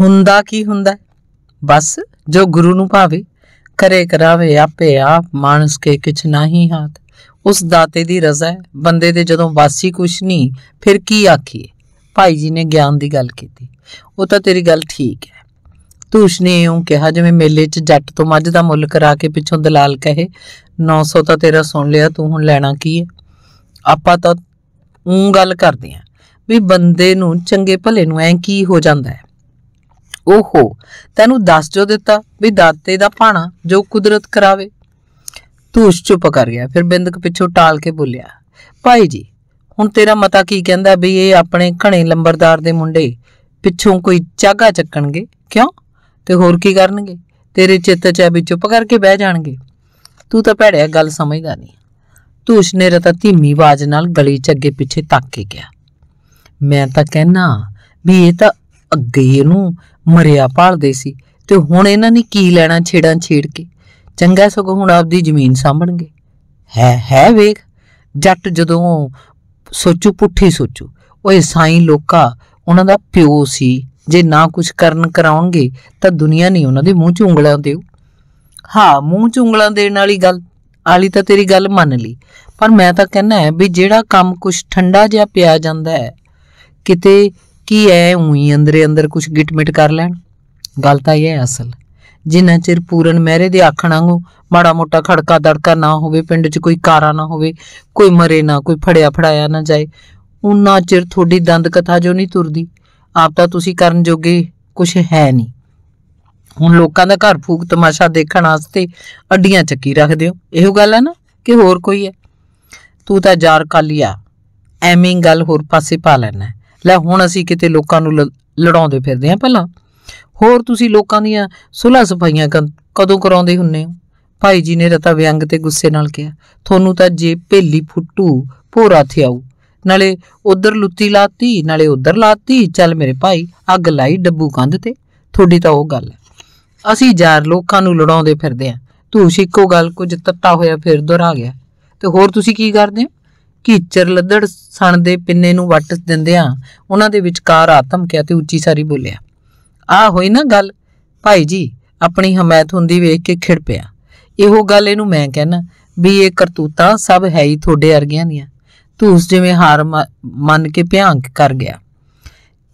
ਹੁੰਦਾ ਕੀ ਹੁੰਦਾ ਬਸ ਜੋ ਗੁਰੂ ਨੂੰ ਭਾਵੇ ਕਰੇ ਕਰਾਵੇ ਆਪੇ ਆਪ ਮਾਨਸ ਕੇ ਕਿਛ ਨਹੀਂ ਹਾਥ ਉਸ ਦਾਤੇ ਦੀ ਰਜ਼ਾ ਹੈ ਬੰਦੇ ਦੇ ਜਦੋਂ ਵਾਸੀ ਕੁਛ ਨਹੀਂ ਫਿਰ ਕੀ ਆਖੀਏ ਭਾਈ ਜੀ ਨੇ ਗਿਆਨ ਦੀ ਗੱਲ ਕੀਤੀ ਉਹ ਤਾਂ ਤੇਰੀ ਗੱਲ ਠੀਕ ਹੈ ਧੂਸ਼ ਨੇ ਇਉਂ ਕਿਹਾ ਜਿਵੇਂ ਮੇਲੇ 'ਚ ਜੱਟ ਤੋਂ ਮੱਝ ਦਾ ਮੁੱਲ ਕਰਾ ਕੇ ਪਿੱਛੋਂ ਦਲਾਲ ਕਹੇ 900 ਤਾਂ ਤੇਰਾ ਸੁਣ ਲਿਆ ਤੂੰ ਹੁਣ ਲੈਣਾ ਕੀ ਹੈ ਆਪਾਂ ਤਾਂ ਉਂ ਗੱਲ ਕਰਦੇ ਆਂ ਵੀ ਬੰਦੇ ਨੂੰ ਚੰਗੇ ਭਲੇ ਨੂੰ ਐ ਕੀ ਹੋ ਜਾਂਦਾ ਹੈ ਓਹੋ ਤੈਨੂੰ ਦੱਸ ਜੋ ਦਿੱਤਾ ਵੀ ਦਾਤੇ ਦਾ ਭਾਣਾ ਜੋ ਕੁਦਰਤ ਕਰਾਵੇ ਤੂੰ ਚੁੱਪ ਕਰ ਗਿਆ ਫਿਰ ਬਿੰਦਕ ਪਿੱਛੋਂ ਟਾਲ ਕੇ ਬੋਲਿਆ ਭਾਈ ਜੀ ਹੁਣ ਤੇਰਾ ਮਤਾ ਕੀ ਕਹਿੰਦਾ ਵੀ ਇਹ ਆਪਣੇ ਘਣੇ ਲੰਬਰਦਾਰ ਦੇ ਮੁੰਡੇ ਪਿੱਛੋਂ ਕੋਈ ਚਾਗਾ ਚੱਕਣਗੇ ਕਿਉਂ ਤੇ ਹੋਰ ਕੀ ਕਰਨਗੇ ਤੇਰੇ ਚਿੱਤ 'ਚ ਆ ਵੀ ਚੁੱਪ ਕਰਕੇ ਬਹਿ ਜਾਣਗੇ ਤੂੰ ਤਾਂ ਭੜਿਆ ਗੱਲ ਸਮਝਦਾ ਨਹੀਂ ਤੂੰ ਉਸ ਨੇ ਰਤਾ ਧੀਮੀ ਆਵਾਜ਼ ਨਾਲ ਗਲੀ 'ਚ ਅੱਗੇ ਪਿੱਛੇ ਤੱਕ ਕੇ ਗਿਆ ਮੈਂ ਤਾਂ ਕਹਿਣਾ ਵੀ ਇਹ ਤਾਂ ਅੱਗੇ ਇਹਨੂੰ ਮਰਿਆ ਭਾਲਦੇ ਸੀ ਤੇ ਹੁਣ ਇਹਨਾਂ ਨੇ ਕੀ ਲੈਣਾ ਛੇੜਾਂ ਛੇੜ ਕੇ ਚੰਗਾ ਸਗੋਂ ਹੁਣ ਆਪਦੀ ਜ਼ਮੀਨ ਸਾਂਭਣਗੇ ਹੈ ਹੈ ਵੇਖ ਜੱਟ ਜਦੋਂ ਸੋਚੂ ਪੁੱਠੀ ਸੋਚੂ ਓਏ ਸਾਈਂ ਲੋਕਾ ਉਹਨਾਂ ਦਾ ਪਿਓ ਸੀ ਜੇ ਨਾ ਕੁਝ ਕਰਨ ਕਰਾਉਣਗੇ ਤਾਂ ਦੁਨੀਆ ਨਹੀਂ ਉਹਨਾਂ ਦੇ ਮੂੰਹ 'ਚ ਉਂਗਲਾਂ ਦੇਉ ਹਾਂ ਮੂੰਹ 'ਚ ਉਂਗਲਾਂ ਦੇਣ ਵਾਲੀ ਗੱਲ ਆਲੀ ਤਾਂ ਤੇਰੀ ਗੱਲ ਮੰਨ ਲਈ ਪਰ ਮੈਂ ਤਾਂ ਕਹਿੰਦਾ ਹੈ ਵੀ ਜਿਹੜਾ ਕੰਮ ਕੁਝ ਠੰਡਾ ਜਿਹਾ ਪਿਆ ਜਾਂਦਾ ਹੈ ਕਿਤੇ ਕੀ ਐ ਉਹੀ ਅੰਦਰੇ ਅੰਦਰ ਕੁਝ ਗਿਟਮਿਟ ਕਰ ਲੈਣ ਗੱਲ ਤਾਂ ਇਹ ਐ ਅਸਲ ਜਿੰਨਾ ਚਿਰ ਪੂਰਨ ਮਹਿਰੇ ਦੇ ਆਖਣ ਵਾਂਗੂ ਮਾੜਾ ਮੋਟਾ ਖੜਕਾ ਦੜਕਾ ਨਾ ਹੋਵੇ ਪਿੰਡ 'ਚ ਕੋਈ ਕਾਰਾ ਨਾ ਹੋਵੇ ਕੋਈ ਮਰੇ ਨਾ ਕੋਈ ਫੜਿਆ ਫੜਾਇਆ ਨਾ ਜਾਏ ਉਹਨਾਂ ਚਿਰ ਤੁਹਾਡੀ ਦੰਦ ਕਥਾ ਜੋ ਨਹੀਂ ਤੁਰਦੀ ਆਪ ਤਾਂ ਤੁਸੀਂ ਕਰਨ ਜੋਗੇ ਕੁਝ ਹੈ ਨਹੀਂ ਹੁਣ ਲੋਕਾਂ ਦਾ ਘਰ ਫੂਕ ਤਮਾਸ਼ਾ ਦੇਖਣ ਵਾਸਤੇ ਅੱਡੀਆਂ ਚੱਕੀ ਰੱਖਦੇ ਹੋ ਇਹੋ ਗੱਲ ਹੈ ਨਾ ਕਿ ਹੋਰ ਕੋਈ ਹੈ ਤੂੰ ਤਾਂ ਜਾਰ ਕਾਲੀਆ ਐਵੇਂ ਗੱਲ ਹੋਰ ਪਾਸੇ ਪਾ ਲੈਣਾ ਲੈ ਹੁਣ ਅਸੀਂ ਕਿਤੇ ਲੋਕਾਂ ਨੂੰ ਲੜਾਉਂਦੇ ਫਿਰਦੇ ਆਂ ਪਹਿਲਾਂ ਹੋਰ ਤੁਸੀਂ ਲੋਕਾਂ ਦੀਆਂ ਸੁਲਹ ਸਫਾਈਆਂ ਕਦੋਂ ਕਰਾਉਂਦੇ ਹੁੰਨੇ ਹੋ ਭਾਈ ਜੀ ਨੇ ਰਤਾ ਵਿਅੰਗ ਤੇ ਗੁੱਸੇ ਨਾਲ ਕਿਹਾ ਤੁਹਾਨੂੰ ਤਾਂ ਜੇ ਭੇਲੀ ਫੁੱਟੂ ਭੋਰਾ ਥਿਆਉ ਨਾਲੇ ਉਧਰ ਲੁੱਤੀ ਲਾਤੀ ਨਾਲੇ ਉਧਰ ਲਾਤੀ ਚੱਲ ਮੇਰੇ ਭਾਈ ਅੱਗ ਲਾਈ ਡੱਬੂ ਕੰਧ ਤੇ ਥੋੜੀ ਤਾਂ ਉਹ ਗੱਲ ਹੈ ਅਸੀਂ ਯਾਰ ਲੋਕਾਂ ਨੂੰ ਲੜਾਉਂਦੇ ਫਿਰਦੇ ਆਂ ਤੂੰ ਇੱਕੋ ਗੱਲ ਕੁਝ ਤੱਤਾ ਹੋਇਆ ਫਿਰ ਦੁਹਰਾ ਗਿਆ ਤੇ ਹੋਰ ਤੁਸੀਂ ਕੀ ਕਰਦੇ ਹੋ ਕੀਚਰ ਲੱਦੜ ਸਣ ਦੇ ਪਿੰਨੇ ਨੂੰ ਵੱਟ ਦਿੰਦਿਆਂ ਉਹਨਾਂ ਦੇ ਵਿਚਕਾਰ ਆਤਮ ਕਿਹਾ ਤੇ ਉੱਚੀ ਸਾਰੀ ਬੋਲਿਆ ਆ ਹੋਈ ਨਾ ਗੱਲ ਭਾਈ ਜੀ ਆਪਣੀ ਹਮਾਇਤ ਹੁੰਦੀ ਵੇਖ ਕੇ ਖਿੜ ਪਿਆ ਇਹੋ ਗੱਲ ਇਹਨੂੰ ਮੈਂ ਕਹਿਣਾ ਵੀ ਇਹ ਕਰਤੂਤਾ ਸਭ ਹੈ ਹੀ ਤੁਹਾਡੇ ਵਰਗਿਆਂ ਦੀਆਂ ਧੂਸ ਜਿਵੇਂ ਹਾਰ ਮੰਨ ਕੇ ਭਿਆੰਕ ਕਰ ਗਿਆ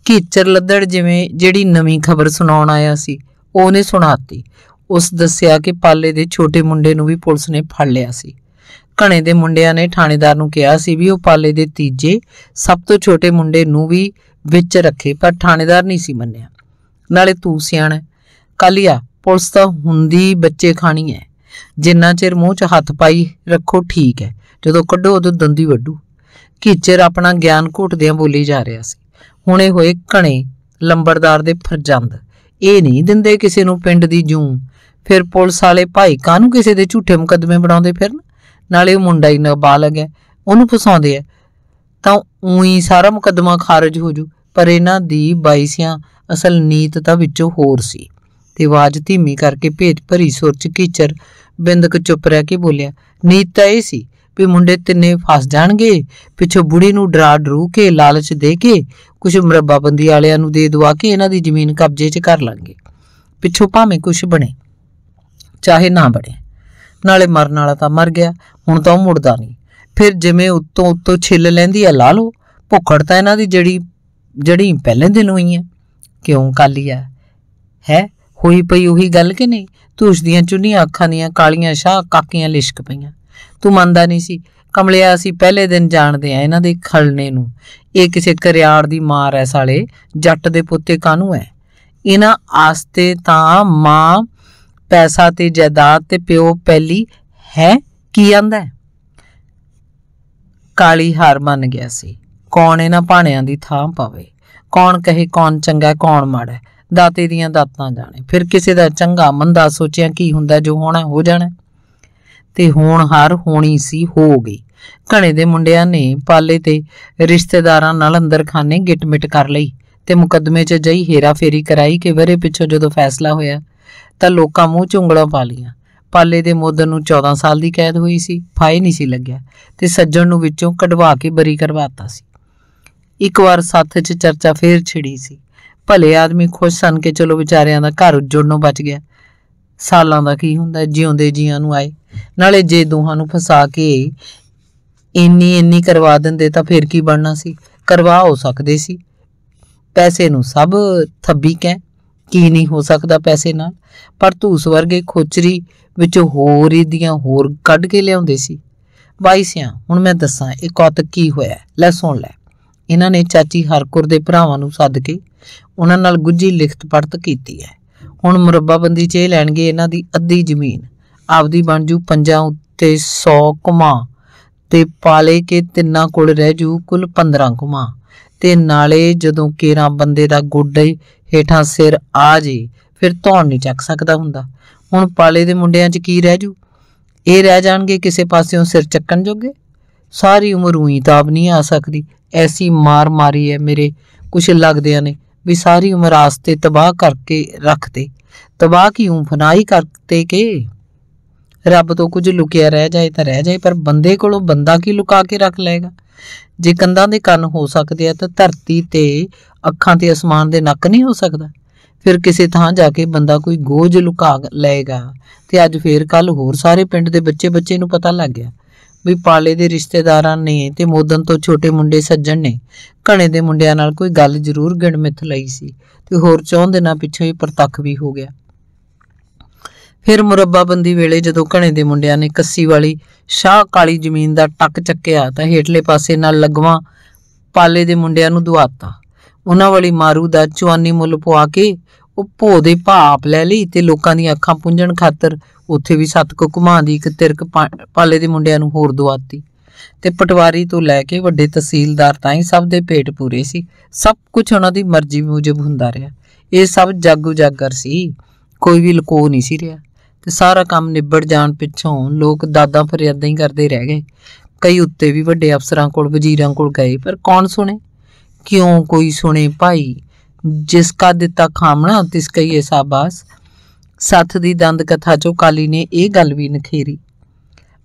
ਕੀਚਰ ਲੱਦੜ ਜਿਵੇਂ ਜਿਹੜੀ ਨਵੀਂ ਖਬਰ ਸੁਣਾਉਣ ਆਇਆ ਸੀ ਉਹਨੇ ਸੁਣਾਤੀ ਉਸ ਦੱਸਿਆ ਕਿ ਪਾਲੇ ਦੇ ਛੋਟੇ ਮੁੰਡੇ ਨੂੰ ਵੀ ਪੁਲਿਸ ਨੇ ਫੜ ਲਿਆ ਸੀ ਘਣੇ ਦੇ ਮੁੰਡਿਆਂ ਨੇ ਥਾਣੇਦਾਰ ਨੂੰ ਕਿਹਾ ਸੀ ਵੀ ਉਹ ਪਾਲੇ ਦੇ ਤੀਜੇ ਸਭ ਤੋਂ ਛੋਟੇ ਮੁੰਡੇ ਨੂੰ ਵੀ ਵਿੱਚ ਰੱਖੇ ਪਰ ਥਾਣੇਦਾਰ ਨਹੀਂ ਸੀ ਮੰਨਿਆ ਨਾਲੇ ਤੂੰ ਸਿਆਣਾ ਕਾਲੀਆ ਪੁਲਿਸ ਤਾਂ ਹੁੰਦੀ ਬੱਚੇ ਖਾਣੀ ਹੈ ਜਿੰਨਾ ਚਿਰ ਮੂੰਹ 'ਚ ਹੱਥ ਪਾਈ ਰੱਖੋ ਠੀਕ ਹੈ ਜਦੋਂ ਕੱਢੋ ਉਦੋਂ ਦੰਦੀ ਵੱਡੂ ਕੀਚਰ ਆਪਣਾ ਗਿਆਨ ਘੋਟਦਿਆਂ ਬੋਲੀ ਜਾ ਰਿਹਾ ਸੀ ਹੁਣੇ ਹੋਏ ਘਣੇ ਲੰਬੜਦਾਰ ਦੇ ਫਰਜੰਦ ਇਹ ਨਹੀਂ ਦਿੰਦੇ ਕਿਸੇ ਨੂੰ ਪਿੰਡ ਦੀ ਜੂੰ ਫਿਰ ਪੁਲਿਸ ਵਾਲੇ ਭਾਈ ਕਾਹਨੂੰ ਕਿਸੇ ਦੇ ਝੂਠੇ ਮੁਕੱਦਮੇ ਬਣਾਉਂਦੇ ਫਿਰਨ ਨਾਲੇ ਉਹ ਮੁੰਡਾ ਹੀ ਨਾਬਾਲਗ ਹੈ ਉਹਨੂੰ ਫਸਾਉਂਦੇ ਆ ਤਾਂ ਉਹੀ ਸਾਰਾ ਮੁਕੱਦਮਾ ਖਾਰਜ ਹੋ ਜੂ ਪਰ ਇਹਨਾਂ ਦੀ ਬਾਈਸਿਆਂ ਅਸਲ ਨੀਤ ਤਾਂ ਵਿੱਚੋਂ ਹੋਰ ਸੀ ਤੇ ਆਵਾਜ਼ ਧੀਮੀ ਕਰਕੇ ਭੇਜ ਭਰੀ ਸੁਰ ਚ ਕੀਚਰ ਬਿੰਦਕ ਚੁੱਪ ਰਹਿ ਕੇ ਬੋਲਿਆ ਨੀਤ ਤਾਂ ਇਹ ਸੀ ਵੀ ਮੁੰਡੇ ਤਿੰਨੇ ਫਸ ਜਾਣਗੇ ਪਿੱਛੋਂ ਬੁੜੀ ਨੂੰ ਡਰਾ ਡਰੂ ਕੇ ਲਾਲਚ ਦੇ ਕੇ ਕੁਝ ਬੰਦੀ ਵਾਲਿਆਂ ਨੂੰ ਦੇ ਦਵਾ ਕੇ ਇਹਨਾਂ ਦੀ ਜ਼ਮੀਨ ਕਬਜ਼ੇ 'ਚ ਕਰ ਲਾਂਗੇ ਪਿੱਛੋਂ ਭਾਵੇਂ ਕੁਝ ਬਣੇ ਚਾਹੇ ਨਾ ਬਣੇ ਨਾਲੇ ਮਰਨ ਵਾਲਾ ਤਾਂ ਮਰ ਗਿਆ ਹੁਣ ਤਾਂ ਉਹ ਮੁੜਦਾ ਨਹੀਂ ਫਿਰ ਜਿਵੇਂ ਉੱਤੋਂ ਉੱਤੋਂ ਛਿੱਲ ਲੈਂਦੀ ਆ ਲਾ ਲਓ ਭੁੱਖੜ ਤਾਂ ਇਹਨਾਂ ਦੀ ਜਿਹੜੀ ਜਿਹੜੀ ਪਹਿਲੇ ਦਿਨ ਹੋਈ ਹੈ ਕਿਉਂ ਕਾਲੀ ਆ ਹੈ ਹੋਈ ਪਈ ਉਹੀ ਗੱਲ ਕਿ ਨਹੀਂ ਧੂਸ਼ ਦੀਆਂ ਚੁੰਨੀਆਂ ਅੱਖਾਂ ਦੀਆਂ ਕਾਲੀਆਂ ਸ਼ਾਹ ਕਾਕੀਆਂ ਲਿਸ਼ਕ ਪਈਆਂ ਤੂੰ ਮੰਨਦਾ ਨਹੀਂ ਸੀ ਕਮਲਿਆ ਅਸੀਂ ਪਹਿਲੇ ਦਿਨ ਜਾਣਦੇ ਆ ਇਹਨਾਂ ਦੇ ਖਲਣੇ ਨੂੰ ਇਹ ਕਿਸੇ ਕਰਿਆੜ ਦੀ ਮਾਰ ਐ ਸਾਲੇ ਜੱਟ ਦੇ ਪੁੱਤੇ ਕਾਨੂੰ ਐ ਇਹਨਾਂ ਆਸਤੇ ਤਾਂ ਮਾਂ ਪੈਸਾ ਤੇ ਜਾਇਦਾਦ ਤੇ ਪਿਓ ਪਹਿਲੀ ਹੈ ਕੀ ਆਂਦਾ ਹੈ ਕਾਲੀ ਹਾਰ ਮੰਨ ਗਿਆ ਸੀ ਕੌਣ ਇਹਨਾਂ ਭਾਣਿਆਂ ਦੀ ਥਾਂ ਪਾਵੇ ਕੌਣ ਕਹੇ ਕੌਣ ਚੰਗਾ ਕੌਣ ਮਾੜਾ ਦਾਤੇ ਦੀਆਂ ਦਾਤਾਂ ਜਾਣੇ ਫਿਰ ਕਿਸੇ ਦਾ ਚੰਗਾ ਮੰਦਾ ਸੋਚਿਆ ਕੀ ਹੁੰਦਾ ਜੋ ਹੋਣਾ ਹੋ ਜਾਣਾ ਤੇ ਹੋਣ ਹਾਰ ਹੋਣੀ ਸੀ ਹੋ ਗਈ ਘਣੇ ਦੇ ਮੁੰਡਿਆਂ ਨੇ ਪਾਲੇ ਤੇ ਰਿਸ਼ਤੇਦਾਰਾਂ ਨਾਲ ਅੰਦਰ ਖਾਨੇ ਗਿਟਮਿਟ ਕਰ ਲਈ ਤੇ ਮੁਕੱਦਮੇ 'ਚ ਜਈ ਹੇਰਾ ਫੇਰੀ ਕਰਾਈ ਕਿ ਵਰੇ ਪਿੱਛੋਂ ਜਦੋਂ ਫੈਸਲਾ ਹੋਇਆ ਤਾਂ ਲੋਕਾਂ ਮੂੰਹ 'ਚ ਉਂਗਲਾਂ ਪਾ ਲੀਆਂ ਪਾਲੇ ਦੇ ਮੋਦਨ ਨੂੰ 14 ਸਾਲ ਦੀ ਕੈਦ ਹੋਈ ਸੀ ਫਾਇ ਨਹੀਂ ਸੀ ਲੱਗਿਆ ਤੇ ਸੱਜਣ ਨੂੰ ਵਿੱਚੋਂ ਕਢਵਾ ਕੇ ਬਰੀ ਕਰਵਾਤਾ ਸੀ ਇੱਕ ਵਾਰ ਸਾਥ 'ਚ ਚਰਚਾ ਫੇਰ ਛਿੜੀ ਸੀ ਭਲੇ ਆਦਮੀ ਖੁਸ਼ ਸਨ ਕਿ ਚਲੋ ਵਿਚਾਰਿਆਂ ਦਾ ਘਰ ਉੱਜੜਨੋਂ ਬਚ ਗਿਆ ਸਾਲਾਂ ਦਾ ਕੀ ਹੁੰਦਾ ਜਿਉਂਦੇ ਜੀਆਂ ਨੂੰ ਆਏ ਨਾਲੇ ਜੇ ਦੋਹਾਂ ਨੂੰ ਫਸਾ ਕੇ ਇੰਨੀ ਇੰਨੀ ਕਰਵਾ ਦਿੰਦੇ ਤਾਂ ਫਿਰ ਕੀ ਬਣਨਾ ਸੀ ਕਰਵਾ ਹੋ ਸਕਦੇ ਸੀ ਪੈਸੇ ਨੂੰ ਸਭ ਥੱਬੀ ਕਹਿ ਕੀ ਨਹੀਂ ਹੋ ਸਕਦਾ ਪੈਸੇ ਨਾਲ ਪਰ ਧੂਸ ਵਰਗੇ ਖੋਚਰੀ ਵਿੱਚੋਂ ਹੋਰ ਹੀ ਦੀਆਂ ਹੋਰ ਕੱਢ ਕੇ ਲਿਆਉਂਦੇ ਸੀ ਵਾਈਸਿਆ ਹੁਣ ਮੈਂ ਦੱਸਾਂ ਇਹ ਕੌਤਕ ਕੀ ਹੋਇਆ ਲੈ ਸੁਣ ਲੈ ਇਹਨਾਂ ਨੇ ਚਾਚੀ ਹਰਕੁਰ ਦੇ ਭਰਾਵਾਂ ਨੂੰ ਸੱਦ ਕੇ ਉਹਨਾਂ ਨਾਲ ਗੁੱਜੀ ਲਿਖਤ ਪੜਤ ਕੀਤੀ ਹੈ ਹੁਣ ਮੁਰੱਬਾਬੰਦੀ 'ਚ ਇਹ ਲੈਣਗੇ ਇਹਨਾਂ ਦੀ ਅੱਧੀ ਜ਼ਮੀਨ ਆਪਦੀ ਬਣ ਜੂ ਪੰਜਾਂ ਉੱਤੇ 100 ਕਮਾ ਤੇ ਪਾਲੇ ਕੇ ਤਿੰਨਾਂ ਕੋਲ ਰਹਿ ਜੂ ਕੁੱਲ 15 ਕਮਾ ਤੇ ਨਾਲੇ ਜਦੋਂ ਕੇਰਾ ਬੰਦੇ ਦਾ ਗੋਡੇ ਹੇਠਾਂ ਸਿਰ ਆ ਜੀ ਫਿਰ ਧੌਣ ਨਹੀਂ ਚੱਕ ਸਕਦਾ ਹੁੰਦਾ ਹੁਣ ਪਾਲੇ ਦੇ ਮੁੰਡਿਆਂ 'ਚ ਕੀ ਰਹਿ ਜੂ ਇਹ ਰਹਿ ਜਾਣਗੇ ਕਿਸੇ ਪਾਸਿਓਂ ਸਿਰ ਚੱਕਣ ਜੋਗੇ ਸਾਰੀ ਉਮਰ ਉਹੀ ਤਾਬ ਨਹੀਂ ਆ ਸਕਦੀ ਐਸੀ ਮਾਰ ਮਾਰੀ ਐ ਮੇਰੇ ਕੁਛ ਲੱਗਦਿਆਂ ਨੇ ਵੀ ਸਾਰੀ ਉਮਰ ਆਸਤੇ ਤਬਾਹ ਕਰਕੇ ਰੱਖਦੇ ਤਬਾਹ ਕੀ ਹੂੰ ਫਨਾਈ ਕਰਤੇ ਕੇ ਰੱਬ ਤੋਂ ਕੁਝ ਲੁਕਿਆ ਰਹਿ ਜਾਏ ਤਾਂ ਰਹਿ ਜਾਏ ਪਰ ਬੰਦੇ ਕੋਲੋਂ ਬੰਦਾ ਕੀ ਲੁਕਾ ਕੇ ਰੱਖ ਲਏਗਾ ਜੇ ਕੰਧਾਂ ਦੇ ਕੰਨ ਹੋ ਸਕਦੇ ਆ ਤਾਂ ਧਰਤੀ ਤੇ ਅੱਖਾਂ ਤੇ ਅਸਮਾਨ ਦੇ ਨੱਕ ਨਹੀਂ ਹੋ ਸਕਦਾ ਫਿਰ ਕਿਸੇ ਥਾਂ ਜਾ ਕੇ ਬੰਦਾ ਕੋਈ ਗੋਝ ਲੁਕਾ ਲਏਗਾ ਤੇ ਅੱਜ ਫੇਰ ਕੱਲ ਹੋਰ ਸਾਰੇ ਪਿੰਡ ਦੇ ਬੱਚੇ ਬੱਚੇ ਨੂੰ ਪਤਾ ਲੱਗ ਗਿਆ ਵੀ ਪਾਲੇ ਦੇ ਰਿਸ਼ਤੇਦਾਰਾਂ ਨੇ ਤੇ ਮੋਦਨ ਤੋਂ ਛੋਟੇ ਮੁੰਡੇ ਸੱਜਣ ਨੇ ਘਣੇ ਦੇ ਮੁੰਡਿਆਂ ਨਾਲ ਕੋਈ ਗੱਲ ਜ਼ਰੂਰ ਗਿਣਮਿੱਥ ਲਈ ਸੀ ਤੇ ਹੋਰ ਚੌਂ ਦਿਨਾਂ ਪਿੱਛੇ ਹੀ ਪ੍ਰਤੱਖ ਵੀ ਹੋ ਗਿਆ ਫਿਰ ਮੁਰੱਬਾਬੰਦੀ ਵੇਲੇ ਜਦੋਂ ਘਣੇ ਦੇ ਮੁੰਡਿਆਂ ਨੇ ਕੱਸੀ ਵਾਲੀ ਸ਼ਾਹ ਕਾਲੀ ਜ਼ਮੀਨ ਦਾ ਟੱਕ ਚੱਕਿਆ ਤਾਂ ਹੇਠਲੇ ਪਾਸੇ ਨਾਲ ਲਗਵਾ ਪਾਲੇ ਦੇ ਮੁੰਡਿਆਂ ਨੂੰ ਦੁਆਤਾ ਉਹਨਾਂ ਵਾਲੀ ਮਾਰੂ ਦਾ ਚੁਆਨੀ ਮੁੱਲ ਪਵਾ ਕੇ ਉਹ ਭੋ ਦੇ ਭਾਪ ਲੈ ਲਈ ਤੇ ਲੋਕਾਂ ਦੀਆਂ ਅੱਖਾਂ ਪੁੰਝਣ ਖਾਤਰ ਉੱਥੇ ਵੀ ਸੱਤ ਕੋ ਦੀ ਇੱਕ ਤਿਰਕ ਪਾਲੇ ਦੇ ਮੁੰਡਿਆਂ ਨੂੰ ਹੋਰ ਦੁਆਤੀ ਤੇ ਪਟਵਾਰੀ ਤੋਂ ਲੈ ਕੇ ਵੱਡੇ ਤਹਿਸੀਲਦਾਰ ਤਾਈਂ ਸਭ ਦੇ ਪੇਟ ਪੂਰੇ ਸੀ ਸਭ ਕੁਝ ਉਹਨਾਂ ਦੀ ਮਰਜ਼ੀ ਮੁਜਬ ਹੁੰਦਾ ਰਿਹਾ ਇਹ ਸਭ ਜਾਗੂ ਜਾਗਰ ਸੀ ਕੋਈ ਵੀ ਲਕੋ ਨਹੀਂ ਸੀ ਰਿਹਾ ਤੇ ਸਾਰਾ ਕੰਮ ਨਿਬੜ ਜਾਣ ਪਿੱਛੋਂ ਲੋਕ ਦਾਦਾ ਫਰਿਆਦਾਂ ਹੀ ਕਰਦੇ ਰਹਿ ਗਏ ਕਈ ਉੱਤੇ ਵੀ ਵੱਡੇ ਅਫਸਰਾਂ ਕੋਲ ਵਜ਼ੀਰਾਂ ਕੋਲ ਗਏ ਪਰ ਕੌਣ ਸੁਣੇ ਕਿਉਂ ਕੋਈ ਸੁਣੇ ਭਾਈ ਜਿਸ ਕਾ ਦਿੱਤਾ ਖਾਮਣਾ ਤਿਸ ਕਈ ਹਿਸਾਬਾਸ ਸੱਥ ਦੀ ਦੰਦ ਕਥਾ ਚੋਂ ਕਾਲੀ ਨੇ ਇਹ ਗੱਲ ਵੀ ਨਖੇਰੀ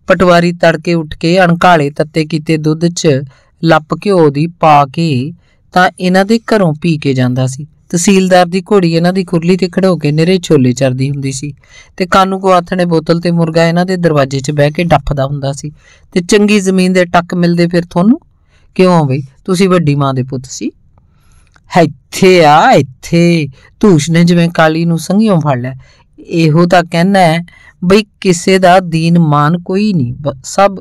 ਪਟਵਾਰੀ ਤੜਕੇ ਉੱਠ ਕੇ ਅਣਕਾਲੇ ਤੱਤੇ ਕੀਤੇ ਦੁੱਧ 'ਚ ਲੱਪ ਘਿਓ ਦੀ ਪਾ ਕੇ ਤਾਂ ਇਹਨਾਂ ਦੇ ਘਰੋਂ ਪੀ ਕੇ ਜਾਂਦਾ ਸੀ ਤਹਿਸੀਲਦਾਰ ਦੀ ਘੋੜੀ ਇਹਨਾਂ ਦੀ ਖੁਰਲੀ ਤੇ ਖੜੋ ਕੇ ਨਿਰੇ ਛੋਲੇ ਚਰਦੀ ਹੁੰਦੀ ਸੀ ਤੇ ਕਾਨੂ ਕੋ ਆਥਣੇ ਬੋਤਲ ਤੇ ਮੁਰਗਾ ਇਹਨਾਂ ਦੇ ਦਰਵਾਜ਼ੇ 'ਚ ਬਹਿ ਕੇ ਡੱਫਦਾ ਹੁੰਦਾ ਸੀ ਤੇ ਚੰਗੀ ਜ਼ਮੀਨ ਦੇ ਟੱਕ ਮਿਲਦੇ ਫਿਰ ਤੁਹਾਨੂੰ ਕਿਉਂ ਬਈ ਤੁਸੀਂ ਵੱਡੀ ਮਾਂ ਦੇ ਪੁੱਤ ਸੀ ਇੱਥੇ ਆ ਇੱਥੇ ਧੂਸ਼ ਨੇ ਜਿਵੇਂ ਕਾਲੀ ਨੂੰ ਸੰਘਿਓਂ ਫੜ ਲਿਆ ਇਹੋ ਤਾਂ ਕਹਿਣਾ ਹੈ ਬਈ ਕਿਸੇ ਦਾ ਦੀਨਮਾਨ ਕੋਈ ਨਹੀਂ ਸਭ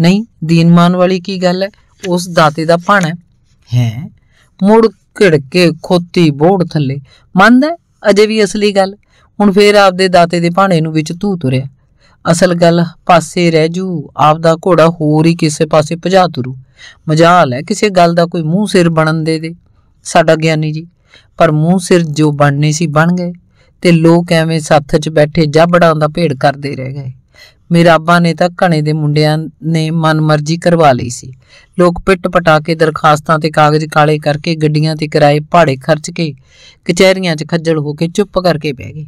ਨਹੀਂ ਦੀਨਮਾਨ ਵਾਲੀ ਕੀ ਗੱਲ ਹੈ ਉਸ ਦਾਤੇ ਦਾ ਭਾਣਾ ਹੈ ਮੁੜ ਘਿੜਕੇ ਖੋਤੀ ਬੋੜ ਥੱਲੇ ਮੰਨਦਾ ਅਜੇ ਵੀ ਅਸਲੀ ਗੱਲ ਹੁਣ ਫੇਰ ਆਪਦੇ ਦਾਤੇ ਦੇ ਭਾਣੇ ਨੂੰ ਵਿੱਚ ਧੂ ਤੁਰਿਆ ਅਸਲ ਗੱਲ ਪਾਸੇ ਰਹਿ ਜੂ ਆਪਦਾ ਘੋੜਾ ਹੋਰ ਹੀ ਕਿਸੇ ਪਾਸੇ ਭਜਾ ਤੁਰੂ ਮਜਾਲ ਹੈ ਕਿਸੇ ਗੱਲ ਦਾ ਕੋਈ ਮੂੰਹ ਸਿਰ ਬਣਨ ਦੇ ਦੇ ਸਾਡਾ ਗਿਆਨੀ ਜੀ ਪਰ ਮੂੰਹ ਸਿਰ ਜੋ ਬਣਨੇ ਸੀ ਬਣ ਗਏ ਤੇ ਲੋਕ ਐਵੇਂ ਸੱਥ 'ਚ ਬੈਠੇ ਜਾਬੜਾਂ ਦਾ ਭੇੜ ਕਰਦੇ ਰਹਿ ਗਏ ਅੱਬਾ ਨੇ ਤਾਂ ਘਣੇ ਦੇ ਮੁੰਡਿਆਂ ਨੇ ਮਨਮਰਜ਼ੀ ਕਰਵਾ ਲਈ ਸੀ ਲੋਕ ਪਿੱਟ ਪਟਾ ਕੇ ਦਰਖਾਸਤਾਂ ਤੇ ਕਾਗਜ਼ ਕਾਲੇ ਕਰਕੇ ਗੱਡੀਆਂ ਤੇ ਕਿਰਾਏ ਭਾੜੇ ਖਰਚ ਕੇ ਕਚਹਿਰੀਆਂ 'ਚ ਖੱਜਲ ਹੋ ਕੇ ਚੁੱਪ ਕਰਕੇ ਬਹਿ ਗਏ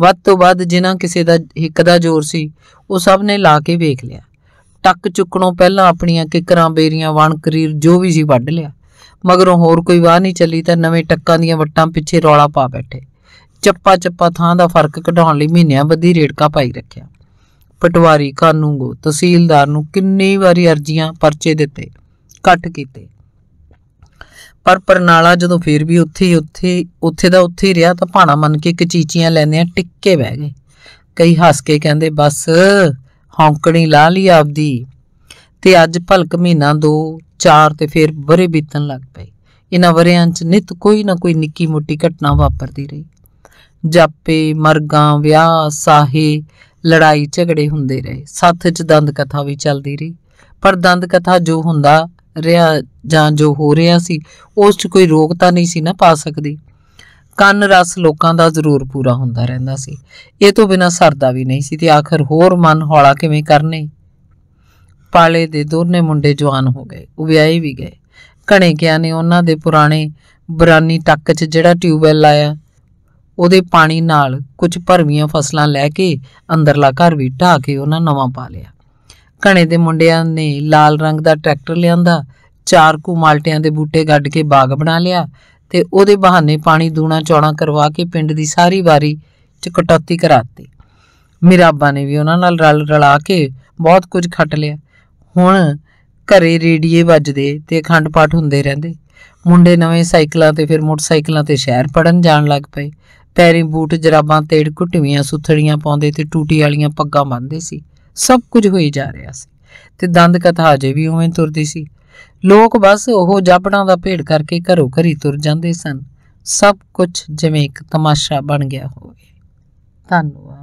ਵੱਧ ਤੋਂ ਵੱਧ ਜਿਨ੍ਹਾਂ ਕਿਸੇ ਦਾ ਇੱਕ ਦਾ ਜ਼ੋਰ ਸੀ ਉਹ ਸਭ ਨੇ ਲਾ ਕੇ ਵੇਖ ਲਿਆ ਟੱਕ ਚੁੱਕਣੋਂ ਪਹਿਲਾਂ ਆਪਣੀਆਂ ਕਿਕਰਾਂ ਬੇਰੀਆਂ ਵਣ ਕਰੀਰ ਜੋ ਵੀ ਸੀ ਵੱਢ ਲਿਆ ਮਗਰੋਂ ਹੋਰ ਕੋਈ ਵਾਹ ਨਹੀਂ ਚੱਲੀ ਤਾਂ ਨਵੇਂ ਟੱਕਾਂ ਦੀਆਂ ਵੱਟਾਂ ਪਿੱਛੇ ਰੌਲਾ ਪਾ ਬੈਠੇ ਚੱਪਾ ਚੱਪਾ ਥਾਂ ਦਾ ਫਰਕ ਕਢਾਉਣ ਲਈ ਮਹੀਨਿਆਂ ਬੱਧੀ ਰੇੜਕਾ ਪਾਈ ਰੱਖਿਆ ਪਟਵਾਰੀ ਕਾਨੂੰਗੋ ਤਹਿਸੀਲਦਾਰ ਨੂੰ ਕਿੰਨੀ ਵਾਰੀ ਅਰਜ਼ੀਆਂ ਪਰਚੇ ਦਿੱਤੇ ਕੱਟ ਕੀਤੇ ਪਰ ਪਰਨਾਲਾ ਜਦੋਂ ਫੇਰ ਵੀ ਉੱਥੇ ਹੀ ਉੱਥੇ ਉੱਥੇ ਦਾ ਉੱਥੇ ਹੀ ਰਿਹਾ ਤਾਂ ਭਾਣਾ ਮੰਨ ਕੇ ਕਚੀਚੀਆਂ ਲੈਂਦਿਆਂ ਟਿੱਕੇ ਬਹਿ ਗਏ ਕਈ ਹੱਸ ਕੇ ਕਹਿੰਦੇ ਬਸ ਹੌਂਕਣੀ ਲਾ ਲਈ ਆਪਦੀ ਤੇ ਅੱਜ ਭਲਕ ਮਹੀਨਾ ਦੋ ਚਾਰ ਤੇ ਫੇਰ ਬਰੇ ਬੀਤਣ ਲੱਗ ਪਏ ਇਹਨਾਂ ਵਰਿਆਂ 'ਚ ਨਿਤ ਕੋਈ ਨਾ ਕੋਈ ਨਿੱਕੀ ਮੋਟੀ ਘਟਨਾ ਵਾਪਰਦੀ ਰਹੀ ਜਾਪੇ ਮਰਗਾਂ ਵਿਆਹ ਸਾਹੇ ਲੜਾਈ ਝਗੜੇ ਹੁੰਦੇ ਰਹੇ ਸਾਥ ਵਿੱਚ ਦੰਦ ਕਥਾ ਵੀ ਚੱਲਦੀ ਰਹੀ ਪਰ ਦੰਦ ਕਥਾ ਜੋ ਹੁੰਦਾ ਰਿਹਾ ਜਾਂ ਜੋ ਹੋ ਰਿਹਾ ਸੀ ਉਸ 'ਚ ਕੋਈ ਰੋਕ ਤਾਂ ਨਹੀਂ ਸੀ ਨਾ ਪਾ ਸਕਦੀ ਕੰਨ ਰਸ ਲੋਕਾਂ ਦਾ ਜ਼ਰੂਰ ਪੂਰਾ ਹੁੰਦਾ ਰਹਿੰਦਾ ਸੀ ਇਹ ਤੋਂ ਬਿਨਾ ਸਰਦਾ ਵੀ ਨਹੀਂ ਸੀ ਤੇ ਆਖਰ ਹੋਰ ਮਨ ਹੌਲਾ ਕਿਵੇਂ ਕਰਨੇ ਪਾਲੇ ਦੇ ਦੋਨੇ ਮੁੰਡੇ ਜਵਾਨ ਹੋ ਗਏ ਉਹ ਵਿਆਹੇ ਵੀ ਗਏ ਘਣੇ ਗਿਆ ਨੇ ਉਹਨਾਂ ਦੇ ਪੁਰਾਣੇ ਬਰਾਨੀ ਟੱਕ 'ਚ ਜਿਹੜਾ ਟਿਊਬਵੈਲ ਆਇਆ ਉਹਦੇ ਪਾਣੀ ਨਾਲ ਕੁਝ ਭਰਵੀਆਂ ਫਸਲਾਂ ਲੈ ਕੇ ਅੰਦਰਲਾ ਘਰ ਵੀ ਢਾ ਕੇ ਉਹਨਾਂ ਨਵਾਂ ਪਾ ਲਿਆ ਘਣੇ ਦੇ ਮੁੰਡਿਆਂ ਨੇ ਲਾਲ ਰੰਗ ਦਾ ਟਰੈਕਟਰ ਲਿਆਂਦਾ ਚਾਰ ਕੁ ਮਾਲਟਿਆਂ ਦੇ ਬੂਟੇ ਗੱਡ ਕੇ ਬਾਗ ਬਣਾ ਲਿਆ ਤੇ ਉਹਦੇ ਬਹਾਨੇ ਪਾਣੀ ਦੂਣਾ ਚੌਣਾ ਕਰਵਾ ਕੇ ਪਿੰਡ ਦੀ ਸਾਰੀ ਵਾਰੀ ਚ ਕਟੌਤੀ ਕਰਾਤੀ ਮਿਰਾਬਾ ਨੇ ਵੀ ਉਹਨਾਂ ਨਾਲ ਰਲ ਰਲਾ ਕੇ ਬਹੁਤ ਕੁਝ ਖੱਟ ਲਿਆ ਹੁਣ ਘਰੇ ਰੇਡੀਏ ਵੱਜਦੇ ਤੇ ਅਖੰਡ ਪਾਠ ਹੁੰਦੇ ਰਹਿੰਦੇ ਮੁੰਡੇ ਨਵੇਂ ਸਾਈਕਲਾਂ ਤੇ ਫਿਰ ਮੋਟਰਸਾਈਕਲਾਂ ਤੇ ਸ਼ਹਿਰ ਪੜਨ ਜਾਣ ਲੱਗ ਪਏ ਪੈਰੀ ਬੂਟ ਜਰਾਬਾਂ ਤੇੜ ਘੁੱਟਵੀਆਂ ਸੁਥੜੀਆਂ ਪਾਉਂਦੇ ਤੇ ਟੂਟੀ ਵਾਲੀਆਂ ਪੱਗਾਂ ਬੰਨਦੇ ਸੀ ਸਭ ਕੁਝ ਹੋਈ ਜਾ ਰਿਹਾ ਸੀ ਤੇ ਦੰਦ ਕਥਾ ਅਜੇ ਵੀ ਉਵੇਂ ਤੁਰਦੀ ਸੀ ਲੋਕ ਬਸ ਉਹ ਜਾਪੜਾਂ ਦਾ ਭੇੜ ਕਰਕੇ ਘਰੋ ਘਰੀ ਤੁਰ ਜਾਂਦੇ ਸਨ ਸਭ ਕੁਝ ਜਿਵੇਂ ਇੱਕ ਤਮਾਸ਼ਾ ਬਣ ਗਿਆ ਹੋਵੇ ਧੰਨਵਾਦ